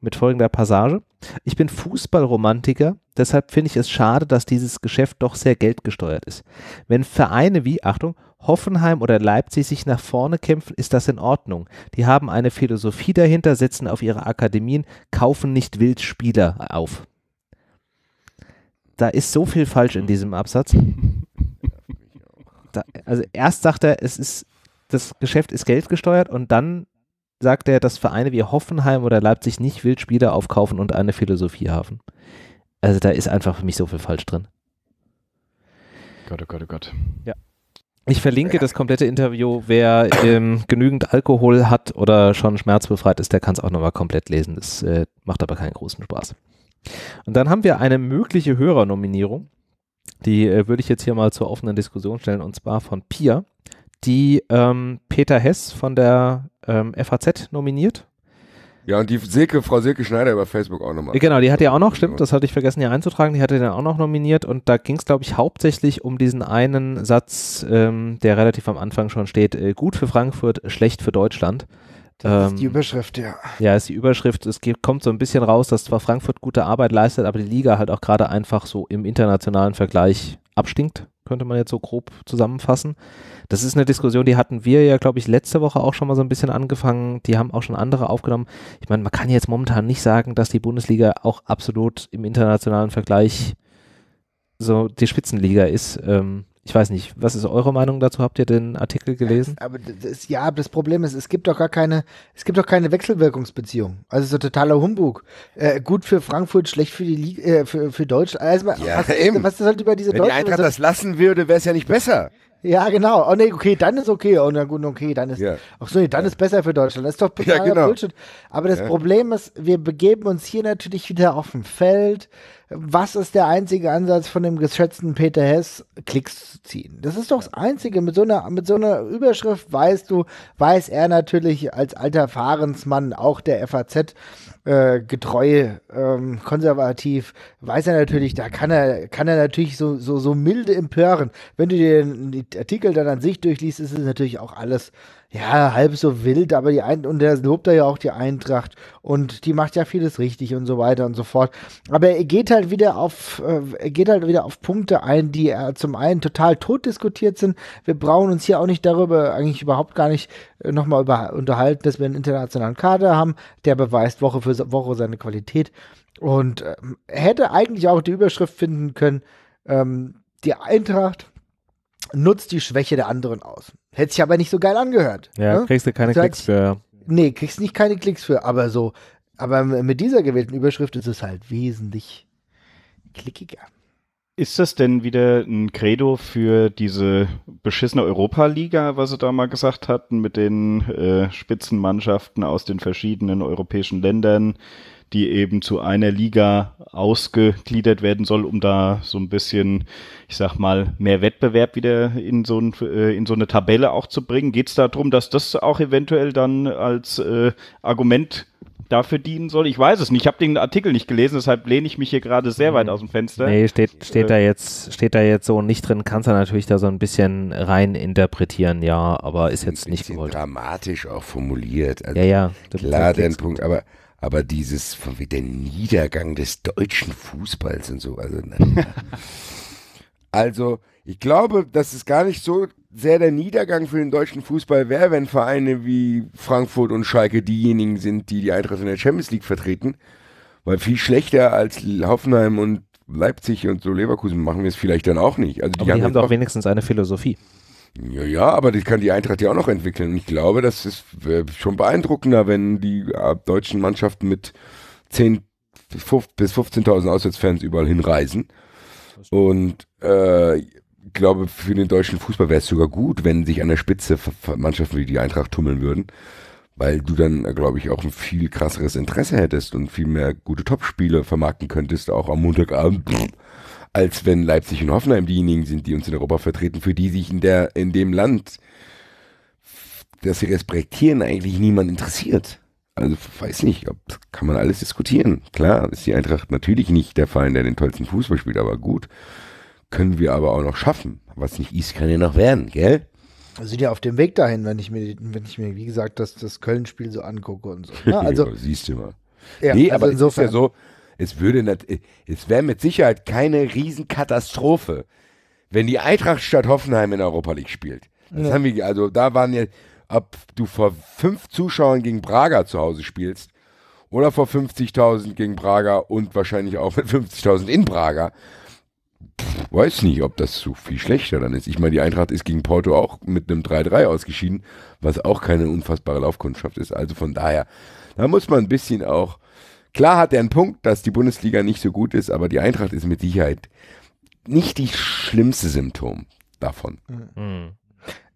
mit folgender Passage. Ich bin Fußballromantiker, deshalb finde ich es schade, dass dieses Geschäft doch sehr geldgesteuert ist. Wenn Vereine wie, Achtung, Hoffenheim oder Leipzig sich nach vorne kämpfen, ist das in Ordnung. Die haben eine Philosophie dahinter, setzen auf ihre Akademien, kaufen nicht wild Spieler auf. Da ist so viel falsch in diesem Absatz. Da, also erst sagt er, es ist das Geschäft ist geldgesteuert und dann sagt er, dass Vereine wie Hoffenheim oder Leipzig nicht wild Spieler aufkaufen und eine Philosophie haben. Also da ist einfach für mich so viel falsch drin. Gott, oh Gott, oh Gott. Ja. Ich verlinke ja. das komplette Interview. Wer ähm, genügend Alkohol hat oder schon schmerzbefreit ist, der kann es auch nochmal komplett lesen. Das äh, macht aber keinen großen Spaß. Und dann haben wir eine mögliche Hörernominierung. Die äh, würde ich jetzt hier mal zur offenen Diskussion stellen und zwar von Pia die ähm, Peter Hess von der ähm, FAZ nominiert. Ja, und die Silke, Frau Silke Schneider über Facebook auch nochmal. Äh, genau, die hat ja auch noch, stimmt, das hatte ich vergessen hier einzutragen, die hatte den auch noch nominiert und da ging es, glaube ich, hauptsächlich um diesen einen Satz, ähm, der relativ am Anfang schon steht, äh, gut für Frankfurt, schlecht für Deutschland. Das ähm, ist die Überschrift, ja. Ja, ist die Überschrift. Es geht, kommt so ein bisschen raus, dass zwar Frankfurt gute Arbeit leistet, aber die Liga halt auch gerade einfach so im internationalen Vergleich abstinkt könnte man jetzt so grob zusammenfassen. Das ist eine Diskussion, die hatten wir ja, glaube ich, letzte Woche auch schon mal so ein bisschen angefangen. Die haben auch schon andere aufgenommen. Ich meine, man kann jetzt momentan nicht sagen, dass die Bundesliga auch absolut im internationalen Vergleich so die Spitzenliga ist. Ähm, ich weiß nicht, was ist eure Meinung dazu? Habt ihr den Artikel gelesen? Äh, aber das, ja, das Problem ist, es gibt doch gar keine, es gibt doch keine Wechselwirkungsbeziehung. Also so totaler Humbug. Äh, gut für Frankfurt, schlecht für die Liga, äh, für, für Deutschland. Also, ja, was, eben. was ist halt über diese Wenn Deutschen die Eintracht so das lassen würde, wäre es ja nicht besser. Ja, genau. Oh nee, okay, dann ist okay. Oh na gut, okay, dann ist. Ja. Ach so, nee, dann ja. ist besser für Deutschland. Das ist doch ja, genau. Bullshit. Aber das Problem ist, wir begeben uns hier natürlich wieder auf dem Feld, was ist der einzige Ansatz von dem geschätzten Peter Hess, Klicks zu ziehen? Das ist doch das Einzige. Mit so einer, mit so einer Überschrift weißt du, weiß er natürlich als alter Fahrensmann, auch der FAZ, äh, getreu, ähm, konservativ, weiß er natürlich, da kann er, kann er natürlich so, so, so milde empören. Wenn du dir den Artikel dann an sich durchliest, ist es natürlich auch alles ja, halb so wild, aber die Eintracht, und der lobt da ja auch die Eintracht und die macht ja vieles richtig und so weiter und so fort. Aber er geht halt wieder auf, äh, er geht halt wieder auf Punkte ein, die zum einen total tot diskutiert sind. Wir brauchen uns hier auch nicht darüber, eigentlich überhaupt gar nicht äh, nochmal über, unterhalten, dass wir einen internationalen Kader haben, der beweist Woche für Woche seine Qualität und ähm, hätte eigentlich auch die Überschrift finden können, ähm, die Eintracht nutzt die Schwäche der anderen aus. Hätte sich aber nicht so geil angehört. Ja, ne? kriegst du keine Klicks für. Nee, kriegst nicht keine Klicks für, aber so. Aber mit dieser gewählten Überschrift ist es halt wesentlich klickiger. Ist das denn wieder ein Credo für diese beschissene Europa-Liga, was sie da mal gesagt hatten, mit den äh, Spitzenmannschaften aus den verschiedenen europäischen Ländern, die eben zu einer Liga ausgegliedert werden soll, um da so ein bisschen, ich sag mal, mehr Wettbewerb wieder in so, ein, äh, in so eine Tabelle auch zu bringen. Geht es darum, dass das auch eventuell dann als äh, Argument dafür dienen soll? Ich weiß es nicht. Ich habe den Artikel nicht gelesen, deshalb lehne ich mich hier gerade sehr weit mhm. aus dem Fenster. Nee, steht, steht, äh, da jetzt, steht da jetzt so nicht drin. Kannst du natürlich da so ein bisschen rein interpretieren, ja, aber ist jetzt nicht gewollt. dramatisch auch formuliert. Also ja, ja. Klar, den Punkt, aber aber dieses, der Niedergang des deutschen Fußballs und so. Also, ne. also ich glaube, dass es gar nicht so sehr der Niedergang für den deutschen Fußball wäre, wenn Vereine wie Frankfurt und Schalke diejenigen sind, die die Eintracht in der Champions League vertreten. Weil viel schlechter als Hoffenheim und Leipzig und so Leverkusen machen wir es vielleicht dann auch nicht. Also die, die haben, haben doch wenigstens eine Philosophie. Ja, ja, aber die kann die Eintracht ja auch noch entwickeln. Und ich glaube, das ist schon beeindruckender, wenn die äh, deutschen Mannschaften mit 10 bis 15.000 Auswärtsfans überall hinreisen. Und äh, ich glaube, für den deutschen Fußball wäre es sogar gut, wenn sich an der Spitze Mannschaften wie die Eintracht tummeln würden, weil du dann, äh, glaube ich, auch ein viel krasseres Interesse hättest und viel mehr gute Topspiele vermarkten könntest, auch am Montagabend als wenn Leipzig und Hoffenheim diejenigen sind, die uns in Europa vertreten, für die sich in, der, in dem Land, das sie respektieren, eigentlich niemand interessiert. Also weiß nicht, ob, kann man alles diskutieren. Klar ist die Eintracht natürlich nicht der Verein, der den tollsten Fußball spielt, aber gut, können wir aber auch noch schaffen. Was nicht ist, kann ja noch werden, gell? Wir sind ja auf dem Weg dahin, wenn ich mir, wenn ich mir wie gesagt, das, das Köln-Spiel so angucke und so. Na, ne? also, ja, siehst du mal. Ja, nee, also aber insofern. ist ja so, es würde es wäre mit Sicherheit keine Riesenkatastrophe, wenn die Eintracht statt Hoffenheim in Europa League spielt. Das ja. haben wir, also da waren ja, ob du vor fünf Zuschauern gegen Braga zu Hause spielst oder vor 50.000 gegen Braga und wahrscheinlich auch mit 50.000 in Braga. Pff, weiß nicht, ob das so viel schlechter dann ist. Ich meine, die Eintracht ist gegen Porto auch mit einem 3-3 ausgeschieden, was auch keine unfassbare Laufkundschaft ist. Also von daher, da muss man ein bisschen auch Klar hat er einen Punkt, dass die Bundesliga nicht so gut ist, aber die Eintracht ist mit Sicherheit nicht die schlimmste Symptom davon. Mhm.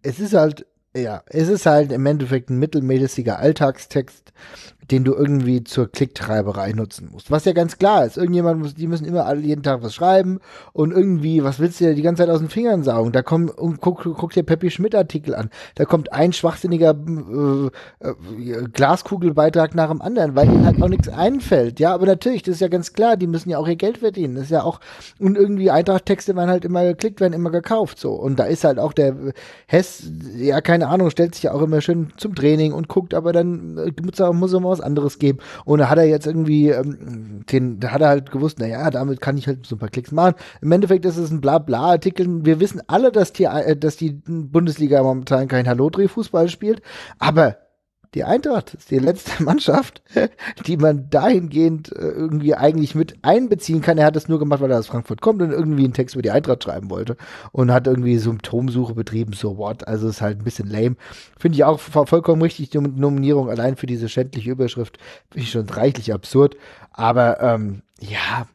Es ist halt, ja, es ist halt im Endeffekt ein mittelmäßiger Alltagstext, den du irgendwie zur Klicktreiberei nutzen musst. Was ja ganz klar ist. Irgendjemand muss, die müssen immer alle jeden Tag was schreiben und irgendwie, was willst du dir die ganze Zeit aus den Fingern saugen? Da kommen, guck, guck dir Peppi Schmidt Artikel an. Da kommt ein schwachsinniger äh, äh, Glaskugelbeitrag nach dem anderen, weil ihnen halt auch nichts einfällt. Ja, aber natürlich, das ist ja ganz klar, die müssen ja auch ihr Geld verdienen. Das ist ja auch, und irgendwie Eintrachttexte werden halt immer geklickt, werden immer gekauft, so. Und da ist halt auch der Hess, ja, keine Ahnung, stellt sich ja auch immer schön zum Training und guckt, aber dann äh, muss er, muss mal was was anderes geben. Und da hat er jetzt irgendwie, ähm, den, da hat er halt gewusst, naja, damit kann ich halt so ein paar Klicks machen. Im Endeffekt ist es ein Blabla-Artikel. Wir wissen alle, dass die, äh, dass die Bundesliga momentan kein hallo dreh fußball spielt, aber die Eintracht ist die letzte Mannschaft, die man dahingehend äh, irgendwie eigentlich mit einbeziehen kann. Er hat das nur gemacht, weil er aus Frankfurt kommt und irgendwie einen Text über die Eintracht schreiben wollte und hat irgendwie Symptomsuche betrieben, so what. Also ist halt ein bisschen lame. Finde ich auch vollkommen richtig, die Nominierung allein für diese schändliche Überschrift. Finde ich schon reichlich absurd. Aber ähm, ja,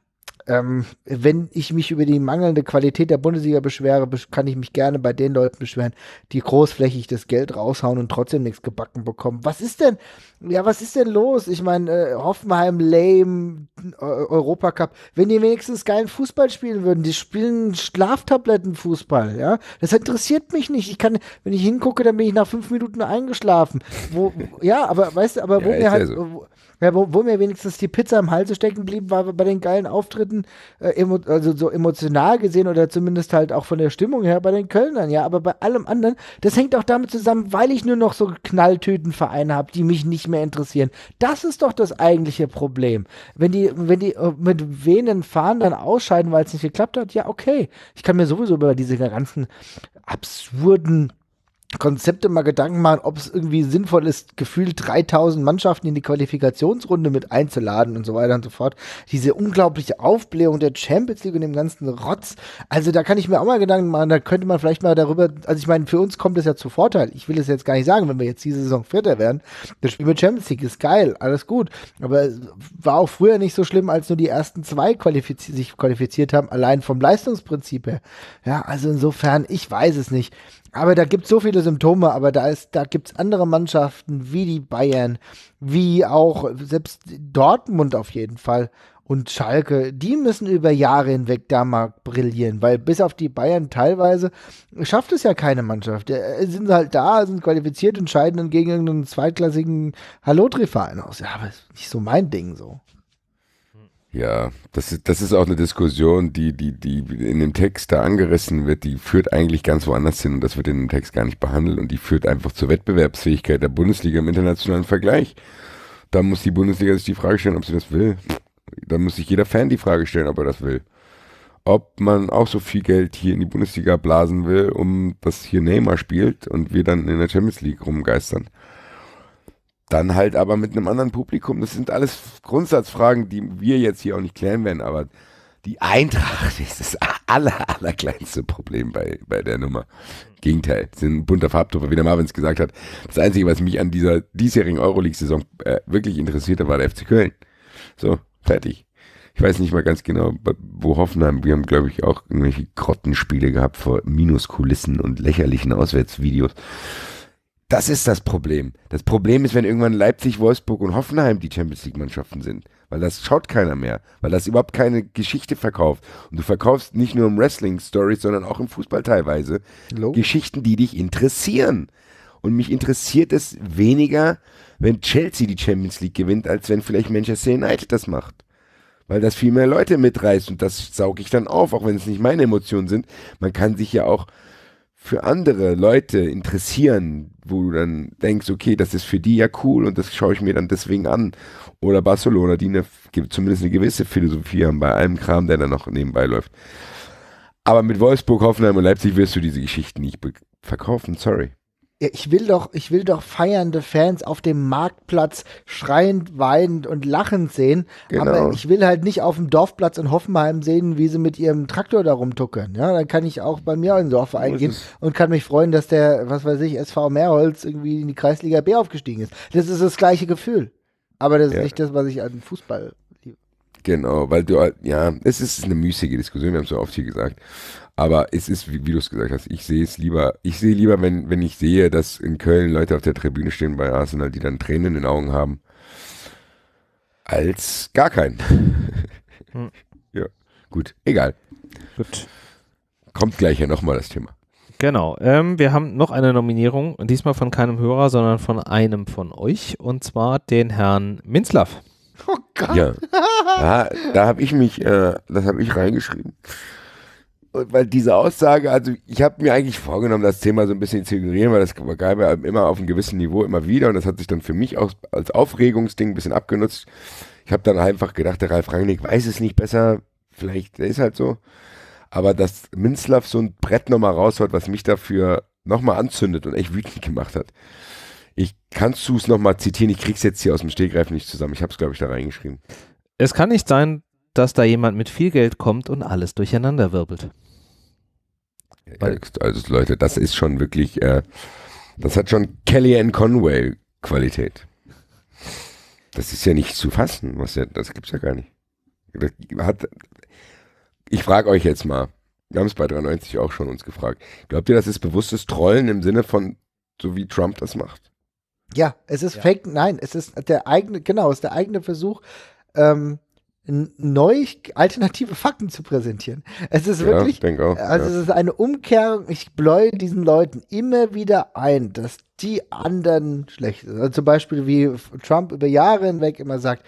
ähm, wenn ich mich über die mangelnde Qualität der Bundesliga beschwere, kann ich mich gerne bei den Leuten beschweren, die großflächig das Geld raushauen und trotzdem nichts gebacken bekommen. Was ist denn, ja, was ist denn los? Ich meine, äh, Hoffenheim, Lame, äh, Europacup, wenn die wenigstens geilen Fußball spielen würden, die spielen Schlaftablettenfußball, ja. Das interessiert mich nicht. Ich kann, wenn ich hingucke, dann bin ich nach fünf Minuten eingeschlafen. Wo, ja, aber weißt du, aber ja, wo mir halt. So. Ja, wo, wo, mir wenigstens die Pizza im Halse stecken blieb, war bei den geilen Auftritten, äh, also so emotional gesehen oder zumindest halt auch von der Stimmung her bei den Kölnern, ja. Aber bei allem anderen, das hängt auch damit zusammen, weil ich nur noch so Knalltütenvereine habe, die mich nicht mehr interessieren. Das ist doch das eigentliche Problem. Wenn die, wenn die äh, mit wenigen Fahren dann ausscheiden, weil es nicht geklappt hat, ja, okay. Ich kann mir sowieso über diese ganzen absurden Konzepte mal Gedanken machen, ob es irgendwie sinnvoll ist, gefühlt 3000 Mannschaften in die Qualifikationsrunde mit einzuladen und so weiter und so fort. Diese unglaubliche Aufblähung der Champions League und dem ganzen Rotz. Also da kann ich mir auch mal Gedanken machen, da könnte man vielleicht mal darüber, also ich meine, für uns kommt das ja zu Vorteil. Ich will es jetzt gar nicht sagen, wenn wir jetzt diese Saison Vierter werden, das Spiel mit Champions League ist geil, alles gut. Aber war auch früher nicht so schlimm, als nur die ersten zwei qualifiz sich qualifiziert haben, allein vom Leistungsprinzip her. Ja, also insofern, ich weiß es nicht. Aber da gibt es so viele Symptome, aber da, ist, da gibt es andere Mannschaften wie die Bayern, wie auch selbst Dortmund auf jeden Fall und Schalke, die müssen über Jahre hinweg da mal brillieren, weil bis auf die Bayern teilweise schafft es ja keine Mannschaft. Äh, sind halt da, sind qualifiziert und scheiden dann gegen irgendeinen zweitklassigen hallo tri verein aus. Ja, aber ist nicht so mein Ding so. Ja, das ist, das ist auch eine Diskussion, die, die, die in dem Text da angerissen wird, die führt eigentlich ganz woanders hin und das wird in dem Text gar nicht behandelt und die führt einfach zur Wettbewerbsfähigkeit der Bundesliga im internationalen Vergleich. Da muss die Bundesliga sich die Frage stellen, ob sie das will. Da muss sich jeder Fan die Frage stellen, ob er das will. Ob man auch so viel Geld hier in die Bundesliga blasen will, um dass hier Neymar spielt und wir dann in der Champions League rumgeistern. Dann halt aber mit einem anderen Publikum. Das sind alles Grundsatzfragen, die wir jetzt hier auch nicht klären werden, aber die Eintracht ist das aller, allerkleinste Problem bei, bei der Nummer. Im Gegenteil, sind ein bunter Farbtupfer, wie der Marvin es gesagt hat. Das Einzige, was mich an dieser diesjährigen Euroleague-Saison äh, wirklich interessierte, war der FC Köln. So, fertig. Ich weiß nicht mal ganz genau, wo Hoffenheim, wir haben, glaube ich, auch irgendwelche Grottenspiele gehabt vor Minuskulissen und lächerlichen Auswärtsvideos. Das ist das Problem. Das Problem ist, wenn irgendwann Leipzig, Wolfsburg und Hoffenheim die Champions League-Mannschaften sind. Weil das schaut keiner mehr. Weil das überhaupt keine Geschichte verkauft. Und du verkaufst nicht nur im Wrestling Stories, sondern auch im Fußball teilweise Hello? Geschichten, die dich interessieren. Und mich interessiert es weniger, wenn Chelsea die Champions League gewinnt, als wenn vielleicht Manchester United das macht. Weil das viel mehr Leute mitreißt und das sauge ich dann auf, auch wenn es nicht meine Emotionen sind. Man kann sich ja auch für andere Leute interessieren, wo du dann denkst, okay, das ist für die ja cool und das schaue ich mir dann deswegen an. Oder Barcelona, die eine, zumindest eine gewisse Philosophie haben bei allem Kram, der dann noch nebenbei läuft. Aber mit Wolfsburg, Hoffenheim und Leipzig wirst du diese Geschichten nicht verkaufen, sorry ich will doch, ich will doch feiernde Fans auf dem Marktplatz schreiend, weinend und lachend sehen. Genau. Aber ich will halt nicht auf dem Dorfplatz in Hoffenheim sehen, wie sie mit ihrem Traktor da rumtuckern. Ja, dann kann ich auch bei mir in den Dorf eingehen und kann mich freuen, dass der, was weiß ich, SV Meerholz irgendwie in die Kreisliga B aufgestiegen ist. Das ist das gleiche Gefühl. Aber das ist ja. nicht das, was ich an Fußball Genau, weil du, halt, ja, es ist eine müßige Diskussion, wir haben es so oft hier gesagt. Aber es ist, wie, wie du es gesagt hast, ich sehe es lieber, ich sehe lieber, wenn, wenn ich sehe, dass in Köln Leute auf der Tribüne stehen bei Arsenal, die dann Tränen in den Augen haben, als gar keinen. Hm. ja, gut, egal. Gut. Kommt gleich ja nochmal das Thema. Genau. Ähm, wir haben noch eine Nominierung, diesmal von keinem Hörer, sondern von einem von euch, und zwar den Herrn Minzlaff. Oh Gott. Ja. ja da habe ich mich, äh, das habe ich reingeschrieben. Und weil diese Aussage, also ich habe mir eigentlich vorgenommen, das Thema so ein bisschen zu ignorieren, weil das war gab ja immer auf einem gewissen Niveau immer wieder und das hat sich dann für mich auch als Aufregungsding ein bisschen abgenutzt. Ich habe dann einfach gedacht, der Ralf Rangnick weiß es nicht besser, vielleicht der ist halt so. Aber dass Minzlaff so ein Brett nochmal rausholt, was mich dafür nochmal anzündet und echt wütend gemacht hat. Ich kannst du es nochmal zitieren, ich krieg's jetzt hier aus dem Stehgreifen nicht zusammen. Ich habe es, glaube ich, da reingeschrieben. Es kann nicht sein, dass da jemand mit viel Geld kommt und alles durcheinander wirbelt. Weil also Leute, das ist schon wirklich, äh, das hat schon Kellyanne Conway Qualität. Das ist ja nicht zu fassen, was ja, das gibt's ja gar nicht. Hat, ich frage euch jetzt mal, wir haben es bei 93 auch schon uns gefragt. Glaubt ihr, das ist bewusstes Trollen im Sinne von, so wie Trump das macht? Ja, es ist ja. Fake, nein, es ist der eigene, genau, es ist der eigene Versuch, ähm, neu alternative Fakten zu präsentieren. Es ist ja, wirklich, auch, also ja. es ist eine Umkehrung. Ich bläue diesen Leuten immer wieder ein, dass die anderen schlecht sind. Also zum Beispiel wie Trump über Jahre hinweg immer sagt,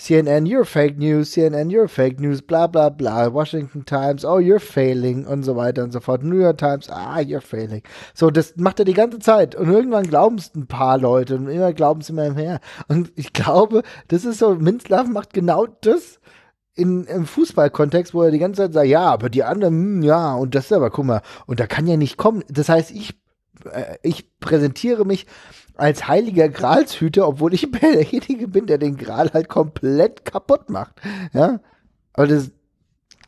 CNN, you're fake news, CNN, you're fake news, bla bla bla, Washington Times, oh, you're failing und so weiter und so fort, New York Times, ah, you're failing. So, das macht er die ganze Zeit und irgendwann glauben es ein paar Leute und immer glauben es immer mehr. Und ich glaube, das ist so, Minzlaff macht genau das, in, im Fußballkontext, wo er die ganze Zeit sagt, ja, aber die anderen, hm, ja, und das ist aber, guck mal, und da kann ja nicht kommen. Das heißt, ich, äh, ich präsentiere mich als heiliger Gralshüter, obwohl ich derjenige bin, der den Gral halt komplett kaputt macht. Ja. Aber das,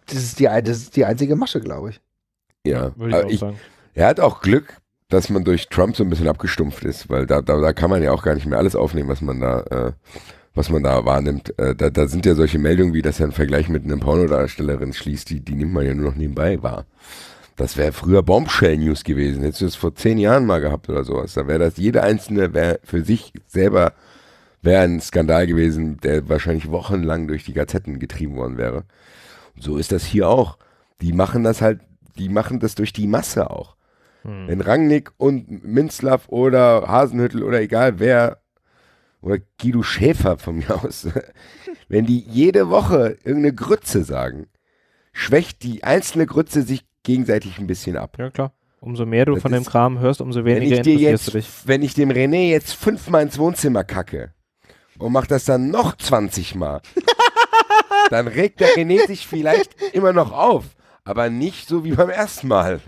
das, ist, die, das ist die einzige Masche, glaube ich. Ja. Würde ich, ich Er hat auch Glück, dass man durch Trump so ein bisschen abgestumpft ist, weil da, da, da kann man ja auch gar nicht mehr alles aufnehmen, was man da, äh, was man da wahrnimmt. Äh, da, da sind ja solche Meldungen, wie dass er einen Vergleich mit einem Pornodarstellerin schließt, die, die nimmt man ja nur noch nebenbei wahr. Das wäre früher Bombshell-News gewesen. Hättest du das vor zehn Jahren mal gehabt oder sowas. Da wäre das jeder einzelne für sich selber wäre ein Skandal gewesen, der wahrscheinlich wochenlang durch die Gazetten getrieben worden wäre. Und so ist das hier auch. Die machen das halt, die machen das durch die Masse auch. Hm. Wenn Rangnick und Minzlaff oder Hasenhüttel oder egal wer oder Guido Schäfer von mir aus, wenn die jede Woche irgendeine Grütze sagen, schwächt die einzelne Grütze sich gegenseitig ein bisschen ab. Ja, klar. Umso mehr du das von dem Kram hörst, umso weniger wenn interessierst jetzt, du dich. Wenn ich dem René jetzt fünfmal ins Wohnzimmer kacke und mach das dann noch 20 Mal, dann regt der René sich vielleicht immer noch auf, aber nicht so wie beim ersten Mal.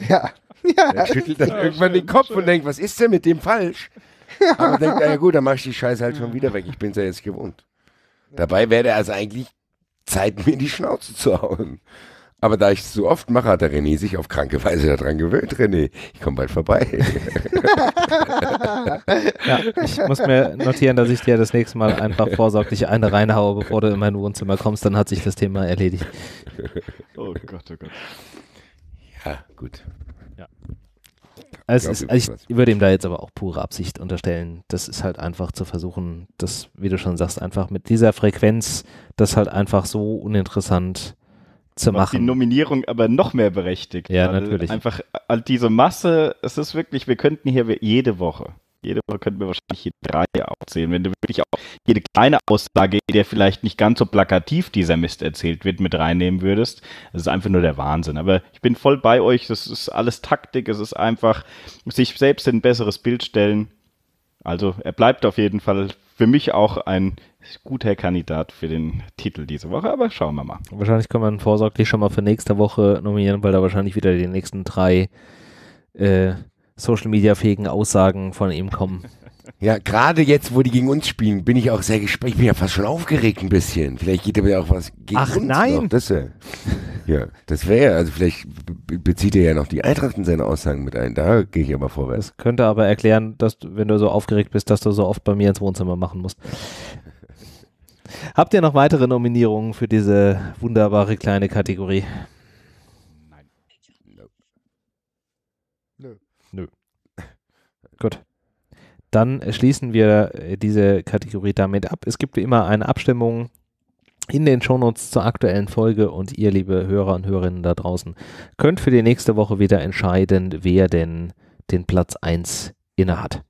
Ja. ja. Er schüttelt dann ja, irgendwann schön, den Kopf schön. und denkt, was ist denn mit dem falsch? Aber denkt, ja gut, dann mach ich die Scheiße halt schon wieder weg. Ich bin's ja jetzt gewohnt. Dabei wäre also eigentlich Zeit, mir in die Schnauze zu hauen. Aber da ich es so oft mache, hat der René sich auf kranke Weise daran gewöhnt. René, ich komme bald vorbei. ja, ich muss mir notieren, dass ich dir das nächste Mal einfach vorsorglich eine reinhaue, bevor du in mein Wohnzimmer kommst. Dann hat sich das Thema erledigt. Oh Gott, oh Gott. Ja, gut. Ja. Also, ich, glaub, ist, also ich würde ihm da jetzt aber auch pure Absicht unterstellen. Das ist halt einfach zu versuchen, das, wie du schon sagst, einfach mit dieser Frequenz, das halt einfach so uninteressant zu machen. Die Nominierung aber noch mehr berechtigt. Ja, natürlich. Einfach diese Masse, es ist wirklich, wir könnten hier jede Woche, jede Woche könnten wir wahrscheinlich hier drei aufzählen, wenn du wirklich auch jede kleine Aussage, in der vielleicht nicht ganz so plakativ dieser Mist erzählt wird, mit reinnehmen würdest. Das ist einfach nur der Wahnsinn. Aber ich bin voll bei euch, das ist alles Taktik, es ist einfach sich selbst in ein besseres Bild stellen also er bleibt auf jeden Fall für mich auch ein guter Kandidat für den Titel diese Woche, aber schauen wir mal. Wahrscheinlich können wir ihn vorsorglich schon mal für nächste Woche nominieren, weil da wahrscheinlich wieder die nächsten drei äh, Social Media fähigen Aussagen von ihm kommen. Ja, gerade jetzt, wo die gegen uns spielen, bin ich auch sehr gespannt. Ich bin ja fast schon aufgeregt ein bisschen. Vielleicht geht aber ja auch was gegen Ach, uns. Ach nein. Noch. Das, ja, das wäre ja, also vielleicht bezieht er ja noch die Eintracht in seine Aussagen mit ein. Da gehe ich aber vorwärts. Das könnte aber erklären, dass du, wenn du so aufgeregt bist, dass du so oft bei mir ins Wohnzimmer machen musst. Habt ihr noch weitere Nominierungen für diese wunderbare kleine Kategorie? Nein. Nö. Nö. Gut dann schließen wir äh, diese Kategorie damit ab. Es gibt wie immer eine Abstimmung in den Shownotes zur aktuellen Folge und ihr, liebe Hörer und Hörerinnen da draußen, könnt für die nächste Woche wieder entscheiden, wer denn den Platz 1 inne hat.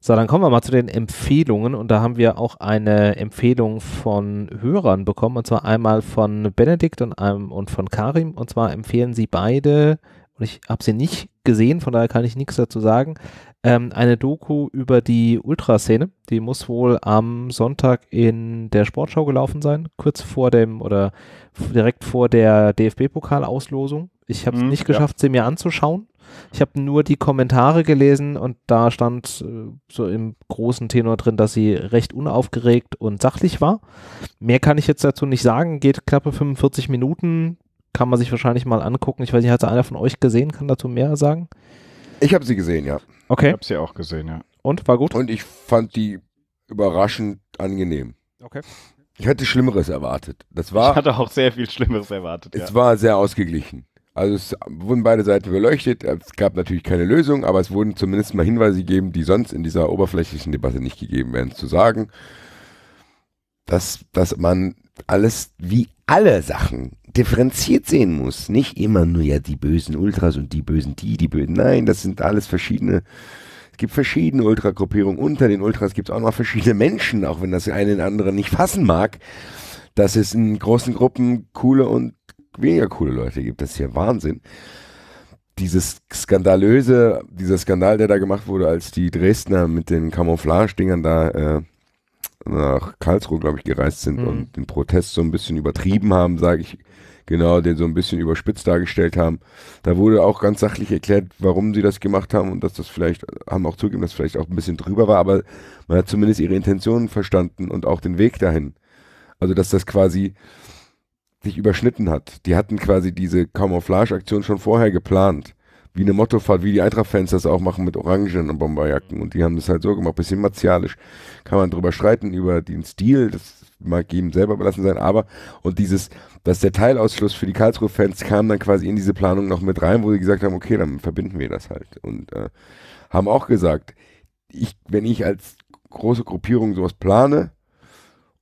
So, dann kommen wir mal zu den Empfehlungen und da haben wir auch eine Empfehlung von Hörern bekommen und zwar einmal von Benedikt und, einem, und von Karim und zwar empfehlen sie beide, und ich habe sie nicht gesehen, von daher kann ich nichts dazu sagen, ähm, eine Doku über die Ultraszene. Die muss wohl am Sonntag in der Sportschau gelaufen sein, kurz vor dem oder direkt vor der DFB-Pokalauslosung. Ich habe es mhm, nicht geschafft, ja. sie mir anzuschauen. Ich habe nur die Kommentare gelesen und da stand äh, so im großen Tenor drin, dass sie recht unaufgeregt und sachlich war. Mehr kann ich jetzt dazu nicht sagen. Geht knappe 45 Minuten. Kann man sich wahrscheinlich mal angucken. Ich weiß nicht, hat einer von euch gesehen? Kann dazu mehr sagen? Ich habe sie gesehen, ja. Okay. Ich habe sie auch gesehen, ja. Und war gut? Und ich fand die überraschend angenehm. Okay. Ich hatte Schlimmeres erwartet. Das war, ich hatte auch sehr viel Schlimmeres erwartet. Es ja. war sehr ausgeglichen. Also es wurden beide Seiten beleuchtet. Es gab natürlich keine Lösung, aber es wurden zumindest mal Hinweise gegeben, die sonst in dieser oberflächlichen Debatte nicht gegeben werden, zu sagen, dass, dass man alles wie alle Sachen differenziert sehen muss. Nicht immer nur ja die bösen Ultras und die bösen die, die bösen. Nein, das sind alles verschiedene. Es gibt verschiedene Ultragruppierungen. Unter den Ultras gibt es auch noch verschiedene Menschen, auch wenn das eine den anderen nicht fassen mag, dass es in großen Gruppen coole und weniger coole Leute gibt. Das ist ja Wahnsinn. Dieses skandalöse, dieser Skandal, der da gemacht wurde, als die Dresdner mit den Camouflage-Dingern da äh, nach Karlsruhe, glaube ich, gereist sind mhm. und den Protest so ein bisschen übertrieben haben, sage ich genau, den so ein bisschen überspitzt dargestellt haben. Da wurde auch ganz sachlich erklärt, warum sie das gemacht haben und dass das vielleicht, haben auch zugegeben, dass vielleicht auch ein bisschen drüber war, aber man hat zumindest ihre Intentionen verstanden und auch den Weg dahin. Also, dass das quasi sich überschnitten hat. Die hatten quasi diese Camouflage-Aktion schon vorher geplant wie eine Mottofahrt, wie die Eintracht-Fans das auch machen mit Orangen und Bomberjacken. Und die haben das halt so gemacht, bisschen martialisch. Kann man drüber streiten, über den Stil, das mag jedem selber belassen sein, aber und dieses, dass der Teilausschluss für die Karlsruhe-Fans kam dann quasi in diese Planung noch mit rein, wo sie gesagt haben, okay, dann verbinden wir das halt. Und äh, haben auch gesagt, ich, wenn ich als große Gruppierung sowas plane,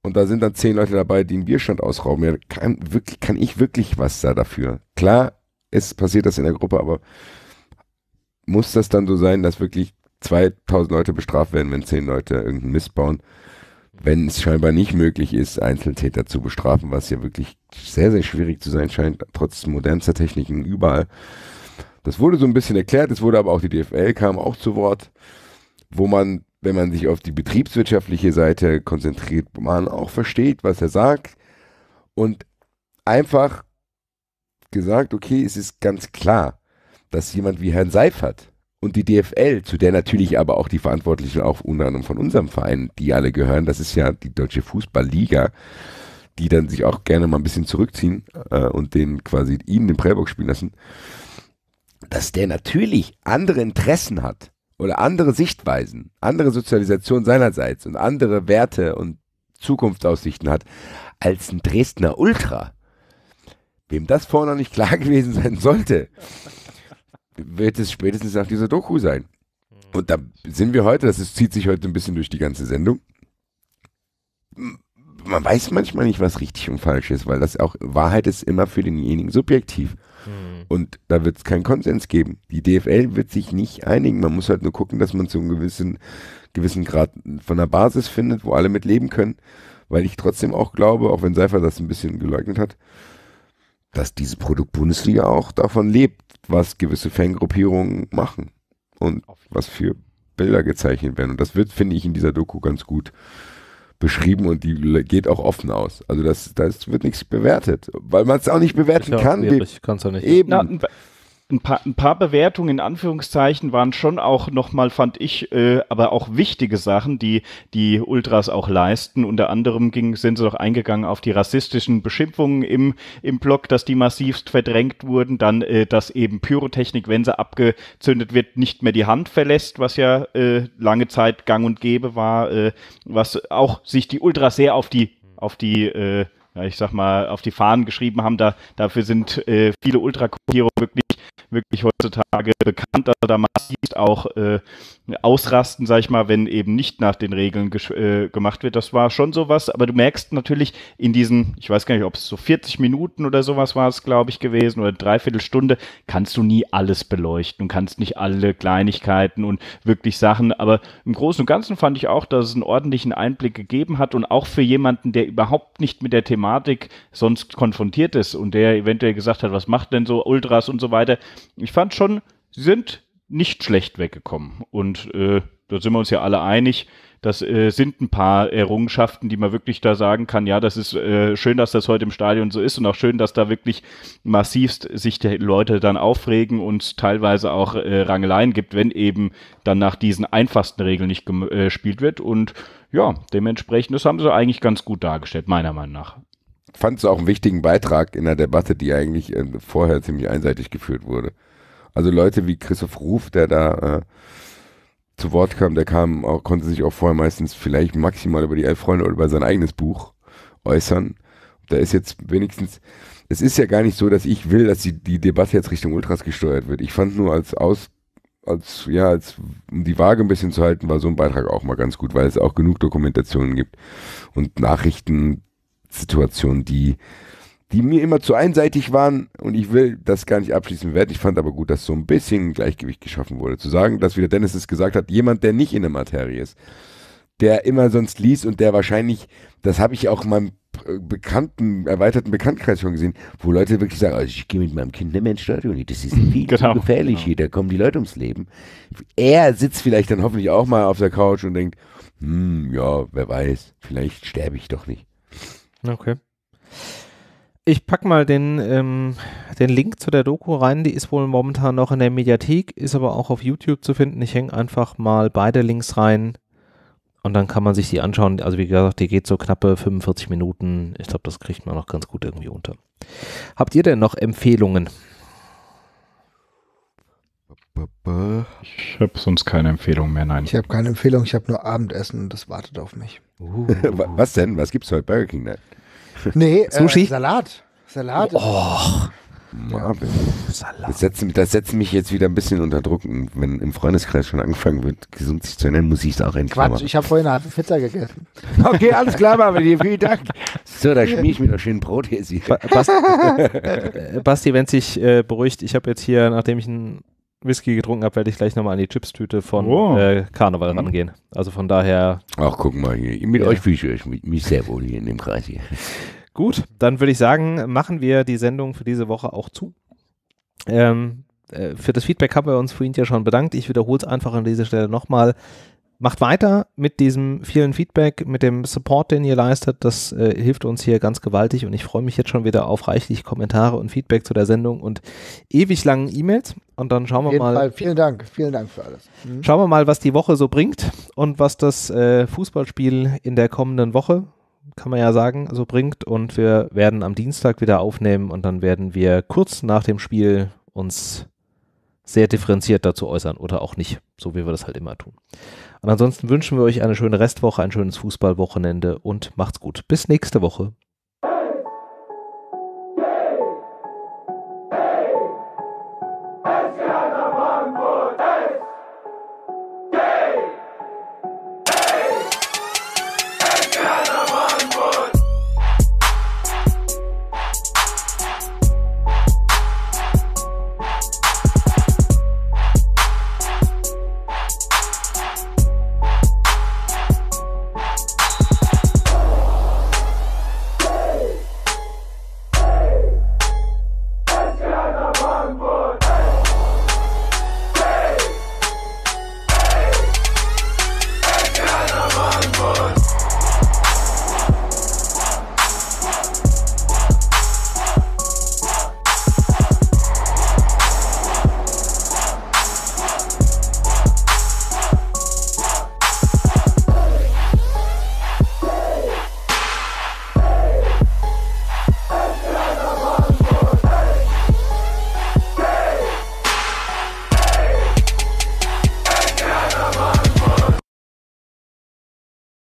und da sind dann zehn Leute dabei, die einen Bierstand ausrauben. Ja, kann, wirklich, kann ich wirklich was da dafür? Klar, ist, passiert das in der Gruppe, aber muss das dann so sein, dass wirklich 2000 Leute bestraft werden, wenn 10 Leute irgendeinen Mist bauen? Wenn es scheinbar nicht möglich ist, Einzeltäter zu bestrafen, was ja wirklich sehr, sehr schwierig zu sein scheint, trotz modernster Techniken überall. Das wurde so ein bisschen erklärt, es wurde aber auch die DFL kam auch zu Wort, wo man, wenn man sich auf die betriebswirtschaftliche Seite konzentriert, man auch versteht, was er sagt und einfach gesagt, okay, es ist ganz klar, dass jemand wie Herrn Seifert und die DFL, zu der natürlich aber auch die Verantwortlichen auch unter anderem von unserem Verein, die alle gehören, das ist ja die Deutsche Fußballliga, die dann sich auch gerne mal ein bisschen zurückziehen äh, und den quasi ihnen den Präbock spielen lassen, dass der natürlich andere Interessen hat oder andere Sichtweisen, andere Sozialisation seinerseits und andere Werte und Zukunftsaussichten hat als ein Dresdner Ultra. Wem das vorher noch nicht klar gewesen sein sollte, wird es spätestens nach dieser Doku sein. Hm. Und da sind wir heute, das ist, zieht sich heute ein bisschen durch die ganze Sendung. Man weiß manchmal nicht, was richtig und falsch ist, weil das auch Wahrheit ist immer für denjenigen subjektiv. Hm. Und da wird es keinen Konsens geben. Die DFL wird sich nicht einigen. Man muss halt nur gucken, dass man zu einem gewissen, gewissen Grad von der Basis findet, wo alle mit leben können. Weil ich trotzdem auch glaube, auch wenn Seifer das ein bisschen geleugnet hat, dass diese Produktbundesliga auch davon lebt, was gewisse Fangruppierungen machen und was für Bilder gezeichnet werden. Und das wird, finde ich, in dieser Doku ganz gut beschrieben und die geht auch offen aus. Also das, das wird nichts bewertet, weil man es auch nicht bewerten ich kann. Ich kann es auch nicht. Ne? Eben. Na, ein paar, ein paar Bewertungen in Anführungszeichen waren schon auch nochmal, fand ich, äh, aber auch wichtige Sachen, die die Ultras auch leisten. Unter anderem ging, sind sie doch eingegangen auf die rassistischen Beschimpfungen im, im Blog, dass die massivst verdrängt wurden. Dann, äh, dass eben Pyrotechnik, wenn sie abgezündet wird, nicht mehr die Hand verlässt, was ja äh, lange Zeit gang und gäbe war, äh, was auch sich die Ultras sehr auf die, auf die äh, ja, ich sag mal, auf die Fahnen geschrieben haben. Da, dafür sind äh, viele Ultrakopierungen wirklich wirklich heutzutage bekannter also da massivst auch äh, ausrasten, sag ich mal, wenn eben nicht nach den Regeln äh, gemacht wird. Das war schon sowas, aber du merkst natürlich in diesen, ich weiß gar nicht, ob es so 40 Minuten oder sowas war es, glaube ich, gewesen oder dreiviertel Stunde, kannst du nie alles beleuchten und kannst nicht alle Kleinigkeiten und wirklich Sachen, aber im Großen und Ganzen fand ich auch, dass es einen ordentlichen Einblick gegeben hat und auch für jemanden, der überhaupt nicht mit der Thematik sonst konfrontiert ist und der eventuell gesagt hat, was macht denn so Ultras und so weiter, weiter. Ich fand schon, sie sind nicht schlecht weggekommen. Und äh, da sind wir uns ja alle einig, das äh, sind ein paar Errungenschaften, die man wirklich da sagen kann, ja, das ist äh, schön, dass das heute im Stadion so ist und auch schön, dass da wirklich massivst sich die Leute dann aufregen und teilweise auch äh, Rangeleien gibt, wenn eben dann nach diesen einfachsten Regeln nicht äh, gespielt wird. Und ja, dementsprechend, das haben sie eigentlich ganz gut dargestellt, meiner Meinung nach fand es auch einen wichtigen Beitrag in der Debatte, die eigentlich äh, vorher ziemlich einseitig geführt wurde. Also Leute wie Christoph Ruf, der da äh, zu Wort kam, der kam auch, konnte sich auch vorher meistens vielleicht maximal über die Elf Freunde oder über sein eigenes Buch äußern. Da ist jetzt wenigstens, es ist ja gar nicht so, dass ich will, dass die, die Debatte jetzt Richtung Ultras gesteuert wird. Ich fand nur als Aus, als, ja, als, um die Waage ein bisschen zu halten, war so ein Beitrag auch mal ganz gut, weil es auch genug Dokumentationen gibt und Nachrichten, Situationen, die, die mir immer zu einseitig waren und ich will das gar nicht abschließen werden. Ich fand aber gut, dass so ein bisschen Gleichgewicht geschaffen wurde. Zu sagen, dass wieder Dennis es gesagt hat, jemand, der nicht in der Materie ist, der immer sonst liest und der wahrscheinlich, das habe ich auch in meinem äh, bekannten, erweiterten Bekanntkreis schon gesehen, wo Leute wirklich sagen, also ich gehe mit meinem Kind nicht mehr ins Stadion, das ist viel genau, zu gefährlich genau. hier, da kommen die Leute ums Leben. Er sitzt vielleicht dann hoffentlich auch mal auf der Couch und denkt, hm, ja, wer weiß, vielleicht sterbe ich doch nicht. Okay. Ich packe mal den, ähm, den Link zu der Doku rein. Die ist wohl momentan noch in der Mediathek, ist aber auch auf YouTube zu finden. Ich hänge einfach mal beide Links rein und dann kann man sich die anschauen. Also wie gesagt, die geht so knappe 45 Minuten. Ich glaube, das kriegt man noch ganz gut irgendwie unter. Habt ihr denn noch Empfehlungen? Ich habe sonst keine Empfehlung mehr, nein. Ich habe keine Empfehlung, ich habe nur Abendessen und das wartet auf mich. Uh. Was denn? Was gibt's heute Burger King? Ne? Nee, äh, Sushi? Äh, Salat. Salat. Oh. Marvin. Salat. Das setzt, das setzt mich jetzt wieder ein bisschen unter Druck. Wenn im Freundeskreis schon angefangen wird, gesund sich zu ernähren, muss ich es auch endlich Quatsch, ich habe vorhin eine halbe Pizza gegessen. Okay, alles klar, Marvin, vielen Dank. So, da schmier ich mir doch schön Brot hier. Basti, äh, Basti wenn sich äh, beruhigt, ich habe jetzt hier, nachdem ich ein Whisky getrunken habe, werde ich gleich nochmal an die Chips-Tüte von oh. äh, Karneval mhm. rangehen. Also von daher. Ach, guck mal hier. Mit ja. euch fühle ich euch mich sehr wohl hier in dem Kreis hier. Gut, dann würde ich sagen, machen wir die Sendung für diese Woche auch zu. Ähm, äh, für das Feedback haben wir uns vorhin ja schon bedankt. Ich wiederhole es einfach an dieser Stelle nochmal macht weiter mit diesem vielen Feedback, mit dem Support, den ihr leistet. Das äh, hilft uns hier ganz gewaltig und ich freue mich jetzt schon wieder auf reichlich Kommentare und Feedback zu der Sendung und ewig langen E-Mails. Und dann schauen wir mal. Fall. Vielen Dank, vielen Dank für alles. Mhm. Schauen wir mal, was die Woche so bringt und was das äh, Fußballspiel in der kommenden Woche, kann man ja sagen, so bringt. Und wir werden am Dienstag wieder aufnehmen und dann werden wir kurz nach dem Spiel uns sehr differenziert dazu äußern oder auch nicht, so wie wir das halt immer tun. Und ansonsten wünschen wir euch eine schöne Restwoche, ein schönes Fußballwochenende und macht's gut. Bis nächste Woche.